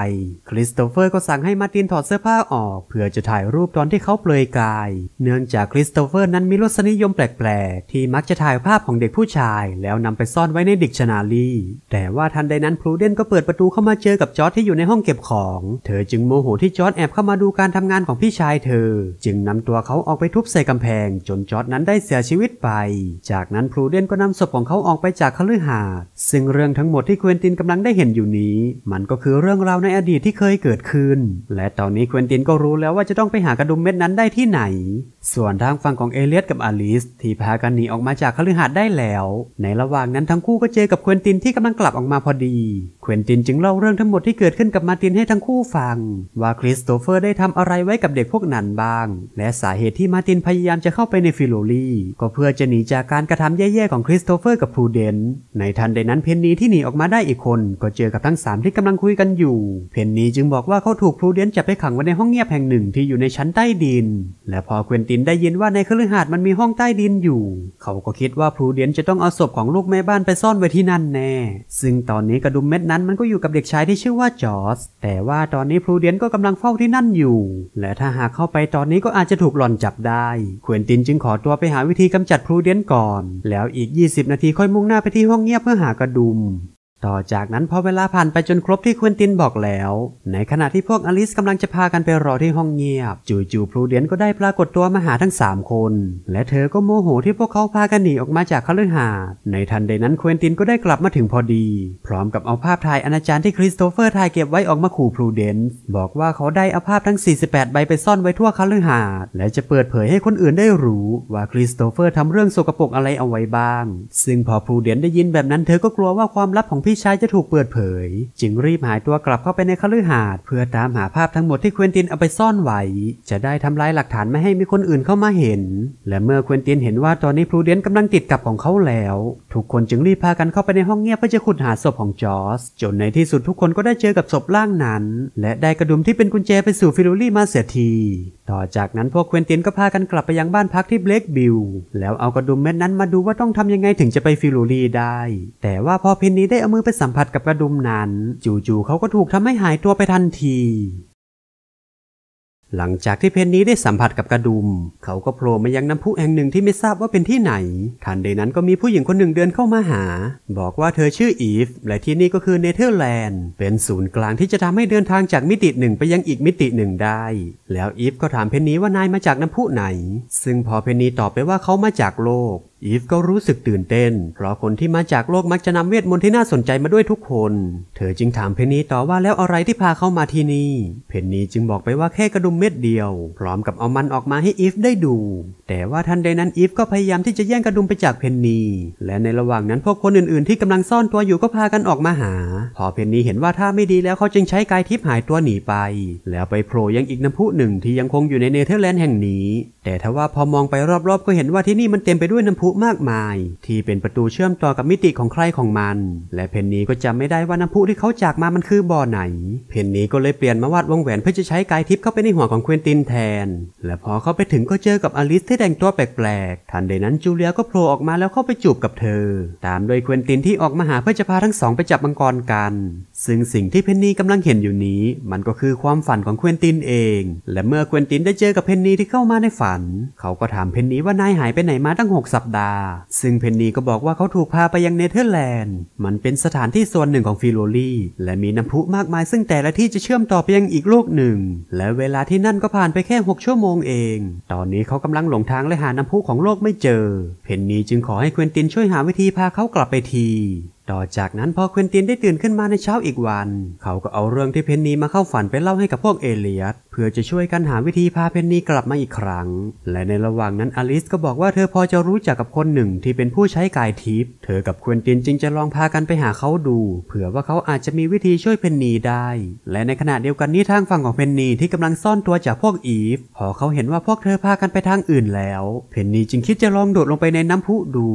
คริสโตเฟอร์ก็สั่งให้มาตินถอดเสื้อผ้าออก เพื่อจะถ่ายรูปตอนที่เขาเปลือยกาย เนื่องจากคริสโตเฟอร์นั้นมีรสนิยมแปลก ๆ ที่มักจะถ่ายภาพของเด็กผู้ชายแล้วนำไปซ่อนไว้ในดิกชันนารีแต่ว่าทันใดนั้นพรูเดนก็เปิดประตูเข้ามาเจอกับจอร์ดที่อยู่ในห้องเก็บของเธอจึงโมโหที่จอร์ดแอบเข้ามาดูการทำงานของพี่ชายเธอ จึงนำตัวเขาออกไปทุบใส่กำแพง จนจอร์ดนั้นได้เสียชีวิตไป จากนั้นพลูเดนก็นำศพของเขาออกไปจากคฤหาสน์ซึ่งเรื่องทั้งหมดที่เควินตินกำลังได้เห็นอยู่นี้ มันก็คือเรื่องราวในอดีตที่เคยเกิดขึ้น และตอนนี้เควินตินก็รู้แล้วว่าจะต้องไปหากระดุมเม็ดนั้นได้ที่ไหนส่วนทางฝั่งของเอเลียตกับอลิสที่พากันหนีออกมาจากคฤหาสน์ได้แล้ว ในระหว่างนั้นทั้งคู่ก็เจอกับเควินตินที่กำลังกลับออกมาพอดี เควินตินจึงเล่าเรื่องทั้งหมดที่เกิดขึ้นกับมาตินให้ทั้งคู่ฟังว่าคริสโตเฟอร์ได้ทำอะไรไว้กับเด็กพวกนั้นบ้างและสาเหตุที่มาตินพยายามจะเข้าไปในฟิโลลีก็เพื่อจะหนีจากการกระทำแย่ๆของคริสโตเฟอร์กับพูเดนในทันใดนั้นเพนนีที่หนีออกมาได้อีกคนก็เจอกับทั้ง 3 ที่กำลังคุยกันอยู่เพนนีจึงบอกว่าเขาถูกพูเดนจับไปขังไว้ในห้องเงียบแห่งหนึ่งที่อยู่ในชั้นใต้ดิน และพอควินตินได้ยินว่าในคฤหาสน์มันมีห้องใต้ดินอยู่ เขาก็คิดว่าพลูเดียนจะต้องเอาศพของลูกแม่บ้านไปซ่อนไว้ที่นั่นแน่ ซึ่งตอนนี้กระดุมเม็ดนั้นมันก็อยู่กับเด็กชายที่ชื่อว่าจอร์สแต่ว่าตอนนี้พลูเดียนก็กำลังเฝ้าที่นั่นอยู่ และถ้าหากเข้าไปตอนนี้ก็อาจจะถูกหล่อนจับได้เควินตินจึงขอตัวไปหาวิธีกำจัดพลูเดียนก่อน แล้วอีก20นาทีค่อยมุ่งหน้าไปที่ห้องเงียบเพื่อหากระดุมต่อจากนั้นพอเวลาผ่านไปจนครบที่ควินตินบอกแล้ว ในขณะที่พวกอลิสกำลังจะพากันไปรอที่ห้องเงียบจู่ๆพลูเดียนก็ได้ปรากฏตัวมาหาทั้ง3คน และเธอก็โมโหที่พวกเขาพากันหนีออกมาจากคฤหาสน์ในทันใดนั้นควินตินก็ได้กลับมาถึงพอดี พร้อมกับเอาภาพถ่ายอนาจารที่คริสโตเฟอร์ถ่ายเก็บไว้ออกมาขู่พลูเดนบอกว่าเขาได้เอาภาพทั้ง 48 ใบไปซ่อนไว้ทั่วคฤหาสน์และจะเปิดเผยให้คนอื่นได้รู้ว่าคริสโตเฟอร์ทำเรื่องโสกโปกอะไรเอาไว้บ้างซึ่งพอพลูเดนได้ยินแบบนั้นเธอก็กลัวว่าความลับของพพี่ชายจะถูกเปิดเผย จึงรีบหายตัวกลับเข้าไปในคฤหาสน์เพื่อตามหาภาพทั้งหมดที่เควินตินเอาไปซ่อนไว้จะได้ทำลายหลักฐานไม่ให้มีคนอื่นเข้ามาเห็น และเมื่อเควินตินเห็นว่าตอนนี้พลูเดนกำลังติดกับของเขาแล้ว ทุกคนจึงรีบพากันเข้าไปในห้องเงียบเพื่อจะขุดหาศพของจอร์สจนในที่สุดทุกคนก็ได้เจอกับศพล่างนั้น และได้กระดุมที่เป็นกุญแจไปสู่ฟิลลี่มาเสียทีต่อจากนั้นพวกเควินตินก็พากันกลับไปยังบ้านพักที่เบลกบิล แล้วเอากระดุมเม็ดนั้นมาดูว่าต้องทำยังไงถึงจะไปฟิลูรีได้ แต่ว่าพอเพนนีได้เอามือไปสัมผัสกับกระดุมนั้น จู่ๆเขาก็ถูกทำให้หายตัวไปทันทีหลังจากที่เพนนี้ได้สัมผัสกับกระดุม เขาก็โผล่มายังน้ำพุแห่งหนึ่งที่ไม่ทราบว่าเป็นที่ไหน ทันใดนั้นก็มีผู้หญิงคนหนึ่งเดินเข้ามาหา บอกว่าเธอชื่ออีฟ และที่นี่ก็คือเนเธอร์แลนด์ เป็นศูนย์กลางที่จะทำให้เดินทางจากมิติหนึ่งไปยังอีกมิติหนึ่งได้ แล้วอีฟก็ถามเพนนี้ว่านายมาจากน้ำพุไหน ซึ่งพอเพนนี้ตอบไปว่าเขามาจากโลกอีฟก็รู้สึกตื่นเต้นเพราะคนที่มาจากโลกมักจะนำเวทมนต์ที่น่าสนใจมาด้วยทุกคน เธอจึงถามเพนนีต่อว่าแล้วอะไรที่พาเข้ามา ที่นี่เพนนีจึงบอกไปว่าแค่กระดุมเม็ดเดียว พร้อมกับเอามันออกมาให้อีฟได้ดู แต่ว่าทันใดนั้นอีฟก็พยายามที่จะแย่งกระดุมไปจากเพนนีและในระหว่างนั้น พวกคนอื่น ๆที่กำลังซ่อนตัวอยู่ก็พากันออกมาหา พอเพนนีเห็นว่าท่าไม่ดีแล้วเขาจึงใช้กายทิพย์หายตัวหนีไป แล้วไปโผล่ยังอีกน้ำพุหนึ่งที่ยังคงอยู่ในเนเธอร์แลนด์แห่งนี้แต่ทว่าพอมองไปรอบๆ ก็เห็นว่าที่นี่มันเต็มไปด้วยน้ำพุมากมาย ที่เป็นประตูเชื่อมต่อกับมิติของใครของมัน และเพนนีก็จำไม่ได้ว่าน้ำพุที่เขาจากมามันคือบ่อไหน เพนนีก็เลยเปลี่ยนมาวาดวงแหวนเพื่อจะใช้กายทิพย์เข้าไปในหัวของเควินตินแทน และพอเข้าไปถึงก็เจอกับอลิสที่แต่งตัวแปลกๆทันใดนั้นจูเลียก็โผล่ออกมาแล้วเข้าไปจูบกับเธอ ตามโดยเควินตินที่ออกมาหาเพื่อจะพาทั้งสองไปจับมังกรกันซึ่งสิ่งที่เพนนีกำลังเห็นอยู่นี้มันก็คือความฝันของเควินตินเอง และเมื่อเควินตินได้เจอกับเพนนีที่เข้ามาในฝัน เขาก็ถามเพนนีว่านายหายไปไหนมาตั้ง 6 สัปดาห์ ซึ่งเพนนีก็บอกว่าเขาถูกพาไปยังเนเธอร์แลนด์มันเป็นสถานที่ส่วนหนึ่งของฟิโลลี่ และมีน้ำพุมากมายซึ่งแต่ละที่จะเชื่อมต่อไปยังอีกโลกหนึ่ง และเวลาที่นั่นก็ผ่านไปแค่6ชั่วโมงเองตอนนี้เขากำลังหลงทางและหาน้ำพุของโลกไม่เจอเพนนีจึงขอให้เควินตินช่วยหาวิธีพาเขากลับไปทีต่อจากนั้นพอเควินตินได้ตื่นขึ้นมาในเช้าอีกวัน เขาก็เอาเรื่องที่เพนนีมาเข้าฝันไปเล่าให้กับพวกเอเลียตเพื่อจะช่วยกันหาวิธีพาเพนนีกลับมาอีกครั้ง และในระหว่างนั้นอลิสก็บอกว่าเธอพอจะรู้จักกับคนหนึ่งที่เป็นผู้ใช้กายทิพย์เธอกับเควินตินจึงจะลองพากันไปหาเขาดู เผื่อว่าเขาอาจจะมีวิธีช่วยเพนนีได้และในขณะเดียวกันนี้ทางฝั่งของเพนนีที่กำลังซ่อนตัวจากพวกอีฟพอเขาเห็นว่าพวกเธอพากันไปทางอื่นแล้วเพนนีจึงคิดจะลองโดดลงไปในน้ำพุดู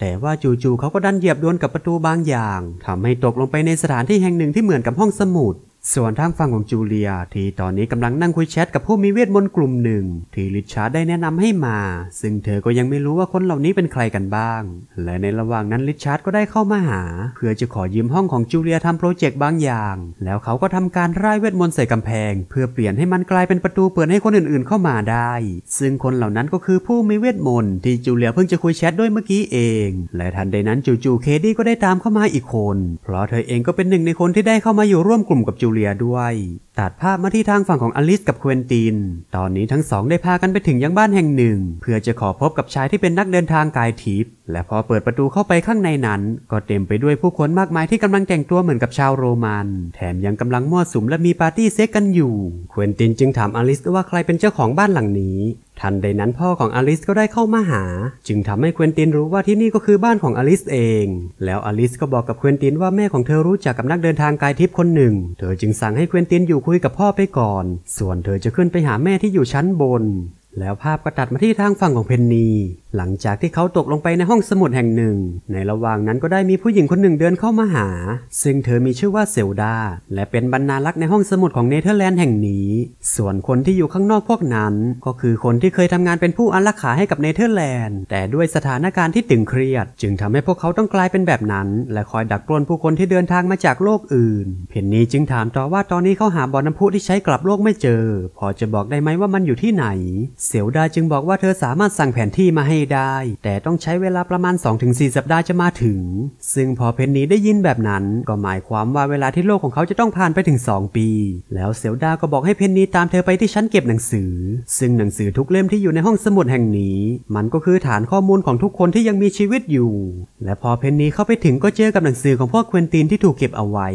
แต่ว่าจู่ๆเขาก็ดันเหยียบโดนกับประตูบานางอย่างทำให้ตกลงไปในสถานที่แห่งหนึ่งที่เหมือนกับห้องสมุดส่วนทางฝั่งของจูเลีย ที่ตอนนี้กำลังนั่งคุยแชทกับผู้มีเวทมนต์กลุ่มหนึ่ง ที่ลิชาร์ดได้แนะนำให้มา ซึ่งเธอก็ยังไม่รู้ว่าคนเหล่านี้เป็นใครกันบ้าง และในระหว่างนั้นลิชาร์ดก็ได้เข้ามาหา เพื่อจะขอยืมห้องของจูเลียทำโปรเจกต์บางอย่าง แล้วเขาก็ทำการร่ายเวทมนต์ใส่กำแพงเพื่อเปลี่ยนให้มันกลายเป็นประตูเปิดให้คนอื่นๆเข้ามาได้ ซึ่งคนเหล่านั้นก็คือผู้มีเวทมนต์ที่จูเลียเพิ่งจะคุยแชทด้วยเมื่อกี้เอง และทันใดนั้นจูจูเคดี้ก็ได้ตามเข้ามาอีกคน เพราะเธอเองก็เป็นหนึ่งในคนที่ได้เข้ามาอยู่ร่วมกลุ่มกับจูเลียด้วย ตัดภาพมาที่ทางฝั่งของอลิสกับเควินติน ตอนนี้ทั้งสองได้พากันไปถึงยังบ้านแห่งหนึ่ง เพื่อจะขอพบกับชายที่เป็นนักเดินทางกายทิพย์และพอเปิดประตูเข้าไปข้างในนั้น ก็เต็มไปด้วยผู้คนมากมายที่กำลังแต่งตัวเหมือนกับชาวโรมัน แถมยังกำลังมั่วสุมและมีปาร์ตี้เซ็กกันอยู่เควินตินจึงถามอลิสว่าใครเป็นเจ้าของบ้านหลังนี้ทันใดนั้นพ่อของอลิสก็ได้เข้ามาหา จึงทำให้เควินตินรู้ว่าที่นี่ก็คือบ้านของอลิสเอง แล้วอลิสก็บอกกับเควินตินว่าแม่ของเธอรู้จักกับนักเดินทางกายทิพย์คนหนึ่ง เธอจึงสั่งให้เควินตินอยู่คุยกับพ่อไปก่อน ส่วนเธอจะขึ้นไปหาแม่ที่อยู่ชั้นบน แล้วภาพก็ตัดมาที่ทางฝั่งของเพนนีหลังจากที่เขาตกลงไปในห้องสมุดแห่งหนึ่ง ในระหว่างนั้นก็ได้มีผู้หญิงคนหนึ่งเดินเข้ามาหา ซึ่งเธอมีชื่อว่าเซลดา และเป็นบรรณารักษ์ในห้องสมุดของเนเธอร์แลนด์แห่งนี้ ส่วนคนที่อยู่ข้างนอกพวกนั้น ก็คือคนที่เคยทำงานเป็นผู้อารักขาให้กับเนเธอร์แลนด์ แต่ด้วยสถานการณ์ที่ตึงเครียด จึงทำให้พวกเขาต้องกลายเป็นแบบนั้น และคอยดักปล้นผู้คนที่เดินทางมาจากโลกอื่นเพนนีจึงถามต่อว่าตอนนี้เขาหาบ่อน้ำพุที่ใช้กลับโลกไม่เจอพอจะบอกได้ไหมว่ามันอยู่ที่ไหนเซลดาจึงบอกว่าเธอสามารถสั่งแผนที่มาใหได้ แต่ต้องใช้เวลาประมาณ 2-4สัปดาห์จะมาถึง ซึ่งพอเพนนีได้ยินแบบนั้น ก็หมายความว่าเวลาที่โลกของเขาจะต้องผ่านไปถึง 2 ปี แล้วเซลดาก็บอกให้เพนนีตามเธอไปที่ชั้นเก็บหนังสือ ซึ่งหนังสือทุกเล่มที่อยู่ในห้องสมุดแห่งนี้ มันก็คือฐานข้อมูลของทุกคนที่ยังมีชีวิตอยู่ และพอเพนนีเข้าไปถึงก็เจอกับหนังสือของพวกควินตินที่ถูกเก็บเอาไว้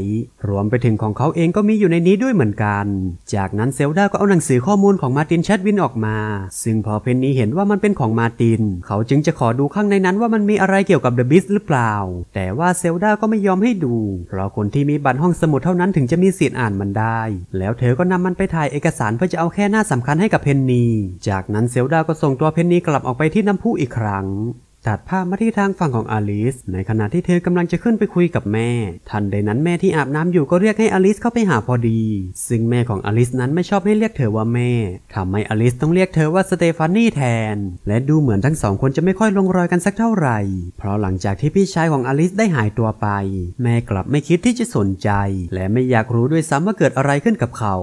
รวมไปถึงของเขาเองก็มีอยู่ในนี้ด้วยเหมือนกัน จากนั้นเซลดาก็เอาหนังสือข้อมูลของมาตินแชดวินออกมา ซึ่งพอเพนนีเห็นว่ามันเป็นของมาตินเขาจึงจะขอดูข้างในนั้นว่ามันมีอะไรเกี่ยวกับเดอะบิสหรือเปล่า แต่ว่าเซลดา ก็ไม่ยอมให้ดู เพราะคนที่มีบัตรห้องสมุดเท่านั้นถึงจะมีสิทธิ์อ่านมันได้ แล้วเธอก็นำมันไปถ่ายเอกสารเพื่อจะเอาแค่หน้าสำคัญให้กับเพนนี จากนั้นเซลดาก็ส่งตัวเพนนีกลับออกไปที่น้ำพุอีกครั้งัดภาพมาที่ทางฝั่งของอลิส ในขณะที่เธอกำลังจะขึ้นไปคุยกับแม่ ทันใดนั้นแม่ที่อาบน้ำอยู่ก็เรียกให้อลิสเข้าไปหาพอดี ซึ่งแม่ของอลิสนั้นไม่ชอบให้เรียกเธอว่าแม่ทำให้อลิสต้องเรียกเธอว่าสเตฟานี่แทนและดูเหมือนทั้งสองคนจะไม่ค่อยลงรอยกันสักเท่าไหร่ เพราะหลังจากที่พี่ชายของอลิสได้หายตัวไป แม่กลับไม่คิดที่จะสนใจ และไม่อยากรู้ด้วยซ้ำว่าเกิดอะไรขึ้นกับเขา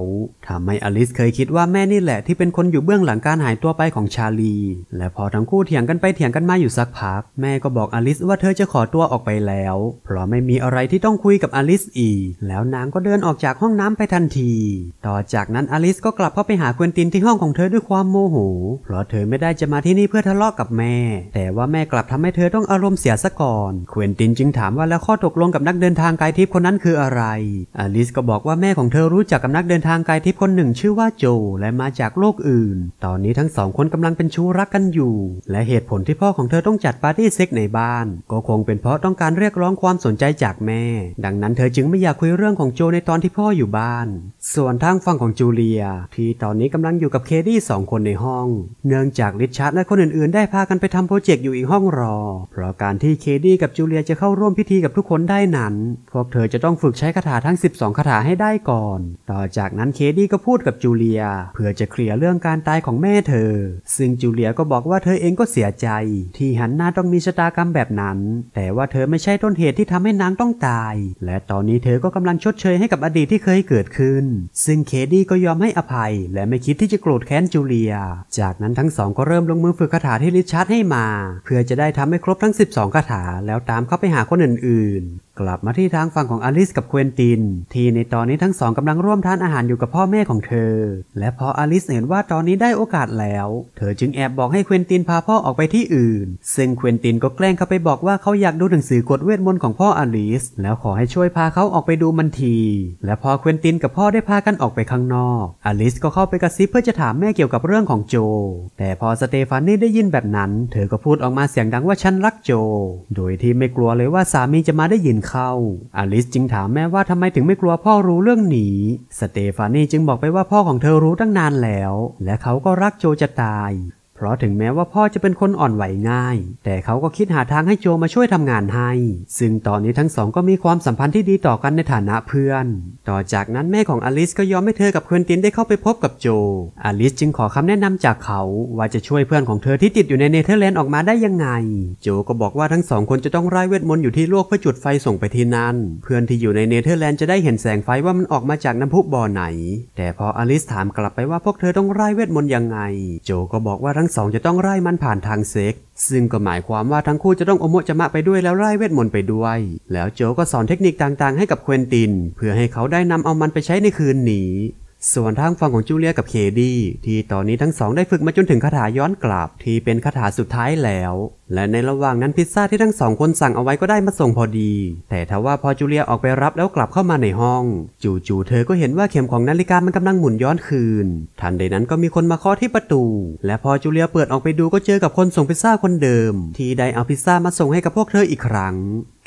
ทำให้อลิสเคยคิดว่าแม่นี่แหละที่เป็นคนอยู่เบื้องหลังการหายตัวไปของชาลี และพอทั้งคู่เถียงกันไปเถียงกันมาอยู่สักพักแม่ก็บอกอลิสว่าเธอจะขอตัวออกไปแล้ว เพราะไม่มีอะไรที่ต้องคุยกับอลิสอีกแล้วนางก็เดินออกจากห้องน้ำไปทันที ต่อจากนั้นอลิสก็กลับเข้าไปหาควินตินที่ห้องของเธอด้วยความโมโหเพราะเธอไม่ได้จะมาที่นี่เพื่อทะเลาะกับแม่ แต่ว่าแม่กลับทำให้เธอต้องอารมณ์เสียซะก่อนควินตินจึงถามว่าแล้วข้อตกลงกับนักเดินทางไกลทิพย์คนนั้นคืออะไร อลิสก็บอกว่าแม่ของเธอรู้จักกับนักเดินทางไกลทิพย์คนหนึ่งชื่อว่าโจ และมาจากโลกอื่น ตอนนี้ทั้งสองคนกำลังเป็นชู้รักกันอยู่ และเหตุผลที่พ่อของเธอต้ององจัดปาร์ตี้เซ็กในบ้านก็คงเป็นเพราะต้องการเรียกร้องความสนใจจากแม่ ดังนั้นเธอจึงไม่อยากคุยเรื่องของโจในตอนที่พ่ออยู่บ้าน ส่วนทางฝั่งของจูเลีย ที่ตอนนี้กำลังอยู่กับเคดี้สองคนในห้อง เนื่องจากลิชาร์ดและคนอื่น ๆ ได้พากันไปทำโปรเจกต์อยู่อีกห้องรอ เพราะการที่เคดี้กับจูเลียจะเข้าร่วมพิธีกับทุกคนได้นั้นพวกเธอจะต้องฝึกใช้คาถาทั้ง 12คาถาให้ได้ก่อน ต่อจากนั้นเคดี้ก็พูดกับจูเลียเพื่อจะเคลียร์เรื่องการตายของแม่เธอ ซึ่งจูเลียก็บอกว่าเธอเองก็เสียใจที่ฮันันนาต้องมีชะตากรรมแบบนั้น แต่ว่าเธอไม่ใช่ต้นเหตุที่ทำให้นางต้องตาย และตอนนี้เธอก็กำลังชดเชยให้กับอดีตที่เคยเกิดขึ้น ซึ่งเคดี้ก็ยอมให้อภัย และไม่คิดที่จะโกรธแค้นจูเลีย จากนั้นทั้งสองก็เริ่มลงมือฝึกคาถาที่ริชาร์ดให้มา เพื่อจะได้ทำให้ครบทั้ง 12คาถาแล้วตามเข้าไปหาคนอื่นกลับมาที่ทางฝั่งของอลิสกับเควนติน ที่ในตอนนี้ทั้งสองกำลังร่วมทานอาหารอยู่กับพ่อแม่ของเธอ และพออลิสเห็นว่าตอนนี้ได้โอกาสแล้ว เธอจึงแอบบอกให้เควนตินพาพ่อออกไปที่อื่น ซึ่งเควนตินก็แกล้งเข้าไปบอกว่าเขาอยากดูหนังสือกฎเวทมนต์ของพ่ออลิสแล้วขอให้ช่วยพาเขาออกไปดูมันที และพอเควนตินกับพ่อได้พากันออกไปข้างนอกอลิสก็เข้าไปกระซิบเพื่อจะถามแม่เกี่ยวกับเรื่องของโจ แต่พอสเตฟานี่ได้ยินแบบนั้น เธอก็พูดออกมาเสียงดังว่าฉันรักโจ โดยที่ไม่กลัวเลยว่าสามีจะมาได้ยินเข้าอลิสจึงถามแม่ว่าทำไมถึงไม่กลัวพ่อรู้เรื่องหนี สเตฟานีจึงบอกไปว่าพ่อของเธอรู้ตั้งนานแล้ว และเขาก็รักโจจะตายเพราะถึงแม้ว่าพ่อจะเป็นคนอ่อนไหวง่าย แต่เขาก็คิดหาทางให้โจมาช่วยทำงานให้ ซึ่งตอนนี้ทั้งสองก็มีความสัมพันธ์ที่ดีต่อกันในฐานะเพื่อน ต่อจากนั้นแม่ของอลิสก็ยอมให้เธอกับเควินตินได้เข้าไปพบกับโจอลิสจึงขอคำแนะนำจากเขาว่าจะช่วยเพื่อนของเธอที่ติดอยู่ในเนเธอร์แลนด์ออกมาได้ยังไง โจก็บอกว่าทั้งสองคนจะต้องไล่เวทมนต์อยู่ที่โลกเพื่อจุดไฟส่งไปที่นั่นเพื่อนที่อยู่ในเนเธอร์แลนด์จะได้เห็นแสงไฟว่ามันออกมาจากน้ำพุบ่อไหน แต่พออลิสถามกลับไปว่าพวกเธอต้องไล่เวทมนต์ยังไง โจก็บอกว่าทั้งงสองจะต้องไล่มันผ่านทางเซ็ก ซึ่งก็หมายความว่าทั้งคู่จะต้องอมโมจะมะไปด้วยแล้วไล่เวทมนต์ไปด้วย แล้วโจก็สอนเทคนิคต่างๆให้กับเควินติน เพื่อให้เขาได้นำเอามันไปใช้ในคืนนี้ส่วนทางฝั่งของจูเลียกับเคดี ที่ตอนนี้ทั้งสองได้ฝึกมาจนถึงคาถาย้อนกลับ ที่เป็นคาถาสุดท้ายแล้ว และในระหว่างนั้นพิซซ่าที่ทั้งสองคนสั่งเอาไว้ก็ได้มาส่งพอดี แต่ทว่าพอจูเลียออกไปรับแล้วกลับเข้ามาในห้อง จู่ๆเธอก็เห็นว่าเข็มของนาฬิกามันกำลังหมุนย้อนคืนทันใดนั้นก็มีคนมาเคาะที่ประตู และพอจูเลียเปิดออกไปดูก็เจอกับคนส่งพิซซ่าคนเดิม ที่ได้เอาพิซซ่ามาส่งให้กับพวกเธออีกครั้ง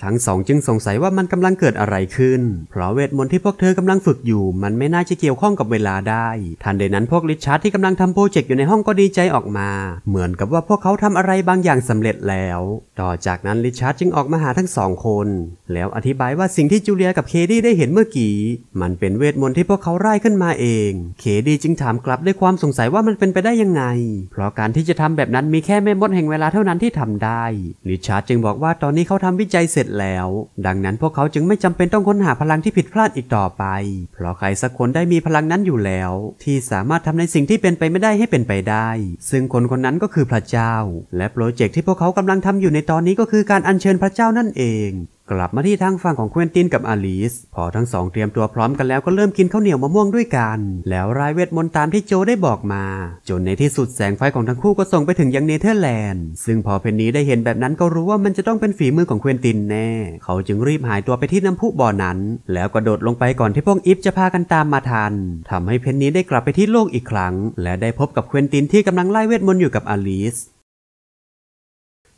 ทั้งสองจึงสงสัยว่ามันกำลังเกิดอะไรขึ้น เพราะเวทมนต์ที่พวกเธอกำลังฝึกอยู่ มันไม่น่าจะเกี่ยวข้องกับเวลาได้ ทันใดนั้นพวกลิชาร์ดที่กำลังทำโปรเจกต์อยู่ในห้องก็ดีใจออกมา เหมือนกับว่าพวกเขาทำอะไรบางอย่างสำเร็จแล้ว ต่อจากนั้นลิชาร์ดจึงออกมาหาทั้งสองคน แล้วอธิบายว่าสิ่งที่จูเลียกับเคดี้ได้เห็นเมื่อกี้ มันเป็นเวทมนต์ที่พวกเขาไล่ขึ้นมาเอง เคดี้จึงถามกลับด้วยความสงสัยว่ามันเป็นไปได้ยังไง เพราะการที่จะทำแบบนั้นมีแค่แม่มดแห่งเวลาเท่านั้นที่ทำได้ลิชาร์ดจึงบอกว่าตอนนี้เขาทำวิจัยเสร็จแล้วดังนั้นพวกเขาจึงไม่จำเป็นต้องค้นหาพลังที่ผิดพลาดอีกต่อไป เพราะใครสักคนได้มีพลังนั้นอยู่แล้ว ที่สามารถทำในสิ่งที่เป็นไปไม่ได้ให้เป็นไปได้ ซึ่งคนคนนั้นก็คือพระเจ้า และโปรเจกต์ที่พวกเขากำลังทำอยู่ในตอนนี้ก็คือการอัญเชิญพระเจ้านั่นเองกลับมาที่ทางฝั่งของเควินตินกับอลิสพอทั้งสองเตรียมตัวพร้อมกันแล้วก็เริ่มกินข้าวเหนียวมะม่วงด้วยกัน แล้วรายเวทมนต์ตามที่โจได้บอกมา จนในที่สุดแสงไฟของทั้งคู่ก็ส่งไปถึงยังเนเธอร์แลนด์ซึ่งพอเพนนีได้เห็นแบบนั้นก็รู้ว่ามันจะต้องเป็นฝีมือของเควินตินแน่ เขาจึงรีบหายตัวไปที่น้ำพุบ่อนั้น แล้วกระโดดลงไปก่อนที่พวกอิฟจะพากันตามมาทัน ทำให้เพนนีได้กลับไปที่โลกอีกครั้ง และได้พบกับเควินตินที่กำลังไล่เวทมนต์อยู่กับอลิส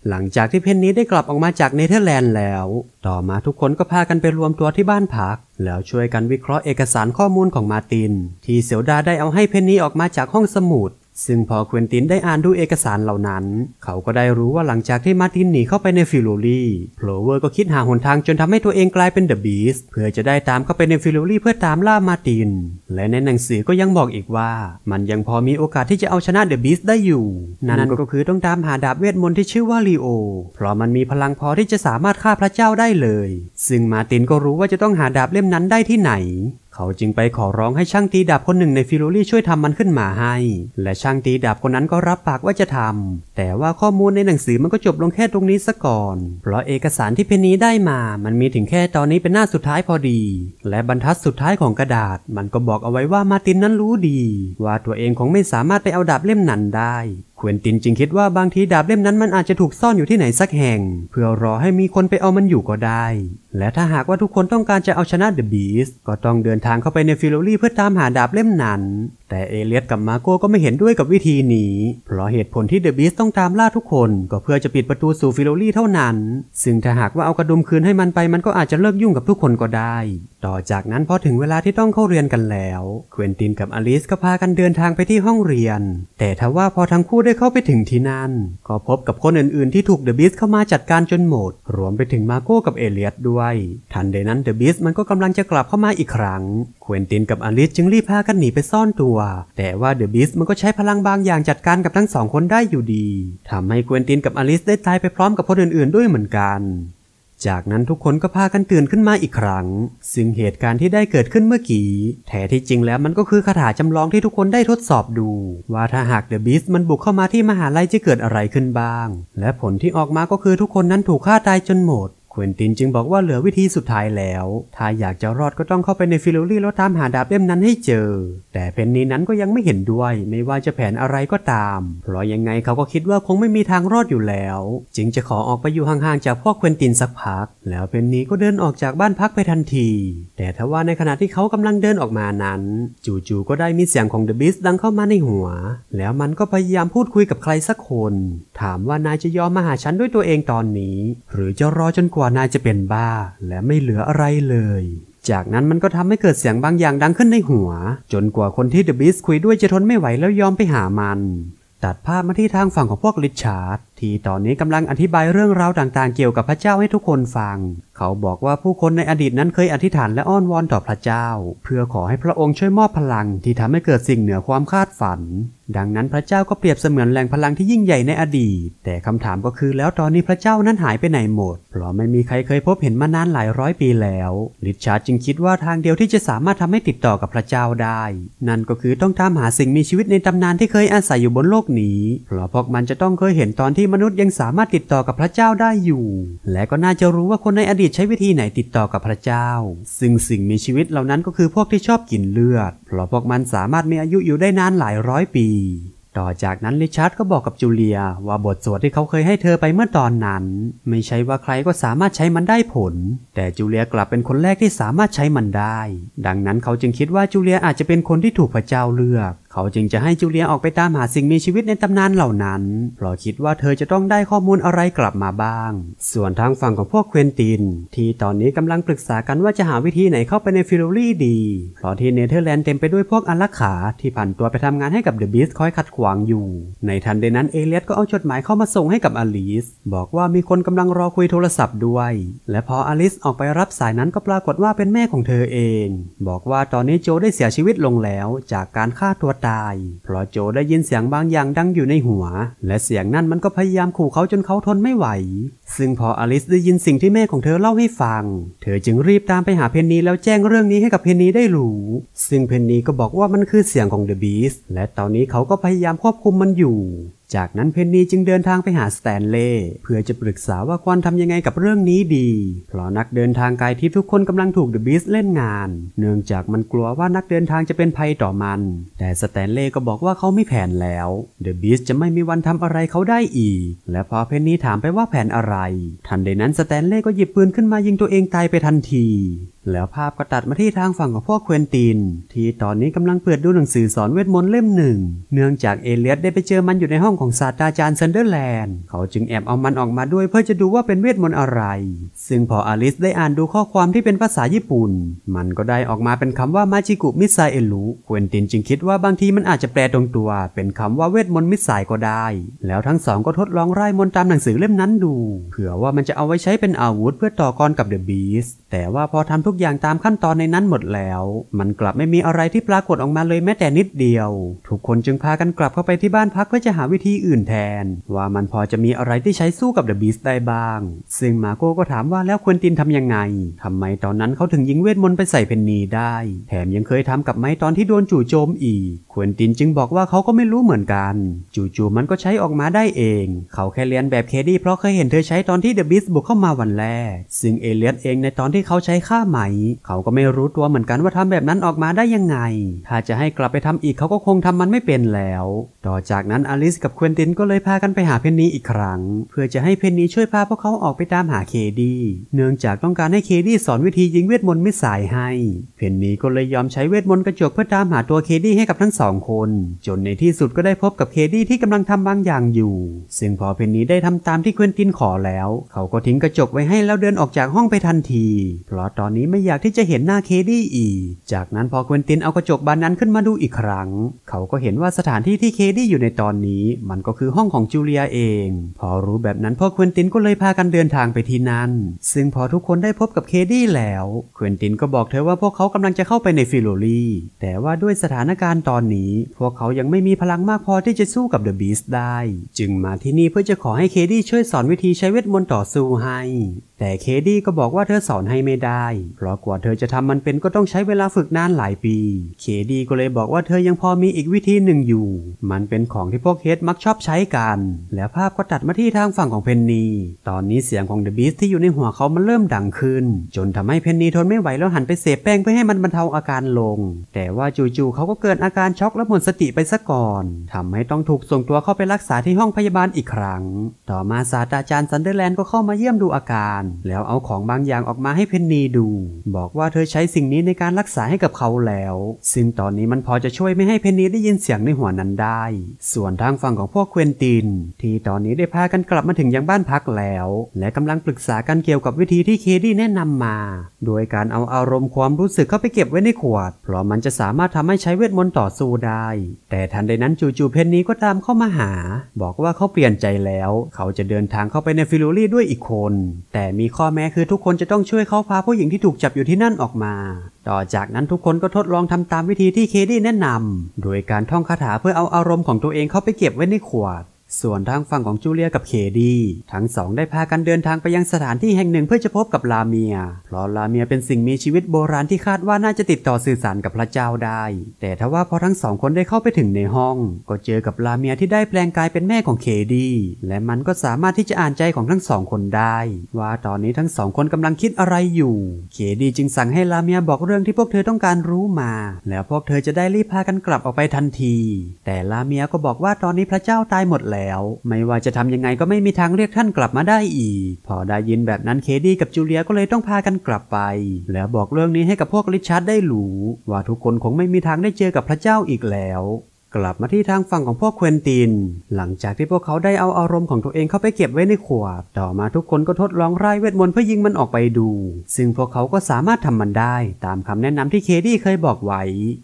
หลังจากที่เพนนี้ได้กลับออกมาจากเนเธอร์แลนด์แล้ว ต่อมาทุกคนก็พากันไปรวมตัวที่บ้านพัก แล้วช่วยกันวิเคราะห์เอกสารข้อมูลของมาติน ที่เซลดาได้เอาให้เพนนี้ออกมาจากห้องสมุดซึ่งพอเควินตินได้อ่านดูเอกสารเหล่านั้น เขาก็ได้รู้ว่าหลังจากที่มาตินหนีเข้าไปในฟิโลลีโผลเวอร์ก็คิดหาหนทางจนทำให้ตัวเองกลายเป็นเดอะบีสเพื่อจะได้ตามเข้าไปในฟิโลลีเพื่อตามล่ามาติน และในหนังสือก็ยังบอกอีกว่า มันยังพอมีโอกาสที่จะเอาชนะเดอะบีสได้อยู่ นั่นก็คือต้องตามหาดาบเวทมนต์ที่ชื่อว่าลีโอเพราะมันมีพลังพอที่จะสามารถฆ่าพระเจ้าได้เลย ซึ่งมาตินก็รู้ว่าจะต้องหาดาบเล่มนั้นได้ที่ไหนเขาจึงไปขอร้องให้ช่างตีดาบคนหนึ่งในฟิโรลี่ช่วยทำมันขึ้นมาให้ และช่างตีดาบคนนั้นก็รับปากว่าจะทำแต่ว่าข้อมูลในหนังสือมันก็จบลงแค่ตรงนี้ซะก่อน เพราะเอกสารที่เพนนีได้มา มันมีถึงแค่ตอนนี้เป็นหน้าสุดท้ายพอดี และบรรทัดสุดท้ายของกระดาษ มันก็บอกเอาไว้ว่ามาตินนั้นรู้ดี ว่าตัวเองคงไม่สามารถไปเอาดาบเล่มนั้นได้ควินตินจึงคิดว่าบางทีดาบเล่มนั้นมันอาจจะถูกซ่อนอยู่ที่ไหนสักแห่ง เพื่อรอให้มีคนไปเอามันอยู่ก็ได้ และถ้าหากว่าทุกคนต้องการจะเอาชนะเดอะบีสก็ต้องเดินทางเข้าไปในฟิโลลี่เพื่อตามหาดาบเล่มนั้นแต่เอเลียสกับมาโก้ก็ไม่เห็นด้วยกับวิธีนี้ เพราะเหตุผลที่เดอะบีสต้องตามล่าทุกคน ก็เพื่อจะปิดประตูสู่ฟิโลลี่เท่านั้น ซึ่งถ้าหากว่าเอากระดุมคืนให้มันไป มันก็อาจจะเลิกยุ่งกับทุกคนก็ได้ ต่อจากนั้นพอถึงเวลาที่ต้องเข้าเรียนกันแล้วเควินตินกับอลิสก็พากันเดินทางไปที่ห้องเรียน แต่ทว่าพอทั้งคู่ได้เข้าไปถึงที่นั่นก็พบกับคนอื่นๆ ที่ถูกเดอะบีสเข้ามาจัดการจนหมด รวมไปถึงมาโก้กับเอเลียสด้วย ทันใดนั้นเดอะบีสมันก็กำลังจะกลับเข้ามาอีกครั้งเควินตินกับอลิสจึงรีบพากันหนีไปซ่อนตัว่าแต่ว่าเดอะบิสมันก็ใช้พลังบางอย่างจัดการกับทั้งสองคนได้อยู่ดีทำให้ควินตินกับอลิสได้ตายไปพร้อมกับคนอื่นๆด้วยเหมือนกัน จากนั้นทุกคนก็พากันตื่นขึ้นมาอีกครั้ง ซึ่งเหตุการณ์ที่ได้เกิดขึ้นเมื่อกี้ แท้ที่จริงแล้วมันก็คือคาถาจำลองที่ทุกคนได้ทดสอบดู ว่าถ้าหากเดอะบิสมันบุกเข้ามาที่มหาลัยจะเกิดอะไรขึ้นบ้าง และผลที่ออกมาก็คือทุกคนนั้นถูกฆ่าตายจนหมดควินตินจึงบอกว่าเหลือวิธีสุดท้ายแล้ว ถ้าอยากจะรอดก็ต้องเข้าไปในฟิโลลี่แล้วตามหาดาบเล่มนั้นให้เจอ แต่เพนนีนั้นก็ยังไม่เห็นด้วย ไม่ว่าจะแผนอะไรก็ตาม เพราะยังไงเขาก็คิดว่าคงไม่มีทางรอดอยู่แล้ว จึงจะขอออกไปอยู่ห่างๆจากพวกควินตินสักพัก แล้วเพนนีก็เดินออกจากบ้านพักไปทันที แต่ทว่าในขณะที่เขากำลังเดินออกมานั้น จู่ๆก็ได้มีเสียงของเดอะบิสดังเข้ามาในหัว แล้วมันก็พยายามพูดคุยกับใครสักคน ถามว่านายจะยอมมาหาฉันด้วยตัวเองตอนนี้ หรือจะรอจนกว่าว่านายจะเป็นบ้าและไม่เหลืออะไรเลย จากนั้นมันก็ทำให้เกิดเสียงบางอย่างดังขึ้นในหัว จนกว่าคนที่เดอะบิสคุยด้วยจะทนไม่ไหวแล้วยอมไปหามัน ตัดภาพมาที่ทางฝั่งของพวกริชาร์ดที่ตอนนี้กำลังอธิบายเรื่องราวต่างๆ เกี่ยวกับพระเจ้าให้ทุกคนฟัง เขาบอกว่าผู้คนในอดีตนั้นเคยอธิษฐานและอ้อนวอน ต่อพระเจ้า เพื่อขอให้พระองค์ช่วยมอบพลังที่ทำให้เกิดสิ่งเหนือความคาดฝัน ดังนั้นพระเจ้าก็เปรียบเสมือนแหล่งพลังที่ยิ่งใหญ่ในอดีต แต่คำถามก็คือแล้วตอนนี้พระเจ้านั้นหายไปไหนหมด เพราะไม่มีใครเคยพบเห็นมานานหลายร้อยปีแล้วลิชาร์ดจึงคิดว่าทางเดียวที่จะสามารถทำให้ติดต่อกับพระเจ้าได้ นั่นก็คือต้องตามหาสิ่งมีชีวิตในตำนานที่เคยอาศัยอยู่บนโลกนี้ เพราะพวกมันจะต้องเคยเห็นตอนที่มนุษย์ยังสามารถติดต่อกับพระเจ้าได้อยู่ และก็น่าจะรู้ว่าคนในอดีตใช้วิธีไหนติดต่อกับพระเจ้า ซึ่งสิ่งมีชีวิตเหล่านั้นก็คือพวกที่ชอบกินเลือด เพราะพวกมันสามารถมีอายุอยู่ได้นานหลายร้อยปี ต่อจากนั้นริชาร์ดก็บอกกับจูเลียว่าบทสวดที่เขาเคยให้เธอไปเมื่อตอนนั้น ไม่ใช่ว่าใครก็สามารถใช้มันได้ผล แต่จูเลียกลับเป็นคนแรกที่สามารถใช้มันได้ ดังนั้นเขาจึงคิดว่าจูเลียอาจจะเป็นคนที่ถูกพระเจ้าเลือกเขาจึงจะให้จูเลียออกไปตามหาสิ่งมีชีวิตในตำนานเหล่านั้น เพราะคิดว่าเธอจะต้องได้ข้อมูลอะไรกลับมาบ้าง ส่วนทางฝั่งของพวกเควนติน ที่ตอนนี้กำลังปรึกษากันว่าจะหาวิธีไหนเข้าไปในฟิโรลี่ดี เพราะที่เนเธอร์แลนด์เต็มไปด้วยพวกอัลลักขาที่ผันตัวไปทำงานให้กับเดอะบีสคอยขัดขวางอยู่ ในทันใดนั้นเอเลียตก็เอาจดหมายเข้ามาส่งให้กับอลิสบอกว่ามีคนกำลังรอคุยโทรศัพท์ด้วย และพออลิสออกไปรับสายนั้นก็ปรากฏว่าเป็นแม่ของเธอเอง บอกว่าตอนนี้โจได้เสียชีวิตลงแล้ว จากการฆ่าตัวตายเพราะโจได้ยินเสียงบางอย่างดังอยู่ในหัว และเสียงนั้นมันก็พยายามขู่เขาจนเขาทนไม่ไหว ซึ่งพออลิสได้ยินสิ่งที่แม่ของเธอเล่าให้ฟัง เธอจึงรีบตามไปหาเพนนีแล้วแจ้งเรื่องนี้ให้กับเพนนีได้รู้ซึ่งเพนนีก็บอกว่ามันคือเสียงของเดอะบีสและตอนนี้เขาก็พยายามควบคุมมันอยู่จากนั้นเพนนีจึงเดินทางไปหาสแตนเล่เพื่อจะปรึกษาว่าควรทำยังไงกับเรื่องนี้ดี เพราะนักเดินทางกายทิพย์ทุกคนกำลังถูกเดอะบีสเล่นงานเนื่องจากมันกลัวว่านักเดินทางจะเป็นภัยต่อมัน แต่สแตนเล่ก็บอกว่าเขามีแผนแล้วเดอะบีสจะไม่มีวันทำอะไรเขาได้อีก และพอเพนนีถามไปว่าแผนอะไร ทันใดนั้นสแตนเล่ก็หยิบปืนขึ้นมายิงตัวเองตายไปทันทีแล้วภาพก็ตัดมาที่ทางฝั่งของพวกเควินตินที่ตอนนี้กำลังเปิดดูหนังสือสอนเวทมนต์เล่มหนึ่ง เนื่องจากเอเลียสได้ไปเจอมันอยู่ในห้องของศาสตราจารย์เซนเดอร์แลนด์ เขาจึงแอบเอามันออกมาด้วย เพื่อจะดูว่าเป็นเวทมนต์อะไร ซึ่งพออลิสได้อ่านดูข้อความที่เป็นภาษาญี่ปุ่น มันก็ได้ออกมาเป็นคำว่า มาจิกุมิไซเอลุเควินตินจึงคิดว่าบางทีมันอาจจะแปลตรงตัว เป็นคำว่าเวทมนต์มิไซก็ได้ แล้วทั้งสองก็ทดลองไล่มนต์ตามหนังสือเล่มนั้นดู เผื่อว่ามันจะเอาไว้ใช้เป็นอาวุธเพื่อต่อกรกับเดอะบีสแต่ว่าพอทำทุทุกอย่างตามขั้นตอนในนั้นหมดแล้ว มันกลับไม่มีอะไรที่ปรากฏออกมาเลยแม้แต่นิดเดียว ทุกคนจึงพากันกลับเข้าไปที่บ้านพักเพื่อจะหาวิธีอื่นแทน ว่ามันพอจะมีอะไรที่ใช้สู้กับเดอะบีสได้บ้างซึ่งมาโก้ก็ถามว่าแล้วควนตินทำยังไงทำไมตอนนั้นเขาถึงยิงเวทมนต์ไปใส่เพนนีได้ แถมยังเคยทำกับไม้ตอนที่โดนจู่โจมอีก ควนตินจึงบอกว่าเขาก็ไม่รู้เหมือนกัน จู่ๆมันก็ใช้ออกมาได้เอง เขาแค่เรียนแบบเคดี้เพราะเคยเห็นเธอใช้ตอนที่เดอะบีสบุกเข้ามาวันแรกซึ่งเอเลียสเองในตอนที่เขาใช้ฆ่าหมาเขาก็ไม่รู้ตัวเหมือนกันว่าทำแบบนั้นออกมาได้ยังไง ถ้าจะให้กลับไปทำอีกเขาก็คงทำมันไม่เป็นแล้ว ต่อจากนั้นอลิสกับควินตินก็เลยพากันไปหาเพนนีอีกครั้ง เพื่อจะให้เพนนีช่วยพาพวกเขาออกไปตามหาเคดี เนื่องจากต้องการให้เคดีสอนวิธียิงเวทมนต์ไม่สายให้เพนนีก็เลยยอมใช้เวทมนต์กระจกเพื่อตามหาตัวเคดีให้กับทั้งสองคน จนในที่สุดก็ได้พบกับเคดีที่กำลังทำบางอย่างอยู่ซึ่งพอเพนนีได้ทำตามที่ควินตินขอแล้ว เขาก็ทิ้งกระจกไว้ให้แล้วเดินออกจากห้องไปทันที เพราะตอนนี้ไม่อยากที่จะเห็นหน้าเคดี้อีก จากนั้นพอควินตินเอากระจกบานนั้นขึ้นมาดูอีกครั้ง เขาก็เห็นว่าสถานที่ที่เคดี้อยู่ในตอนนี้มันก็คือห้องของจูเลียเอง พอรู้แบบนั้นพอควินตินก็เลยพากันเดินทางไปที่นั่นซึ่งพอทุกคนได้พบกับเคดี้แล้วควินตินก็บอกเธอว่าพวกเขากำลังจะเข้าไปในฟิโลลี แต่ว่าด้วยสถานการณ์ตอนนี้ พวกเขายังไม่มีพลังมากพอที่จะสู้กับเดอะบีสได้จึงมาที่นี่เพื่อจะขอให้เคดี้ช่วยสอนวิธีใช้เวทมนต์ต่อสู้ให้แต่เคดี้ก็บอกว่าเธอสอนให้ไม่ได้ เพราะกว่าเธอจะทำมันเป็นก็ต้องใช้เวลาฝึกนานหลายปี เคดี้ก็เลยบอกว่าเธอยังพอมีอีกวิธีหนึ่งอยู่ มันเป็นของที่พวกเฮดมักชอบใช้กัน แล้วภาพก็ตัดมาที่ทางฝั่งของเพนนี ตอนนี้เสียงของเดอะบีสที่อยู่ในหัวเขา มันเริ่มดังขึ้น จนทำให้เพนนีทนไม่ไหวแล้วหันไปเสพแป้งเพื่อให้มันบรรเทาอาการลง แต่ว่าจู่ๆเขาก็เกิดอาการช็อกและหมดสติไปซะก่อนทำให้ต้องถูกส่งตัวเข้าไปรักษาที่ห้องพยาบาลอีกครั้ง ต่อมาศาสตราจารย์ซันเดอร์แลนด์ก็เข้ามาเยี่ยมดูอาการแล้วเอาของบางอย่างออกมาให้เพนนีดู บอกว่าเธอใช้สิ่งนี้ในการรักษาให้กับเขาแล้วซึ่งตอนนี้มันพอจะช่วยไม่ให้เพนนีได้ยินเสียงในหัวนั้นได้ ส่วนทางฝั่งของพวกเควนติน ที่ตอนนี้ได้พากันกลับมาถึงยังบ้านพักแล้ว และกำลังปรึกษากันเกี่ยวกับวิธีที่เคดี้แนะนำมา โดยการเอาอารมณ์ความรู้สึกเข้าไปเก็บไว้ในขวดเพราะมันจะสามารถทำให้ใช้เวทมนต์ต่อสู้ได้ แต่ทันใดนั้นจู่ๆเพนนีก็ตามเข้ามาหา บอกว่าเขาเปลี่ยนใจแล้วเขาจะเดินทางเข้าไปในฟิลูรี่ด้วยอีกคนแต่มมีข้อแม้คือทุกคนจะต้องช่วยเขาพาผู้หญิงที่ถูกจับอยู่ที่นั่นออกมา ต่อจากนั้นทุกคนก็ทดลองทำตามวิธีที่เคดี้แนะนำ โดยการท่องคาถาเพื่อเอาอารมณ์ของตัวเองเข้าไปเก็บไว้ในขวดส่วนทางฝั่งของจูเลียกับเคดี ทั้งสองได้พากันเดินทางไปยังสถานที่แห่งหนึ่งเพื่อจะพบกับลาเมีย เพราะลาเมียเป็นสิ่งมีชีวิตโบราณที่คาดว่าน่าจะติดต่อสื่อสารกับพระเจ้าได้ แต่ทว่าพอทั้งสองคนได้เข้าไปถึงในห้อง ก็เจอกับลาเมียที่ได้แปลงกายเป็นแม่ของเคดี และมันก็สามารถที่จะอ่านใจของทั้งสองคนได้ ว่าตอนนี้ทั้งสองคนกำลังคิดอะไรอยู่เคดีจึงสั่งให้ลาเมียบอกเรื่องที่พวกเธอต้องการรู้มา แล้วพวกเธอจะได้รีบพากันกลับออกไปทันที แต่ลาเมียก็บอกว่าตอนนี้พระเจ้าตายหมดแล้วแล้วไม่ว่าจะทำยังไงก็ไม่มีทางเรียกท่านกลับมาได้อีก พอได้ยินแบบนั้นเคดี้กับจูเลียก็เลยต้องพากันกลับไป แล้วบอกเรื่องนี้ให้กับพวกริชาร์ดได้รู้ว่าทุกคนคงไม่มีทางได้เจอกับพระเจ้าอีกแล้วกลับมาที่ทางฝั่งของพวกเควนติน หลังจากที่พวกเขาได้เอา อารมณ์ของตัวเองเข้าไปเก็บไว้ในขวดต่อมาทุกคนก็ทดลองไร้เวทมนต์เพื่อยิงมันออกไปดู ซึ่งพวกเขาก็สามารถทำมันได้ ตามคำแนะนำที่เคดี้เคยบอกไว้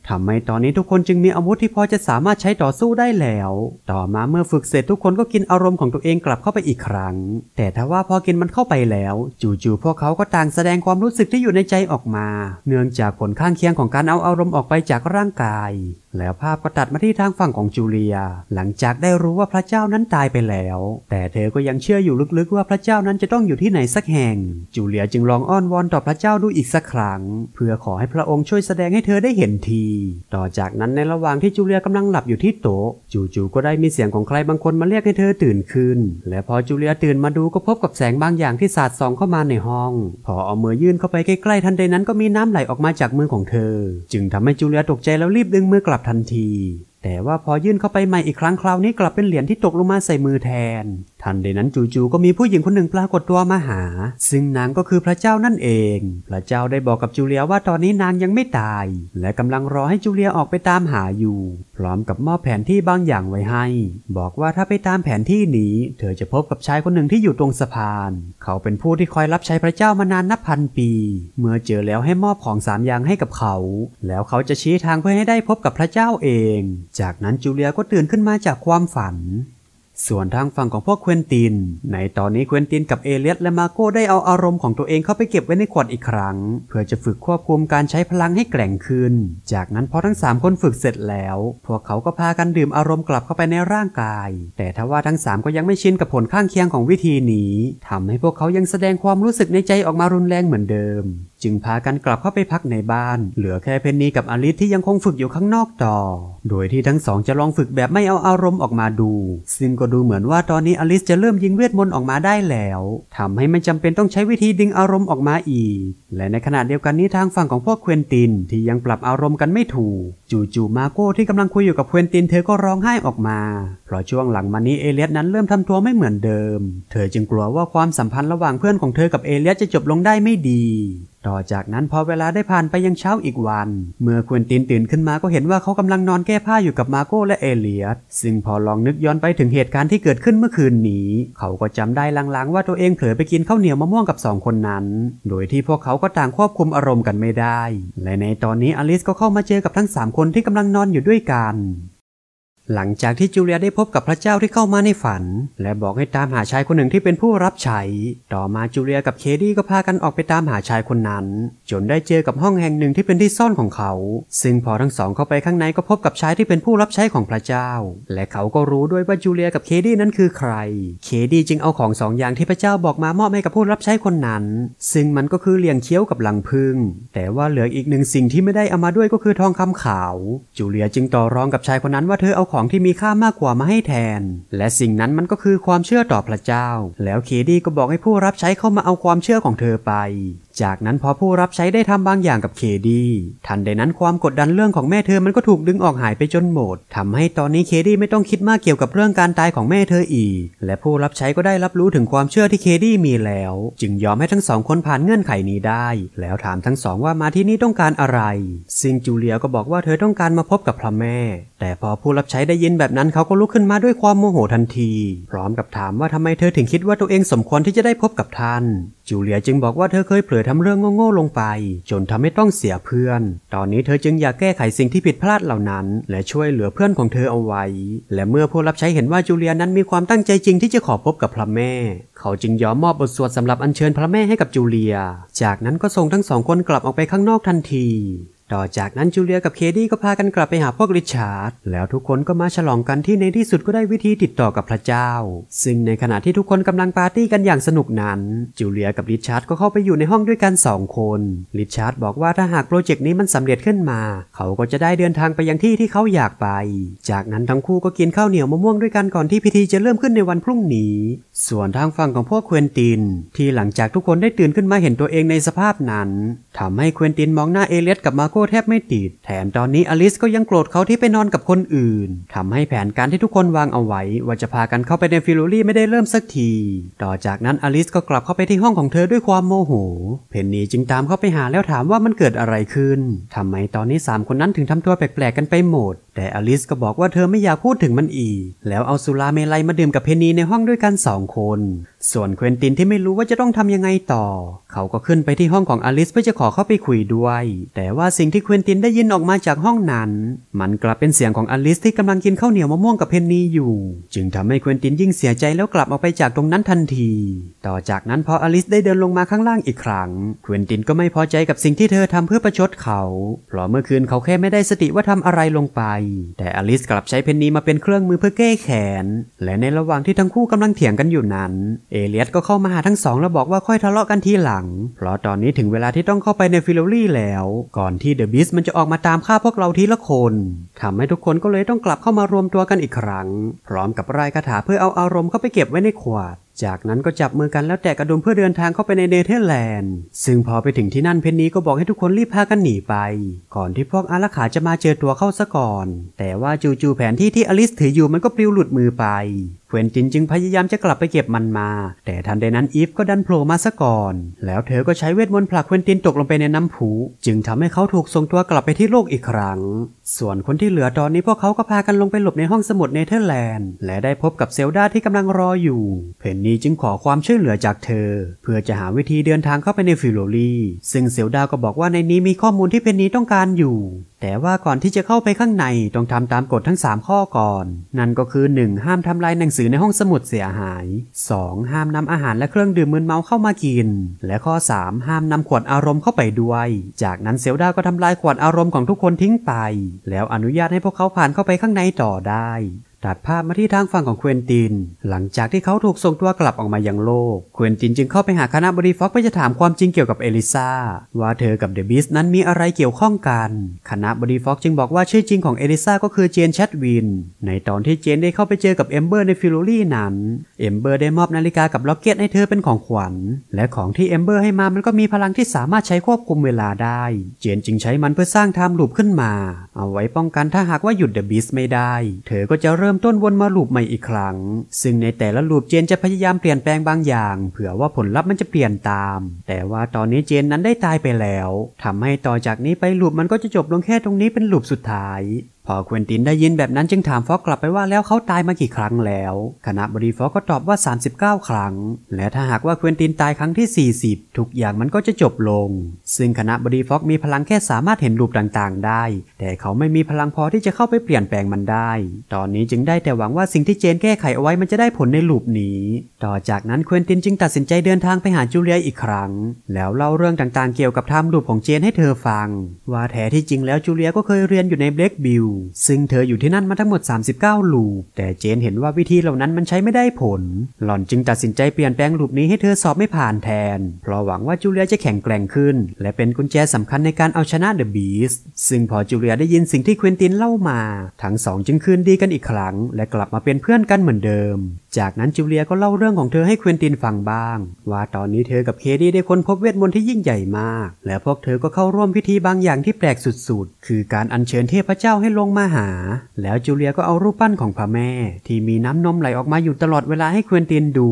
ทำให้ตอนนี้ทุกคนจึงมีอาวุธที่พอจะสามารถใช้ต่อสู้ได้แล้ว ต่อมาเมื่อฝึกเสร็จทุกคนก็กินอารมณ์ของตัวเองกลับเข้าไปอีกครั้ง แต่ทว่าพอกินมันเข้าไปแล้ว จู่ๆพวกเขาก็ต่างแสดงความรู้สึกที่อยู่ในใจออกมา เนื่องจากผลข้างเคียงของการเอาอารมณ์ออกไปจากร่างกายแล้วภาพก็ตัดมาที่ทางฝั่งของจูเลียหลังจากได้รู้ว่าพระเจ้านั้นตายไปแล้ว แต่เธอก็ยังเชื่ออยู่ลึกๆว่าพระเจ้านั้นจะต้องอยู่ที่ไหนสักแห่งจูเลียจึงลองอ้อนวอนต่อพระเจ้าดูอีกสักครั้งเพื่อขอให้พระองค์ช่วยแสดงให้เธอได้เห็นที ต่อจากนั้นในระหว่างที่จูเลียกำลังหลับอยู่ที่โต๊ะ จู่ๆก็ได้มีเสียงของใครบางคนมาเรียกให้เธอตื่นขึ้น และพอจูเลียตื่นมาดูก็พบกับแสงบางอย่างที่สาดส่องเข้ามาในห้อง พอเอามือยื่นเข้าไปใกล้ๆทันใดนั้นก็มีน้ำไหลออกมาจากมือของเธอ จึงทำให้จูเลียตกใจแล้วรีบดึงมือกลับทันทีแต่ว่าพอยื่นเข้าไปใหม่อีกครั้งคราวนี้กลับเป็นเหรียญที่ตกลงมาใส่มือแทนทันใดนั้นจู่ๆก็มีผู้หญิงคนหนึ่งปรากฏตัวมาหา ซึ่งนางก็คือพระเจ้านั่นเอง พระเจ้าได้บอกกับจูเลียว่าตอนนี้นางยังไม่ตาย และกำลังรอให้จูเลียออกไปตามหาอยู่ พร้อมกับมอบแผนที่บางอย่างไว้ให้ บอกว่าถ้าไปตามแผนที่นี้ เธอจะพบกับชายคนหนึ่งที่อยู่ตรงสะพาน เขาเป็นผู้ที่คอยรับใช้พระเจ้ามานานนับพันปี เมื่อเจอแล้วให้มอบของสามอย่างให้กับเขา แล้วเขาจะชี้ทางเพื่อให้ได้พบกับพระเจ้าเองจากนั้นจูเลียก็ตื่นขึ้นมาจากความฝัน ส่วนทางฝั่งของพวกเควินติน ในตอนนี้เควินตินกับเอเลียสและมาโก้ได้เอาอารมณ์ของตัวเองเข้าไปเก็บไว้ในขวดอีกครั้ง เพื่อจะฝึกควบคุมการใช้พลังให้แกร่งขึ้น จากนั้นพอทั้ง3คนฝึกเสร็จแล้ว พวกเขาก็พากันดื่มอารมณ์กลับเข้าไปในร่างกาย แต่ทว่าทั้ง3ก็ยังไม่ชินกับผลข้างเคียงของวิธีนี้ทำให้พวกเขายังแสดงความรู้สึกในใจออกมารุนแรงเหมือนเดิมจึงพากันกลับเข้าไปพักในบ้าน เหลือแค่เพนนีกับอลิสที่ยังคงฝึกอยู่ข้างนอกต่อ โดยที่ทั้งสองจะลองฝึกแบบไม่เอาอารมณ์ออกมาดู ซึ่งก็ดูเหมือนว่าตอนนี้อลิสจะเริ่มยิงเวทมนต์ออกมาได้แล้ว ทำให้ไม่จำเป็นต้องใช้วิธีดึงอารมณ์ออกมาอีก และในขณะเดียวกันนี้ทางฝั่งของพวกเควนตินที่ยังปรับอารมณ์กันไม่ถูก จู่ๆมาโก้ที่กำลังคุยอยู่กับเควนตินเธอก็ร้องไห้ออกมา เพราะช่วงหลังมานี้เอเลียสนั้นเริ่มทำตัวไม่เหมือนเดิม เธอจึงกลัวว่าความสัมพันธ์ระหว่างเพื่อนของเธอกับเอเลียสจะจบลงได้ไม่ดีต่อจากนั้นพอเวลาได้ผ่านไปยังเช้าอีกวัน เมื่อควนตินตื่นขึ้นมาก็เห็นว่าเขากำลังนอนแก้ผ้าอยู่กับมาโก้และเอเลียสซึ่งพอลองนึกย้อนไปถึงเหตุการณ์ที่เกิดขึ้นเมื่อคืนนี้ เขาก็จำได้ลางๆว่าตัวเองเผลอไปกินข้าวเหนียวมะม่วงกับสองคนนั้น โดยที่พวกเขาก็ต่างควบคุมอารมณ์กันไม่ได้ และในตอนนี้อลิสก็เข้ามาเจอกับทั้ง 3 คนที่กำลังนอนอยู่ด้วยกันหลังจากที่จูเลียได้พบกับพระเจ้าที่เข้ามาในฝันและบอกให้ตามหาชายคนหนึ่งที่เป็นผู้รับใช้ ต่อมาจูเลียกับเคดี้ก็พากันออกไปตามหาชายคนนั้น จนได้เจอกับห้องแห่งหนึ่งที่เป็นที่ซ่อนของเขา ซึ่งพอทั้งสองเข้าไปข้างในก็พบกับชายที่เป็นผู้รับใช้ของพระเจ้า และเขาก็รู้ด้วยว่าจูเลียกับเคดี้นั้นคือใคร เคดี้จึงเอาของสองอย่างที่พระเจ้าบอกมามอบให้กับผู้รับใช้คนนั้น ซึ่งมันก็คือเหลี่ยงเคี้ยวกับหลังพึ่ง แต่ว่าเหลืออีกหนึ่งสิ่งที่ไม่ได้เอามาด้วยก็คือทองคำขาว จูเลียจึงต่อรองกับชายคนนั้นว่าเธอเอาของของที่มีค่ามากกว่ามาให้แทน และสิ่งนั้นมันก็คือความเชื่อต่อพระเจ้า แล้วเคดี้ก็บอกให้ผู้รับใช้เข้ามาเอาความเชื่อของเธอไปจากนั้นพอผู้รับใช้ได้ทำบางอย่างกับเคดี ทันใดนั้นความกดดันเรื่องของแม่เธอมันก็ถูกดึงออกหายไปจนหมดทำให้ตอนนี้เคดีไม่ต้องคิดมากเกี่ยวกับเรื่องการตายของแม่เธออีก และผู้รับใช้ก็ได้รับรู้ถึงความเชื่อที่เคดีมีแล้ว จึงยอมให้ทั้งสองคนผ่านเงื่อนไขนี้ได้ แล้วถามทั้งสองว่ามาที่นี่ต้องการอะไร ซิงจูเลียก็บอกว่าเธอต้องการมาพบกับพระแม่ แต่พอผู้รับใช้ได้ยินแบบนั้นเขาก็ลุกขึ้นมาด้วยความโมโหทันที พร้อมกับถามว่าทำไมเธอถึงคิดว่าตัวเองสมควรที่จะได้พบกับท่านจูเลียจึงบอกว่าเธอเคยเผลอทำเรื่องโง่ๆ ลงไป จนทำให้ต้องเสียเพื่อน ตอนนี้เธอจึงอยากแก้ไขสิ่งที่ผิดพลาดเหล่านั้น และช่วยเหลือเพื่อนของเธอเอาไว้ และเมื่อผู้รับใช้เห็นว่าจูเลียนั้นมีความตั้งใจจริงที่จะขอพบกับพระแม่ เขาจึงยอมมอบบทสวดสำหรับอัญเชิญพระแม่ให้กับจูเลีย จากนั้นก็ส่งทั้งสองคนกลับออกไปข้างนอกทันทีต่อจากนั้นจูเลียกับเคดี้ก็พากันกลับไปหาพวกริชาร์ดแล้วทุกคนก็มาฉลองกันที่ในที่สุดก็ได้วิธีติดต่อกับพระเจ้า ซึ่งในขณะที่ทุกคนกำลังปาร์ตี้กันอย่างสนุกนั้น จูเลียกับริชาร์ดก็เข้าไปอยู่ในห้องด้วยกัน 2 คนริชาร์ดบอกว่าถ้าหากโปรเจกต์นี้มันสำเร็จขึ้นมา เขาก็จะได้เดินทางไปยังที่ที่เขาอยากไป จากนั้นทั้งคู่ก็กินข้าวเหนียวมะม่วงด้วยกันก่อนที่พิธีจะเริ่มขึ้นในวันพรุ่งนี้ ส่วนทางฝั่งของพวกเควินติน ที่หลังจากทุกคนได้ตื่นขึ้นมาเห็นตัวเองในสภาพนั้น ทำให้เควินตินมองหน้าเอเลียกับมาโกแทบไม่ติด แถมตอนนี้อลิสก็ยังโกรธเขาที่ไปนอนกับคนอื่น ทำให้แผนการที่ทุกคนวางเอาไว้ว่าจะพากันเข้าไปในฟิลลรี่ไม่ได้เริ่มสักที ต่อจากนั้นอลิสก็กลับเข้าไปที่ห้องของเธอด้วยความโมโห เพนนีจึงตามเข้าไปหาแล้วถามว่ามันเกิดอะไรขึ้น ทำไมตอนนี้3คนนั้นถึงทำตัวแปลกๆ กันไปหมด แต่อลิสก็บอกว่าเธอไม่อยากพูดถึงมันอีก แล้วเอาสุราเมลัยมาดื่มกับเพนนีในห้องด้วยกันสองคน ส่วนเควินตินที่ไม่รู้ว่าจะต้องทำยังไงต่อ เขาก็ขึ้นไปที่ห้องของอลิสเพื่อจะขอเข้าไปคุยด้วย แต่ว่าสิ่งงที่เควินตินได้ยินออกมาจากห้องนั้น มันกลับเป็นเสียงของอลิสที่กำลังกินข้าวเหนียวมะม่วงกับเพนนีอยู่ จึงทำให้เควินตินยิ่งเสียใจแล้วกลับออกไปจากตรงนั้นทันที ต่อจากนั้นพออลิสได้เดินลงมาข้างล่างอีกครั้งเควินตินก็ไม่พอใจกับสิ่งที่เธอทำเพื่อประชดเขา เพราะเมื่อคืนเขาแค่ไม่ได้สติว่าทำอะไรลงไป แต่อลิสกลับใช้เพนนีมาเป็นเครื่องมือเพื่อแก้แค้นและในระหว่างที่ทั้งคู่กำลังเถียงกันอยู่นั้น เอเลียตก็เข้ามาหาทั้งสองแล้วบอกว่าค่อยทะเลาะกันทีหลัง เพราะตอนนี้ถึงเวลาที่ต้องเข้าไปในฟิโลลี่แล้ว ก่อนที่เดอะบิสมันจะออกมาตามฆ่าพวกเราทีละคน ทำให้ทุกคนก็เลยต้องกลับเข้ามารวมตัวกันอีกครั้ง พร้อมกับรายคาถาเพื่อเอาอารมณ์เข้าไปเก็บไว้ในขวด จากนั้นก็จับมือกันแล้วแตกกระดุมเพื่อเดินทางเข้าไปในเนเธอร์แลนด์ ซึ่งพอไปถึงที่นั่นเพนนีก็บอกให้ทุกคนรีบพากันหนีไป ก่อนที่พวกอารักขาจะมาเจอตัวเข้าซะก่อน แต่ว่าจูจๆแผนที่ที่อลิสถืออยู่มันก็ปลิวหลุดมือไปเควนตินจึงพยายามจะกลับไปเก็บมันมา แต่ทันใดนั้นอีฟก็ดันโผล่มาซะก่อน แล้วเธอก็ใช้เวทมนต์ผลักเควนตินตกลงไปในน้ำผุจึงทำให้เขาถูกส่งตัวกลับไปที่โลกอีกครั้ง ส่วนคนที่เหลือตอนนี้พวกเขาก็พากันลงไปหลบในห้องสมุดเนเธอร์แลนด์ และได้พบกับเซลดาที่กำลังรออยู่ เพนนีจึงขอความช่วยเหลือจากเธอ เพื่อจะหาวิธีเดินทางเข้าไปในฟิโลลี ซึ่งเซลดา ก็บอกว่าในนี้มีข้อมูลที่เพนนีต้องการอยู่แต่ว่าก่อนที่จะเข้าไปข้างในต้องทำตามกฎทั้ง 3 ข้อก่อน นั่นก็คือ 1. ห้ามทำลายหนังสือในห้องสมุดเสียหาย 2. ห้ามนำอาหารและเครื่องดื่มมึนเมาเข้ามากิน และข้อ 3. ห้ามนำขวดอารมณ์เข้าไปด้วย จากนั้นเซลดาก็ทำลายขวดอารมณ์ของทุกคนทิ้งไป แล้วอนุญาตให้พวกเขาผ่านเข้าไปข้างในต่อได้ตัดภาพมาที่ทางฝั่งของเควินตินหลังจากที่เขาถูกส่งตัวกลับออกมายังโลกเควินตินจึงเข้าไปหาคณะบริฟอกเพื่อจะถามความจริงเกี่ยวกับเอลิซาว่าเธอกับเดบิสนั้นมีอะไรเกี่ยวข้องกันคณะบริฟอกจึงบอกว่าชื่อจริงของเอลิซาก็คือเจนแชดวิน ในตอนที่เจนได้เข้าไปเจอกับเอมเบอร์ในฟิลลรี่นั้นเอมเบอร์ได้มอบนาฬิกากับล็อกเก็ตให้เธอเป็นของขวัญ และของที่เอมเบอร์ให้มามันก็มีพลังที่สามารถใช้ควบคุมเวลาได้ เจนจึงใช้มันเพื่อสร้างไทม์ลูปขึ้นมา เอาไว้ป้องกันถ้าหากว่าหยุดเดบิสไม่ได้เธอก็จะเริ่มำต้นวนมาลูปใหม่อีกครั้ง ซึ่งในแต่ละลูปเจนจะพยายามเปลี่ยนแปลงบางอย่าง เผื่อว่าผลลัพธ์มันจะเปลี่ยนตาม แต่ว่าตอนนี้เจนนั้นได้ตายไปแล้ว ทำให้ต่อจากนี้ไปลูปมันก็จะจบลงแค่ตรงนี้เป็นลูปสุดท้ายพอควินตินได้ยินแบบนั้นจึงถามฟอกกลับไปว่าแล้วเขาตายมากี่ครั้งแล้วคณะบดีฟอกก็ตอบว่า 39 ครั้ง และถ้าหากว่าควินตินตายครั้งที่ 40 ทุกอย่างมันก็จะจบลง ซึ่งคณะบดีฟอกมีพลังแค่สามารถเห็นรูปต่างๆได้ แต่เขาไม่มีพลังพอที่จะเข้าไปเปลี่ยนแปลงมันได้ ตอนนี้จึงได้แต่หวังว่าสิ่งที่เจนแก้ไขเอาไว้มันจะได้ผลในลูปนี้ ต่อจากนั้นควินตินจึงตัดสินใจเดินทางไปหาจูเลียอีกครั้ง แล้วเล่าเรื่องต่างๆเกี่ยวกับทมรูปของเจนให้เธอฟัง ว่าแท้ที่จริงแล้วจูเลียก็เคยเรียนอยู่ในเบล็กบิลซึ่งเธออยู่ที่นั่นมาทั้งหมด 39ลูปแต่เจนเห็นว่าวิธีเหล่านั้นมันใช้ไม่ได้ผล หล่อนจึงตัดสินใจเปลี่ยนแปลงลูปนี้ให้เธอสอบไม่ผ่านแทน เพราะหวังว่าจูเลียจะแข็งแกร่งขึ้น และเป็นกุญแจสำคัญในการเอาชนะเดอะบีสซึ่งพอจูเลียได้ยินสิ่งที่ควินตินเล่ามา ทั้งสองจึงคืนดีกันอีกครั้ง และกลับมาเป็นเพื่อนกันเหมือนเดิมจากนั้นจูเลียก็เล่าเรื่องของเธอให้ควินตินฟังบ้าง ว่าตอนนี้เธอกับเคดี้ได้ค้นพบเวทมนต์ที่ยิ่งใหญ่มาก และพวกเธอก็เข้าร่วมพิธีบางอย่างที่แปลกสุดๆคือการอัญเชิญเทพเจ้าให้ลงมาหา แล้วจูเลียก็เอารูปปั้นของพระแม่ ที่มีน้ำนมไหลออกมาอยู่ตลอดเวลาให้ควินตินดู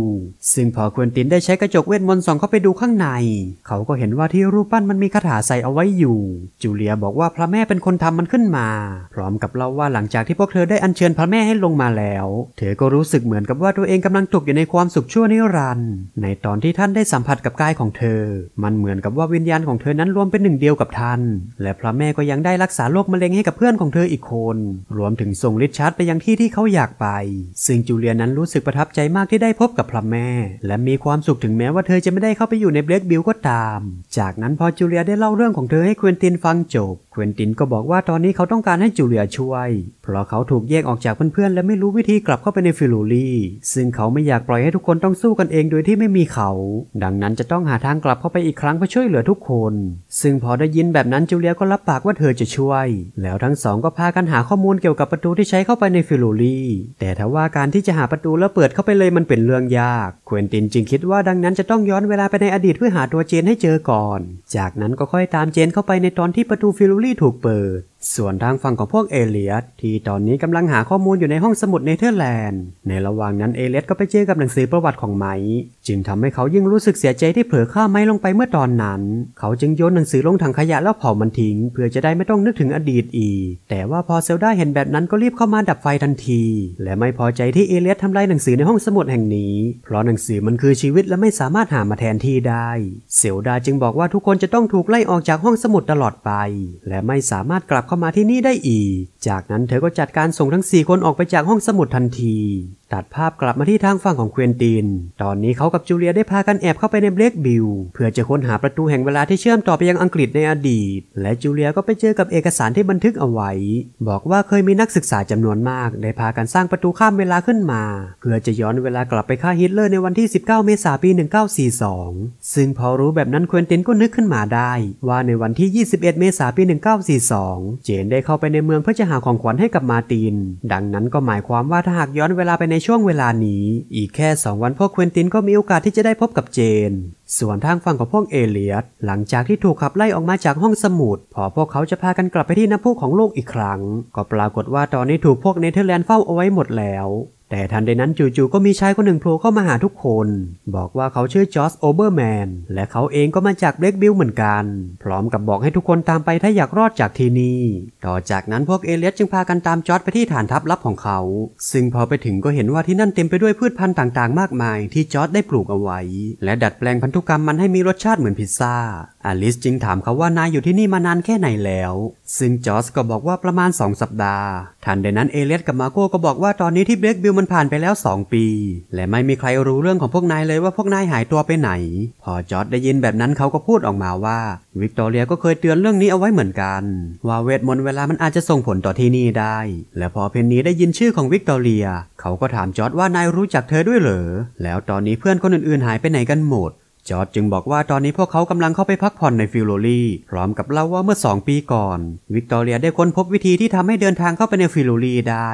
ซึ่งพอควินตินได้ใช้กระจกเวทมนต์ส่องเข้าไปดูข้างใน เขาก็เห็นว่าที่รูปปั้นมันมีคาถาใส่เอาไว้อยู่ จูเลียบอกว่าพระแม่เป็นคนทำมันขึ้นมา พร้อมกับเล่าว่าหลังจากที่พวกเธอได้อัญเชิญพระแม่ให้ลงมาแล้ว เธอก็รู้สึกเหมือนกับว่าตัวเองกำลังตกอยู่ในความสุขชั่วนิรันดร์ในตอนที่ท่านได้สัมผัสกับกายของเธอ มันเหมือนกับว่าวิญญาณของเธอนั้นรวมเป็นหนึ่งเดียวกับท่าน และพระแม่ก็ยังได้รักษาโรคมะเร็งให้กับเพื่อนของเธออีกคน รวมถึงส่งลิชาร์ดไปยังที่ที่เขาอยากไป ซึ่งจูเลียนนั้นรู้สึกประทับใจมากที่ได้พบกับพระแม่ และมีความสุขถึงแม้ว่าเธอจะไม่ได้เข้าไปอยู่ในเบลกบิลก็ตาม จากนั้นพอจูเลียได้เล่าเรื่องของเธอให้ควินตินฟังจบควินตินก็บอกว่าตอนนี้เขาต้องการให้จูเลียช่วย เพราะเขาถูกแยกออกจากเพื่อนๆและไม่รู้วิธีกลับเข้าไปในฟิลูรีซึ่งเขาไม่อยากปล่อยให้ทุกคนต้องสู้กันเองโดยที่ไม่มีเขา ดังนั้นจะต้องหาทางกลับเข้าไปอีกครั้งเพื่อช่วยเหลือทุกคน ซึ่งพอได้ยินแบบนั้นจูเลียก็รับปากว่าเธอจะช่วย แล้วทั้งสองก็พากันหาข้อมูลเกี่ยวกับประตูที่ใช้เข้าไปในฟิลูรีแต่ทว่าการที่จะหาประตูแล้วเปิดเข้าไปเลยมันเป็นเรื่องยาก ควินตินจึงคิดว่า ดังนั้นจะต้องย้อนเวลาไปในอดีตเพื่อหาตัวเจนให้เจอก่อน จากนั้นก็ค่อยตามเจนเข้าไปในตอนที่ประตูฟิลูรี่ถูกเปิดส่วนทางฝั่งของพวกเอเลียสที่ตอนนี้กำลังหาข้อมูลอยู่ในห้องสมุดเนเธอร์แลนด์ ในระหว่างนั้นเอเลียสก็ไปเจอกับหนังสือประวัติของไม้จึงทำให้เขายิ่งรู้สึกเสียใจที่เผลอฆ่าไม้ลงไปเมื่อตอนนั้น เขาจึงโยนหนังสือลงถังขยะแล้วเผามันทิ้งเพื่อจะได้ไม่ต้องนึกถึงอดีตอีก แต่ว่าพอเซลดาเห็นแบบนั้นก็รีบเข้ามาดับไฟทันที และไม่พอใจที่เอเลียสทำลายหนังสือในห้องสมุดแห่งนี้เพราะหนังสือมันคือชีวิตและไม่สามารถหามาแทนที่ได้เซลดาจึงบอกว่าทุกคนจะต้องถูกไล่ออกจากห้องสมุดตลอดไปและไม่สามารถกลับเข้าข้ามาที่นี่ได้อีก จากนั้นเธอก็จัดการส่งทั้ง 4 คนออกไปจากห้องสมุดทันที ตัดภาพกลับมาที่ทางฝั่งของเควินติน ตอนนี้เขากับจูเลียได้พากันแอบเข้าไปในเบลกบิลเพื่อจะค้นหาประตูแห่งเวลาที่เชื่อมต่อไปยังอังกฤษในอดีต และจูเลียก็ไปเจอกับเอกสารที่บันทึกเอาไว้ บอกว่าเคยมีนักศึกษาจำนวนมาก ได้พากันสร้างประตูข้ามเวลาขึ้นมา เพื่อจะย้อนเวลากลับไปฆ่าฮิตเลอร์ในวันที่ 19 เมษายนปี 1942 ซึ่งพอรู้แบบนั้นเควินตินก็นึกขึ้นมาได้ ว่าในวันที่ 21 เมษายนปี 1942เจน ได้เข้าไปในเมืองเพื่อจะหาของขวัญให้กับมาติน ดังนั้นก็หมายความว่าถ้าหากย้อนเวลาไปในช่วงเวลานี้ อีกแค่ 2 วัน พวกเควินตินก็มีโอกาสที่จะได้พบกับเจน ส่วนทางฝั่งของพวกเอเลียตหลังจากที่ถูกขับไล่ออกมาจากห้องสมุด พอพวกเขาจะพากันกลับไปที่น้ำพุของโลกอีกครั้ง ก็ปรากฏว่าตอนนี้ถูกพวกเนเธอร์แลนด์เฝ้าเอาไว้หมดแล้วแต่ทันใดนั้นจู่ๆก็มีชายคนหนึ่งโผล่เข้ามาหาทุกคน บอกว่าเขาชื่อจอสโอเบอร์แมนและเขาเองก็มาจากเบล็กบิลเหมือนกัน พร้อมกับบอกให้ทุกคนตามไปถ้าอยากรอดจากที่นี่ต่อจากนั้นพวกเอเลียสจึงพากันตามจอสไปที่ฐานทัพลับของเขา ซึ่งพอไปถึงก็เห็นว่าที่นั่นเต็มไปด้วยพืชพันธุ์ต่างๆมากมายที่จอสได้ปลูกเอาไว้ และดัดแปลงพันธุกรรมมันให้มีรสชาติเหมือนพิซซ่าอลิสจึงถามเขาว่านายอยู่ที่นี่มานานแค่ไหนแล้วซึ่งจอสก็บอกว่าประมาณ 2 สัปดาห์ ทันใดนั้นเอเลียตกับมาโก้ก็บอกว่าตอนนี้ที่เบรกบิลมันผ่านไปแล้ว 2 ปี และไม่มีใครรู้เรื่องของพวกนายเลยว่าพวกนายหายตัวไปไหน พอจอสได้ยินแบบนั้นเขาก็พูดออกมาว่า วิกตอเรียก็เคยเตือนเรื่องนี้เอาไว้เหมือนกัน ว่าเวทมนต์เวลามันอาจจะส่งผลต่อที่นี่ได้ และพอเพนนีได้ยินชื่อของวิกตอเรีย เขาก็ถามจอสว่านายรู้จักเธอด้วยเหรอแล้วตอนนี้เพื่อนคนอื่นๆหายไปไหนกันหมดจอร์ดจึงบอกว่าตอนนี้พวกเขากำลังเข้าไปพักผ่อนในฟิลโลรีพร้อมกับเล่าว่าเมื่อ 2 ปีก่อน วิกตอเรียได้ค้นพบวิธีที่ทำให้เดินทางเข้าไปในฟิลโลรีได้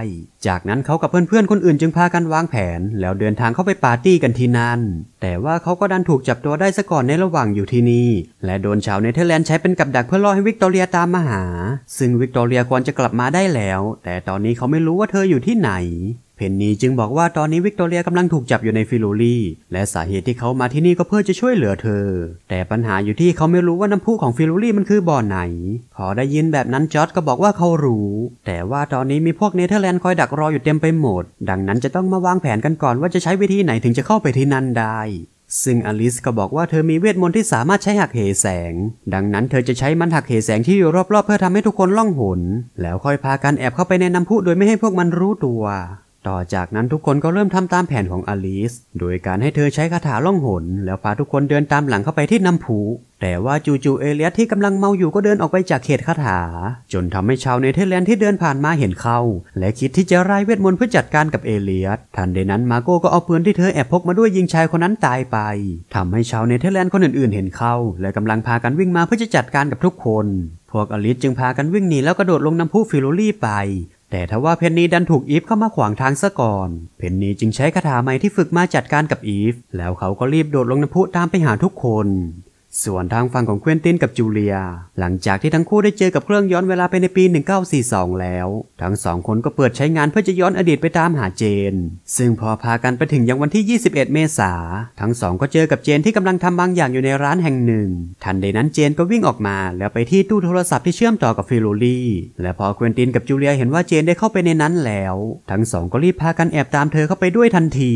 จากนั้นเขากับเพื่อนๆคนอื่นจึงพากันวางแผน แล้วเดินทางเข้าไปปาร์ตี้กันที่นั่น แต่ว่าเขาก็ดันถูกจับตัวได้ซะก่อนในระหว่างอยู่ที่นี่ และโดนชาวเนเธอร์แลนด์ใช้เป็นกับดักเพื่อล่อให้วิกตอเรียตามมาหา ซึ่งวิกตอเรียควรจะกลับมาได้แล้ว แต่ตอนนี้เขาไม่รู้ว่าเธออยู่ที่ไหนเพนนีจึงบอกว่าตอนนี้วิกตอเรียกำลังถูกจับอยู่ในฟิโลรีและสาเหตุที่เขามาที่นี่ก็เพื่อจะช่วยเหลือเธอ แต่ปัญหาอยู่ที่เขาไม่รู้ว่าน้ำพุของฟิโลรีมันคือบ่อไหน พอได้ยินแบบนั้นจอร์ดก็บอกว่าเขารู้ แต่ว่าตอนนี้มีพวกเนเธอร์แลนด์คอยดักรออยู่เต็มไปหมด ดังนั้นจะต้องมาวางแผนกันก่อนว่าจะใช้วิธีไหนถึงจะเข้าไปที่นั่นได้ ซึ่งอลิสก็บอกว่าเธอมีเวทมนต์ที่สามารถใช้หักเหแสง ดังนั้นเธอจะใช้มันหักเหแสงที่อยู่รอบๆ เพื่อทำให้ทุกคนล่องหน แล้วค่อยพากันแอบเข้าไปในน้ำพุโดยไม่ให้พวกมันรู้ตัวต่อจากนั้นทุกคนก็เริ่มทำตามแผนของอลิสโดยการให้เธอใช้คาถาล่องหน แล้วพาทุกคนเดินตามหลังเข้าไปที่น้ำผูแต่ว่าจูจูเอเลียสที่กำลังเมาอยู่ก็เดินออกไปจากเขตคาถาจนทำให้ชาวเนเธอร์แลนด์ที่เดินผ่านมาเห็นเขาและคิดที่จะไล่เวทมนต์เพื่อจัดการกับเอเลียสทันใดนั้นมาโก้ก็เอาปืนที่เธอแอบพกมาด้วยยิงชายคนนั้นตายไปทำให้ชาวเนเธอร์แลนด์คนอื่นๆ เห็นเขาและกำลังพากันวิ่งมาเพื่อจะจัดการกับทุกคน พวกอลิสจึงพากันวิ่งหนีแล้วกระโดดลงน้ำพุฟิโรลี่ไปแต่ทว่าเพนนีดันถูกอีฟเข้ามาขวางทางซะก่อน เพนนีจึงใช้คาถาใหม่ที่ฝึกมาจัดการกับอีฟ แล้วเขาก็รีบโดดลงน้ำพุตามไปหาทุกคนส่วนทางฝั่งของเควินตินกับจูเลีย หลังจากที่ทั้งคู่ได้เจอกับเครื่องย้อนเวลาไปในปี 1942 แล้ว ทั้งสองคนก็เปิดใช้งานเพื่อจะย้อนอดีตไปตามหาเจน ซึ่งพอพากันไปถึงยังวันที่ 21 เมษา ทั้งสองก็เจอกับเจนที่กำลังทำบางอย่างอยู่ในร้านแห่งหนึ่ง ทันใดนั้นเจนก็วิ่งออกมา แล้วไปที่ตู้โทรศัพท์ที่เชื่อมต่อกับฟิโรลี่และพอเควินตินกับจูเลียเห็นว่าเจนได้เข้าไปในนั้นแล้ว ทั้งสองก็รีบพากันแอบตามเธอเข้าไปด้วยทันที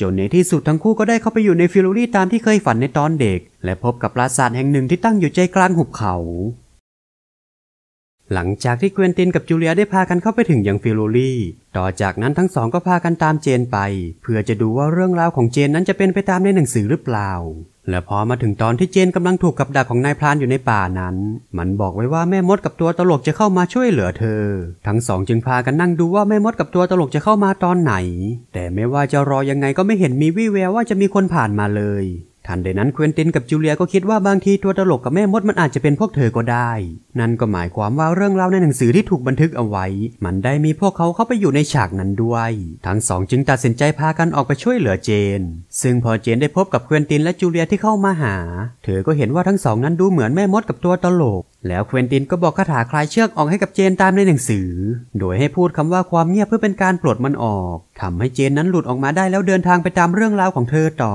จนในที่สุดทั้งคู่ก็ได้เข้าไปอยู่ในฟิโรลี่ตามที่เคยฝันในตอนเด็กและพบกับปราสาทแห่งหนึ่งที่ตั้งอยู่ใจกลางหุบเขา หลังจากที่เควินตินกับจูเลียได้พากันเข้าไปถึงยังฟิโลลี่ ต่อจากนั้นทั้งสองก็พากันตามเจนไป เพื่อจะดูว่าเรื่องราวของเจนนั้นจะเป็นไปตามในหนังสือหรือเปล่า และพอมาถึงตอนที่เจนกำลังถูกกับดักของนายพรานอยู่ในป่านั้น มันบอกไว้ว่าแม่มดกับตัวตลกจะเข้ามาช่วยเหลือเธอ ทั้งสองจึงพากันนั่งดูว่าแม่มดกับตัวตลกจะเข้ามาตอนไหน แต่ไม่ว่าจะรอยังไงก็ไม่เห็นมีวี่แววว่าจะมีคนผ่านมาเลยทันใดนั้นเควินตินกับจูเลียก็คิดว่าบางทีตัวตลกกับแม่มดมันอาจจะเป็นพวกเธอก็ได้ นั่นก็หมายความว่าเรื่องราวในหนังสือที่ถูกบันทึกเอาไว้ มันได้มีพวกเขาเข้าไปอยู่ในฉากนั้นด้วย ทั้งสองจึงตัดสินใจพากันออกไปช่วยเหลือเจน ซึ่งพอเจนได้พบกับเควินตินและจูเลียที่เข้ามาหา เธอก็เห็นว่าทั้งสองนั้นดูเหมือนแม่มดกับตัวตลก แล้วเควินตินก็บอกคาถาคลายเชือกออกให้กับเจนตามในหนังสือ โดยให้พูดคำว่าความเงียบเพื่อเป็นการปลดมันออกทำให้เจนนั้นหลุดออกมาได้แล้วเดินทางไปตามเรื่องราวของเธอต่อ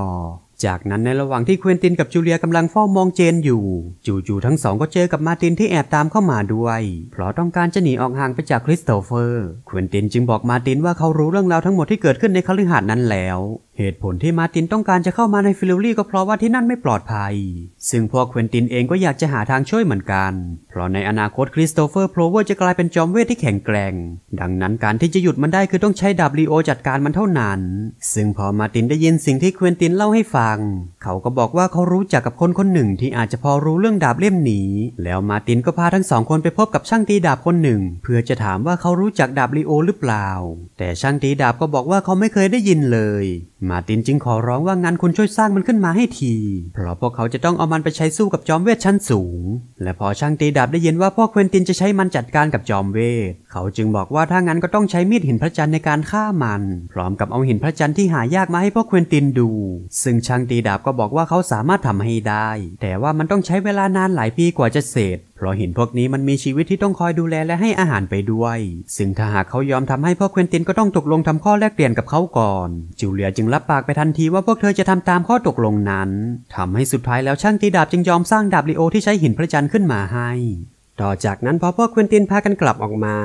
จากนั้นในระหว่างที่เควินตินกับจูเลียกำลังเฝ้ามองเจนอยู่จู่ๆทั้งสองก็เจอกับมาตินที่แอบตามเข้ามาด้วย เพราะต้องการจะหนีออกห่างไปจากคริสโตเฟอร์เควินตินจึงบอกมาตินว่าเขารู้เรื่องราวทั้งหมดที่เกิดขึ้นในคฤหาสน์นั้นแล้ว เหตุผลที่มาตินต้องการจะเข้ามาในฟิลิลี่ก็เพราะว่าที่นั่นไม่ปลอดภัย ซึ่งพวกเควินตินเองก็อยากจะหาทางช่วยเหมือนกัน เพราะในอนาคตคริสโตเฟอร์โพลเวอร์จะกลายเป็นจอมเวทที่แข็งแกร่งดังนั้นการที่จะหยุดมันได้คือต้องใช้ดับลีโอจัดการมันเท่านั้น ซึ่งพอมาตินได้ยินสิ่งที่เควินตินเล่าให้ฟังังเขาก็บอกว่าเขารู้จักกับคนคนหนึ่งที่อาจจะพอรู้เรื่องดาบเล่มนี้ แล้วมาตินก็พาทั้งสองคนไปพบกับช่างตีดาบคนหนึ่ง เพื่อจะถามว่าเขารู้จักดาบลีโอหรือเปล่า แต่ช่างตีดาบก็บอกว่าเขาไม่เคยได้ยินเลยมาตินจึงขอร้องว่างั้นคุณช่วยสร้างมันขึ้นมาให้ที เพราะพวกเขาจะต้องเอามันไปใช้สู้กับจอมเวทชั้นสูง และพอช่างตีดาบได้ยินว่าพ่อเควินตินจะใช้มันจัดการกับจอมเวทเขาจึงบอกว่าถ้างั้นก็ต้องใช้มีดหินพระจันทร์ในการฆ่ามัน พร้อมกับเอาหินพระจันทร์ที่หายากมาให้พ่อเควินตินดู ซึ่งช่างตีดาบก็บอกว่าเขาสามารถทำให้ได้ แต่ว่ามันต้องใช้เวลานานหลายปีกว่าจะเสร็จราะหินพวกนี้มันมีชีวิตที่ต้องคอยดูแลและให้อาหารไปด้วย ซึ่งถ้าหากเขายอมทำให้พ่อเควินตินก็ต้องตกลงทำข้อแลกเปลี่ยนกับเขาก่อน จูเลียจึงรับปากไปทันทีว่าพวกเธอจะทำตามข้อตกลงนั้น ทำให้สุดท้ายแล้วช่างตีดาบจึงยอมสร้างดาบลิโอที่ใช้หินพระจันทร์ขึ้นมาให้ ต่อจากนั้นพอพวกเควินตินพากันกลับออกมา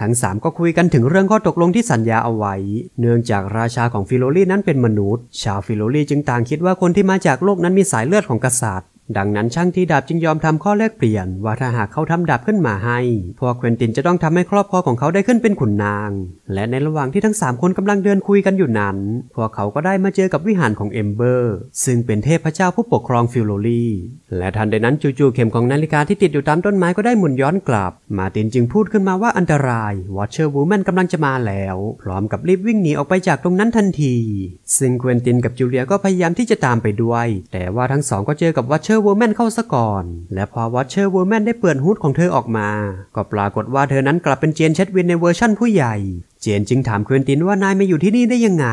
ทั้งสามก็คุยกันถึงเรื่องข้อตกลงที่สัญญาเอาไว้ เนื่องจากราชาของฟิโลลีนั้นเป็นมนุษย์ ชาวฟิโลลีจึงต่างคิดว่าคนที่มาจากโลกนั้นมีสายเลือดของกษัตริย์ดังนั้นช่างที่ดาบจึงยอมทำข้อแลกเปลี่ยน ว่าถ้าหากเขาทำดาบขึ้นมาให้พวกเควินตินจะต้องทำให้ครอบครัวของเขาได้ขึ้นเป็นขุนนาง และในระหว่างที่ทั้ง 3 คนกำลังเดินคุยกันอยู่นั้น พวกเขาก็ได้มาเจอกับวิหารของเอมเบอร์ ซึ่งเป็นเทพพเจ้าผู้ปกครองฟิลโลลีและทันใดนั้นจู่ๆเข็มของนาฬิกาที่ติดอยู่ตามต้นไม้ก็ได้หมุนย้อนกลับ มาตินจึงพูดขึ้นมาว่าอันตรายวอเชอร์วูแมนกำลังจะมาแล้วพร้อมกับรีบวิ่งหนีออกไปจากตรงนั้นทันที ซึ่งเควินตินกับจูเลียก็พยายามที่จะตามไปด้วย แต่ว่าทั้งสองก็เจอกับวอเชอร์อร์เวอร์แมนเข้าซะก่อน และพอวัชเชอร์เวอร์แมนได้เปิดฮูดของเธอออกมา ก็ปรากฏว่าเธอนั้นกลับเป็นเจนเชดวินในเวอร์ชั่นผู้ใหญ่เจนจึงถามเควินตินว่านายมาอยู่ที่นี่ได้ยังไง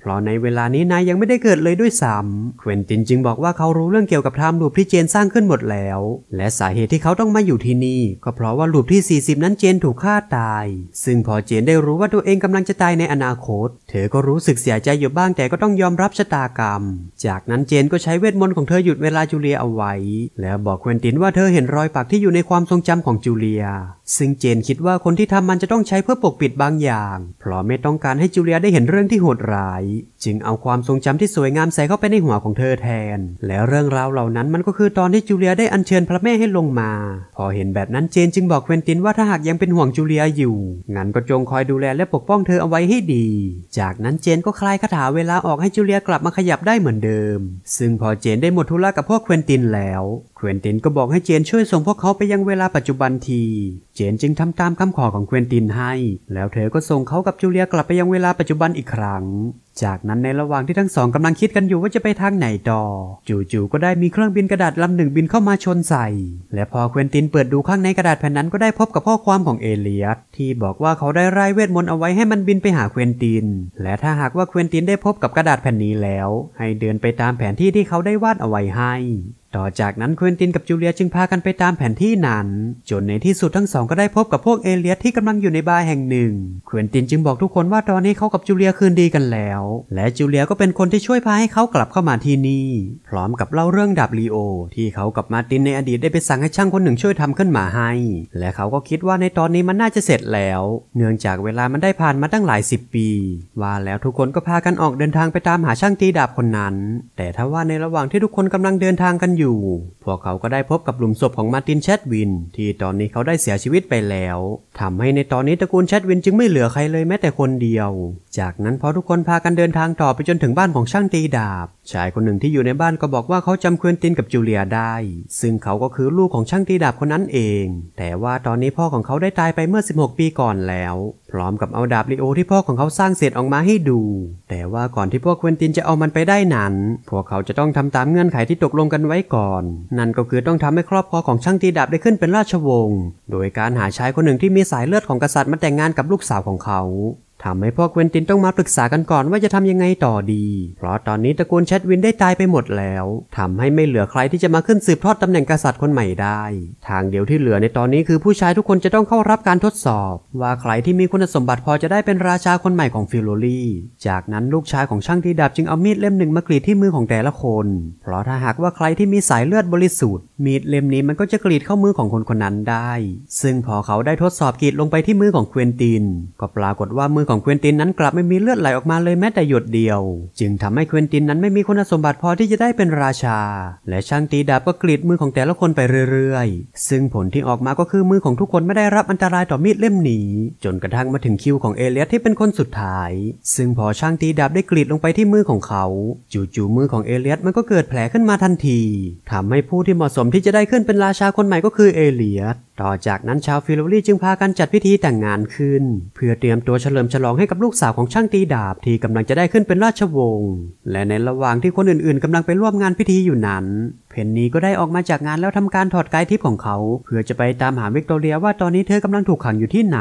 เพราะในเวลานี้นายยังไม่ได้เกิดเลยด้วยซ้ำเควินตินจึงบอกว่าเขารู้เรื่องเกี่ยวกับทมรลูปที่เจนสร้างขึ้นหมดแล้ว และสาเหตุที่เขาต้องมาอยู่ที่นี่ ก็เพราะว่าลูปที่ 40 นั้นเจนถูกฆ่าตาย ซึ่งพอเจนได้รู้ว่าตัวเองกำลังจะตายในอนาคตเธอก็รู้สึกเสียใจอยู่บ้างแต่ก็ต้องยอมรับชะตากรรม จากนั้นเจนก็ใช้เวทมนต์ของเธอหยุดเวลาจูเลียเอาไว้ แล้วบอกเควินตินว่าเธอเห็นรอยปักที่อยู่ในความทรงจำของจูเลียซึ่งเจนคิดว่าคนที่ทำมันจะต้องใช้เพื่อปกปิดบางอย่าง เพราะไม่ต้องการให้จูเลียได้เห็นเรื่องที่โหดร้ายจึงเอาความทรงจำที่สวยงามใส่เข้าไปในหัวของเธอแทน และเรื่องราวเหล่านั้นมันก็คือตอนที่จูเลียได้อัญเชิญพระแม่ให้ลงมา พอเห็นแบบนั้นเจนจึงบอกเควินตินว่าถ้าหากยังเป็นห่วงจูเลียอยู่ งั้นก็จงคอยดูแลและปกป้องเธอเอาไว้ให้ดี จากนั้นเจนก็คลายคาถาเวลาออกให้จูเลียกลับมาขยับได้เหมือนเดิม ซึ่งพอเจนได้หมดธุระกับพวกเควินตินแล้ว เควินตินก็บอกให้เจนช่วยส่งพวกเขาไปยังเวลาปัจจุบันที เจนจึงทำตามคำขอของเควินตินให้ แล้วเธอก็ส่งเขากับจูเลียกลับไปยังเวลาปัจจุบันอีกครั้งจากนั้นในระหว่างที่ทั้งสองกำลังคิดกันอยู่ว่าจะไปทางไหนต่อ จู่ๆก็ได้มีเครื่องบินกระดาษลำหนึ่งบินเข้ามาชนใส่ และพอเควินตินเปิดดูข้างในกระดาษแผ่นนั้นก็ได้พบกับข้อความของเอเลียสที่บอกว่าเขาได้รายเวทมนต์เอาไว้ให้มันบินไปหาเควินติน และถ้าหากว่าเควินตินได้พบกับกระดาษแผ่นนี้แล้ว ให้เดินไปตามแผนที่ที่เขาได้วาดเอาไว้ให้ต่อจากนั้นควินตินกับจูเลียจึงพากันไปตามแผนที่นั้น จนในที่สุดทั้งสองก็ได้พบกับพวกเอเลียสที่กำลังอยู่ในบาร์แห่งหนึ่งควินตินจึงบอกทุกคนว่าตอนนี้เขากับจูเลียคืนดีกันแล้ว และจูเลียก็เป็นคนที่ช่วยพาให้เขากลับเข้ามาที่นี่ พร้อมกับเล่าเรื่องดับลีโอที่เขากับมาตินในอดีตได้ไปสั่งให้ช่างคนหนึ่งช่วยทำขึ้นมาให้ และเขาก็คิดว่าในตอนนี้มันน่าจะเสร็จแล้ว เนื่องจากเวลามันได้ผ่านมาตั้งหลายสิบปี ว่าแล้วทุกคนก็พากันออกเดินทางไปตามหาช่างตีดาบคนนั้น แต่ทว่าในระหว่างที่ทุกคนกำลังเดินทางกันอยู่พวกเขาก็ได้พบกับหลุมศพของมาร์ตินแชดวินที่ตอนนี้เขาได้เสียชีวิตไปแล้ว ทำให้ในตอนนี้ตระกูลแชดวินจึงไม่เหลือใครเลยแม้แต่คนเดียว จากนั้นพอทุกคนพากันเดินทางต่อไปจนถึงบ้านของช่างตีดาบ ชายคนหนึ่งที่อยู่ในบ้านก็บอกว่าเขาจำเควินตินกับจูเลียได้ ซึ่งเขาก็คือลูกของช่างตีดาบคนนั้นเอง แต่ว่าตอนนี้พ่อของเขาได้ตายไปเมื่อ 16 ปีก่อนแล้วพร้อมกับเอาดาบลิโอที่พ่อของเขาสร้างเสร็จออกมาให้ดู แต่ว่าก่อนที่พวกเควินตินจะเอามันไปได้นั้น พวกเขาจะต้องทำตามเงื่อนไขที่ตกลงกันไว้ก่อน นั่นก็คือต้องทำให้ครอบครัวของช่างตีดาบได้ขึ้นเป็นราชวงศ์ โดยการหาชายคนหนึ่งที่มีสายเลือดของกษัตริย์มาแต่งงานกับลูกสาวของเขาทำให้พ่อเควินตินต้องมาปรึกษากันก่อนว่าจะทำยังไงต่อดี เพราะตอนนี้ตระกูลแชดวินได้ตายไปหมดแล้ว ทำให้ไม่เหลือใครที่จะมาขึ้นสืบทอด ตำแหน่งกษัตริย์คนใหม่ได้ ทางเดียวที่เหลือในตอนนี้คือผู้ชายทุกคนจะต้องเข้ารับการทดสอบ ว่าใครที่มีคุณสมบัติพอจะได้เป็นราชาคนใหม่ของฟิโลลีจากนั้นลูกชายของช่างทีดาบจึงเอามีดเล่มหนึ่งมากรีดที่มือของแต่ละคน เพราะถ้าหากว่าใครที่มีสายเลือดบริสุทธิ์ มีดเล่มนี้มันก็จะกรีดเข้ามือของคนคนนั้นได้ ซึ่งพอเขาได้ทดสอบกรีดลงไปที่มือของเควินตินก็ปรากฏว่ามือของเควินตินนั้นกลับไม่มีเลือดไหลออกมาเลยแม้แต่หยดเดียว จึงทำให้เควินตินนั้นไม่มีคุณสมบัติพอที่จะได้เป็นราชา และช่างตีดาบก็กรีดมือของแต่ละคนไปเรื่อย ๆ ซึ่งผลที่ออกมาก็คือมือของทุกคนไม่ได้รับอันตรายต่อมีดเล่มนี้ จนกระทั่งมาถึงคิวของเอเลียสที่เป็นคนสุดท้าย ซึ่งพอช่างตีดาบได้กรีดลงไปที่มือของเขาจู่ๆมือของเอเลียสมันก็เกิดแผลขึ้นมาทันที ทำให้ผู้ที่เหมาะสมที่จะได้ขึ้นเป็นราชาคนใหม่ก็คือเอเลียสต่อจากนั้นชาวฟิลโลรี่จึงพากันจัดพิธีแต่งงานขึ้น เพื่อเตรียมตัวเฉลิมฉลองให้กับลูกสาวของช่างตีดาบที่กำลังจะได้ขึ้นเป็นราชวงศ์และในระหว่างที่คนอื่นๆ กำลังไปร่วมงานพิธีอยู่นั้นเพนนีก็ได้ออกมาจากงานแล้วทำการถอดกายทิพย์ของเขาเพื่อจะไปตามหาวิกตอเรีย ว่าตอนนี้เธอกำลังถูกขังอยู่ที่ไหน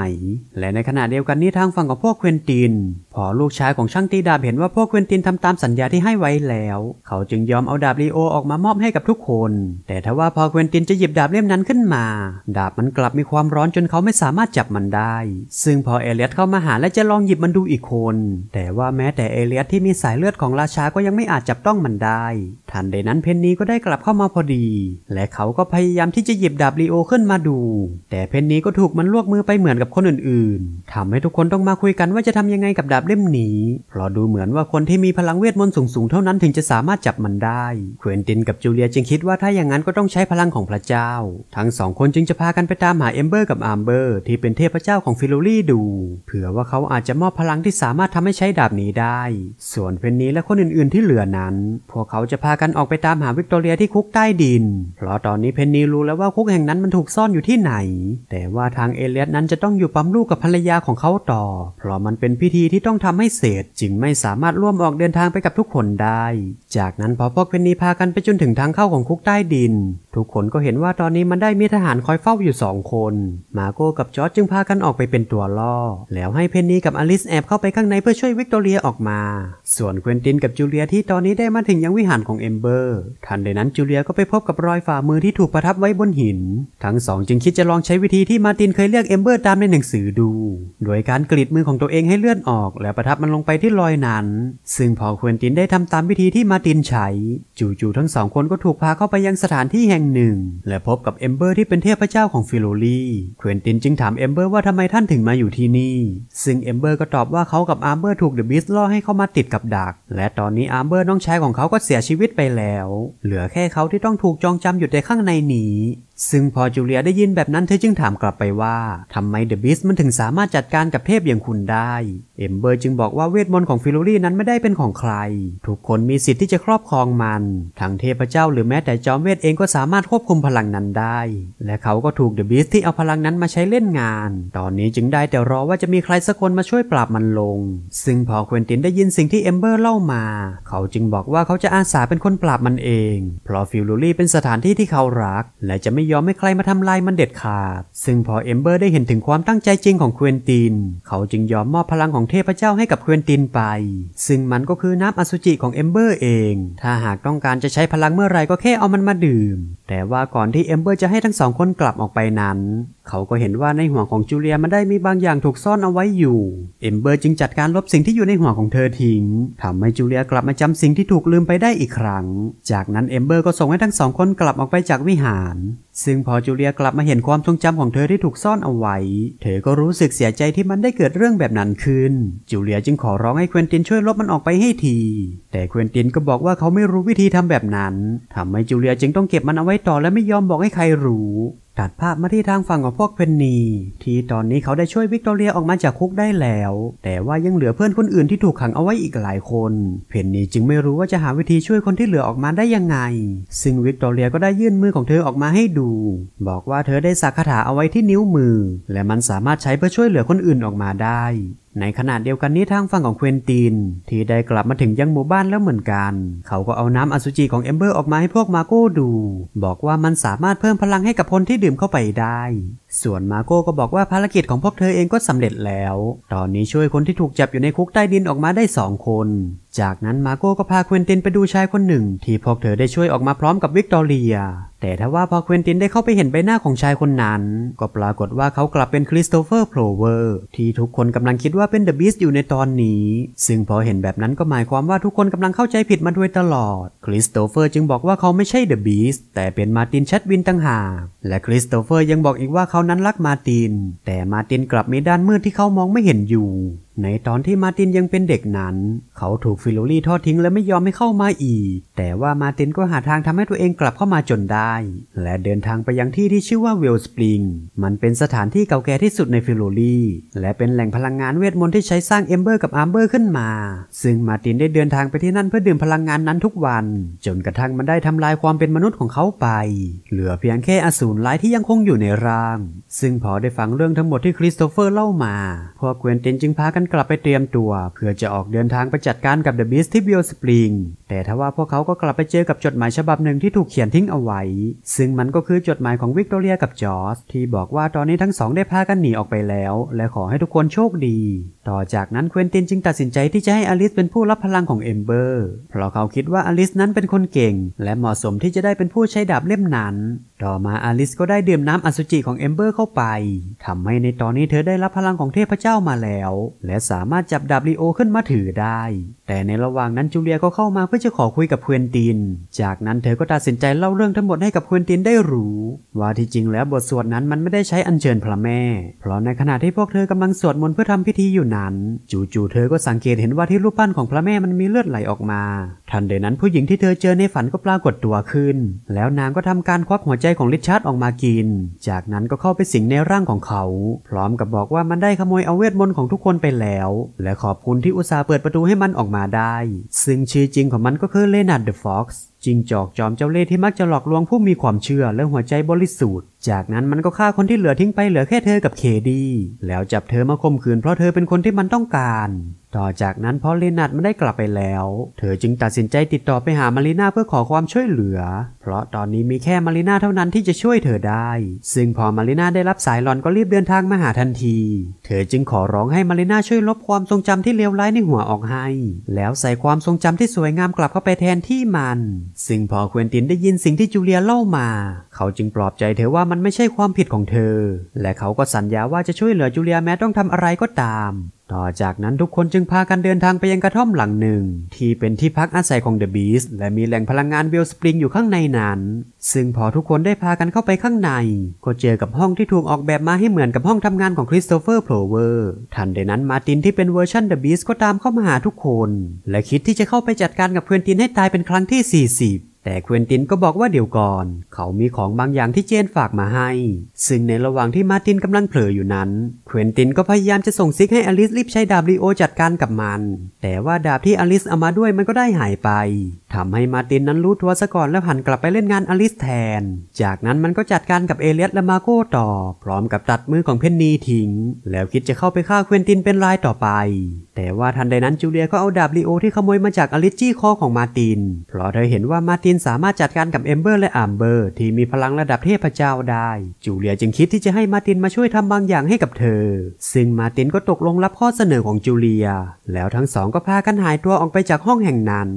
และในขณะเดียวกันนี้ทางฝั่งของพวกเควินตินพอลูกชายของช่างตีดาบเห็นว่าพวกเควินตินทำตามสัญญาที่ให้ไว้แล้ว เขาจึงยอมเอาดาบลีโอออกมามอบให้กับทุกคน แต่ทว่าพอเควินตินจะหยิบดาบเล่มนั้นขึ้นมา ดาบมันกลับมีความร้อนจนเขาไม่สามารถจับมันได้ ซึ่งพอเอเลียตเข้ามาหาและจะลองหยิบมันดูอีกคนแต่ว่าแม้แต่เอเลียตที่มีสายเลือดของราชาก็ยังไม่อาจจับต้องมันได้ทันใดนั้นเพนนีก็ได้กลับบเข้ามาพอดี และเขาก็พยายามที่จะหยิบดาบลีโอขึ้นมาดู แต่เพนนี้ก็ถูกมันลวกมือไปเหมือนกับคนอื่นๆ ทำให้ทุกคนต้องมาคุยกัน ว่าจะทำยังไงกับดาบเล่มนี้เพราะดูเหมือนว่าคนที่มีพลังเวทมนต์สูงๆ เท่านั้นถึงจะสามารถจับมันได้เควินตินกับจูเลียจึงคิดว่า ถ้าอย่างนั้นก็ต้องใช้พลังของพระเจ้า ทั้งสองคนจึงจะพากันไปตามหาเอมเบอร์กับอาร์เบอร์ที่เป็นเทพเจ้าของฟิโลลี่ดู เผื่อว่าเขาอาจจะมอบพลังที่สามารถทำให้ใช้ดาบนี้ได้ ส่วนเพนนี้และคนอื่นๆที่เหลือนั้น พวกเขาจะพากันออกไปตามหาวิกตอเรียที่คุกใต้ดิน เพราะตอนนี้เพนนีรู้แล้วว่าคุกแห่งนั้นมันถูกซ่อนอยู่ที่ไหน แต่ว่าทางเอเลียสนั้นจะต้องอยู่ปั๊มลูกกับภรรยาของเขาต่อ เพราะมันเป็นพิธีที่ต้องทำให้เสร็จจึงไม่สามารถร่วมออกเดินทางไปกับทุกคนได้ จากนั้นพอพวกเพนนีพากันไปจนถึงทางเข้าของคุกใต้ดิน ทุกคนก็เห็นว่าตอนนี้มันได้มีทหารคอยเฝ้าอยู่สองคน มาโก้กับจอร์จจึงพากันออกไปเป็นตัวล่อ แล้วให้เพนนีกับอลิสแอบเข้าไปข้างในเพื่อช่วยวิกตอเรียออกมา ส่วนเควินตินกับจูเลีย ที่ตอนนี้ได้มาถึงยังวิหารของเอมเบอร์ ทันใดนั้นจูเลียก็ไปพบกับรอยฝ่ามือที่ถูกประทับไว้บนหิน ทั้งสองจึงคิดจะลองใช้วิธีที่มาตินเคยเรียกเอมเบอร์ตามในหนังสือดู โดยการกรีดมือของตัวเองให้เลื่อนออกแล้วประทับมันลงไปที่รอยนั้น ซึ่งพอควินตินได้ทำตามวิธีที่มาตินใช้ จู่ๆทั้งสองคนก็ถูกพาเข้าไปยังสถานที่แห่งหนึ่ง และพบกับเอมเบอร์ที่เป็นเทพเจ้าของฟิโลลีควินตินจึงถามเอมเบอร์ว่าทำไมท่านถึงมาอยู่ที่นี่ ซึ่งเอมเบอร์ก็ตอบว่าเขากับอาร์เบอร์ถูกเดอะบิสล่อให้เข้ามาติดกับดัก และตอนนี้อาร์เบอร์น้องชายของเขาก็เสียชีวิตไปแล้วเหลือแค่เขาที่ต้องถูกจองจำอยู่แต่ข้างในหนี ซึ่งพอจูเลียได้ยินแบบนั้นเธอจึงถามกลับไปว่า ทำไมเดอะบิสมันถึงสามารถจัดการกับเทพอย่างคุณได้เอมเบอร์จึงบอกว่าเวทมนต์ของฟิลูรี่นั้นไม่ได้เป็นของใคร ทุกคนมีสิทธิ์ที่จะครอบครองมัน ทั้งเทพเจ้าหรือแม้แต่จอมเวทเองก็สามารถควบคุมพลังนั้นได้ และเขาก็ถูกเดอะบีสที่เอาพลังนั้นมาใช้เล่นงาน ตอนนี้จึงได้แต่รอว่าจะมีใครสักคนมาช่วยปราบมันลง ซึ่งพอเควินตินได้ยินสิ่งที่เอมเบอร์เล่ามา เขาจึงบอกว่าเขาจะอาสาเป็นคนปราบมันเอง เพราะฟิลูรี่เป็นสถานที่ที่เขารัก และจะไม่ยอมให้ใครมาทำลายมันเด็ดขาด ซึ่งพอเอมเบอร์ได้เห็นถึงความตั้งใจจริงของเควินติน เขาจึงยอมมอบพลังของเทพเจ้าให้กับเควินตินไป ซึ่งมันก็คือน้ำอสุจิของเอมเบอร์เอง ถ้าหากต้องการจะใช้พลังเมื่อไรก็แค่เอามันมาดื่ม แต่ว่าก่อนที่เอมเบอร์จะให้ทั้งสองคนกลับออกไปนั้น เขาก็เห็นว่าในหัวของจูเลียมันได้มีบางอย่างถูกซ่อนเอาไว้อยู่ เอมเบอร์จึงจัดการลบสิ่งที่อยู่ในหัวของเธอทิ้งทำให้จูเลียกลับมาจำสิ่งที่ถูกลืมไปได้อีกครั้ง จากนั้นเอมเบอร์ก็ส่งให้ทั้งสองคนกลับออกไปจากวิหารซึ่งพอจูเลียกลับมาเห็นความทรงจำของเธอที่ถูกซ่อนเอาไว้ เธอก็รู้สึกเสียใจที่มันได้เกิดเรื่องแบบนั้นขึ้น จูเลียจึงขอร้องให้เควินตินช่วยลบมันออกไปให้ที แต่เควินตินก็บอกว่าเขาไม่รู้วิธีทำแบบนั้น ทำให้จูเลียจึงต้องเก็บมันเอาไว้ต่อและไม่ยอมบอกให้ใครรู้ตัดภาพมาที่ทางฝั่งของพวกเพนนีที่ตอนนี้เขาได้ช่วยวิกตอเรียออกมาจากคุกได้แล้ว แต่ว่ายังเหลือเพื่อนคนอื่นที่ถูกขังเอาไว้อีกหลายคนเพนนีจึงไม่รู้ว่าจะหาวิธีช่วยคนที่เหลือออกมาได้ยังไงซึ่งวิกตอเรียก็ได้ยื่นมือของเธอออกมาให้ดู บอกว่าเธอได้สักคาถาเอาไว้ที่นิ้วมือ และมันสามารถใช้เพื่อช่วยเหลือคนอื่นออกมาได้ในขณะเดียวกันนี้ทางฝั่งของเควินตินที่ได้กลับมาถึงยังหมู่บ้านแล้วเหมือนกัน เขาก็เอาน้ำอสุจิของเอมเบอร์ออกมาให้พวกมาโก้ดู บอกว่ามันสามารถเพิ่มพลังให้กับคนที่ดื่มเข้าไปได้ส่วนมาโก้ก็บอกว่าภารกิจของพวกเธอเองก็สำเร็จแล้ว ตอนนี้ช่วยคนที่ถูกจับอยู่ในคุกใต้ดินออกมาได้สองคน จากนั้นมาโก้ก็พาเควินตินไปดูชายคนหนึ่ง ที่พวกเธอได้ช่วยออกมาพร้อมกับวิกตอเรีย แต่ถ้าว่าพอเควินตินได้เข้าไปเห็นใบหน้าของชายคนนั้น ก็ปรากฏว่าเขากลับเป็นคริสโตเฟอร์โพลเวอร์ที่ทุกคนกำลังคิดว่าเป็นเดอะบีสต์อยู่ในตอนนี้ ซึ่งพอเห็นแบบนั้นก็หมายความว่าทุกคนกำลังเข้าใจผิดมาโดยตลอด คริสโตเฟอร์จึงบอกว่าเขาไม่ใช่เดอะบีสต์แต่เป็นมาตินชัดวินต่างหากและคริสโตเฟอร์ยังบอกอีกว่าเขาเขานั้นรักมาตินแต่มาตินกลับมีด้านมืดที่เขามองไม่เห็นอยู่ในตอนที่มาตินยังเป็นเด็กนั้น เขาถูกฟิโลลี่ทอดทิ้ง และไม่ยอมให้เข้ามาอีก แต่ว่ามาตินก็หาทางทำให้ตัวเองกลับเข้ามาจนได้ และเดินทางไปยังที่ที่ชื่อว่าเวลสปริงมันเป็นสถานที่เก่าแก่ที่สุดในฟิโลลี่และเป็นแหล่งพลังงานเวทมนต์ที่ใช้สร้างเอมเบอร์กับอาร์เบอร์ขึ้นมา ซึ่งมาตินได้เดินทางไปที่นั่นเพื่อดื่มพลังงานนั้นทุกวัน จนกระทั่งมันได้ทำลายความเป็นมนุษย์ของเขาไป เหลือเพียงแค่อสูรร้ายที่ยังคงอยู่ในร่างซึ่งพอได้ฟังเรื่องทั้งหมดที่คริสโตเฟอร์เล่ามาพวกเกวนตินจึงพากันกลับไปเตรียมตัว เพื่อจะออกเดินทางไปจัดการกับเดอะบิสที่เบลสปริง แต่ทว่าพวกเขาก็กลับไปเจอกับจดหมายฉบับหนึ่งที่ถูกเขียนทิ้งเอาไว้ ซึ่งมันก็คือจดหมายของวิกตอเรียกับจอร์สที่บอกว่าตอนนี้ทั้งสองได้พากันหนีออกไปแล้ว และขอให้ทุกคนโชคดี ต่อจากนั้นเควินตินจึงตัดสินใจที่จะให้อลิสเป็นผู้รับพลังของเอมเบอร์ เพราะเขาคิดว่าอลิสนั้นเป็นคนเก่ง และเหมาะสมที่จะได้เป็นผู้ใช้ดาบเล่มนั้น ต่อมาอลิสก็ได้ดื่มน้ำอสุจิของเอมเบอร์เข้าไปทำให้ในตอนนี้เธอได้รับพลังของเทพเจ้ามาแล้ว และสามารถจับดาบลิโอขึ้นมาถือได้แต่ในระหว่างนั้นจูเลียก็เข้ามาเพื่อจะขอคุยกับเควินติน จากนั้นเธอก็ตัดสินใจเล่าเรื่องทั้งหมดให้กับเควินตินได้รู้ ว่าที่จริงแล้วบทสวดนั้นมันไม่ได้ใช้อัญเชิญพระแม่ เพราะในขณะที่พวกเธอกำลังสวดมนต์เพื่อทำพิธีอยู่นั้น จู่ๆเธอก็สังเกตเห็นว่าที่รูปปั้นของพระแม่มันมีเลือดไหลออกมาทันใดนั้นผู้หญิงที่เธอเจอในฝันก็ปรากฏตัวขึ้น แล้วนางก็ทำการควักหัวใจของลิชาร์ดออกมากิน จากนั้นก็เข้าไปสิงในร่างของเขา พร้อมกับบอกว่ามันได้ขโมยเอาเวทมนต์ของทุกคนไปแล้ว และขอบคุณที่อุตส่าห์เปิดประตูให้มันออกมาาได้ ซึ่งชื่อจริงของมันก็คือเลนัดเดอะฟ็อกซ์จิงจอกจอมเจ้าเล่ห์ที่มักจะหลอกลวงผู้มีความเชื่อและหัวใจบริสุทธิ์จากนั้นมันก็ฆ่าคนที่เหลือทิ้งไปเหลือแค่เธอกับเคดี แล้วจับเธอมาข่มขืนเพราะเธอเป็นคนที่มันต้องการ ต่อจากนั้นพอเลนัดไม่ได้กลับไปแล้ว เธอจึงตัดสินใจติดต่อไปหามารีนาเพื่อขอความช่วยเหลือเพราะตอนนี้มีแค่มารีนาเท่านั้นที่จะช่วยเธอได้ซึ่งพอมารีนาได้รับสายหลอนก็รีบเดินทางมาหาทันที เธอจึงขอร้องให้มารีนาช่วยลบความทรงจำที่เลวร้ายในหัวออกให้ แล้วใส่ความทรงจำที่สวยงามกลับเข้าไปแทนที่มัน ซึ่งพอควินตินได้ยินสิ่งที่จูเลียเล่ามา เขาจึงปลอบใจเธอว่ามันไม่ใช่ความผิดของเธอ และเขาก็สัญญาว่าจะช่วยเหลือจูเลียแม้ต้องทำอะไรก็ตาม ต่อจากนั้นทุกคนจึงพากันเดินทางไปยังกระท่อมหลังหนึ่ง ที่เป็นที่พักอาศัยของเดอะบีสและมีแหล่งพลังงานเวลสปริงอยู่ข้างในนั้น ซึ่งพอทุกคนได้พากันเข้าไปข้างใน ก็เจอกับห้องที่ถูกออกแบบมาให้เหมือนกับห้องทำงานของคริสโตเฟอร์โพลเวอร์ ทันใดนั้นมาตินที่เป็นเวอร์ชันเดอะบีสก็ตามเข้ามาหาทุกคน และคิดที่จะเข้าไปจัดการกับเพื่อนตินให้ตายเป็นครั้งที่40แต่เควินตินก็บอกว่าเดี๋ยวก่อน เขามีของบางอย่างที่เจนฝากมาให้ ซึ่งในระหว่างที่มาตินกำลังเผลออยู่นั้นเควินตินก็พยายามจะส่งซิกให้อลิสรีบใช้ดาบลีโอจัดการกับมันแต่ว่าดาบที่อลิสเอามาด้วยมันก็ได้หายไป ทำให้มาตินนั้นรู้ทัวซะก่อนแล้วหันกลับไปเล่นงานอลิสแทน จากนั้นมันก็จัดการกับเอเลียสและมาโก้ต่อ พร้อมกับตัดมือของเพนนีทิ้ง แล้วคิดจะเข้าไปฆ่าเควินตินเป็นรายต่อไป แต่ว่าทันใดนั้นจูเลียก็เอาดาบลีโอที่ขโมยมาจากอลิสจี้คอของมาตินเพราะเธอเห็นว่ามาตินสามารถจัดการกับเอมเบอร์ และอัมเบอร์ ที่มีพลังระดับเทพเจ้าได้ จูเลียจึงคิดที่จะให้มาตินมาช่วยทำบางอย่างให้กับเธอ ซึ่งมาตินก็ตกลงรับข้อเสนอของจูเลีย แล้วทั้งสองก็พากันหายตัวออกไปจากห้องแห่งนั้น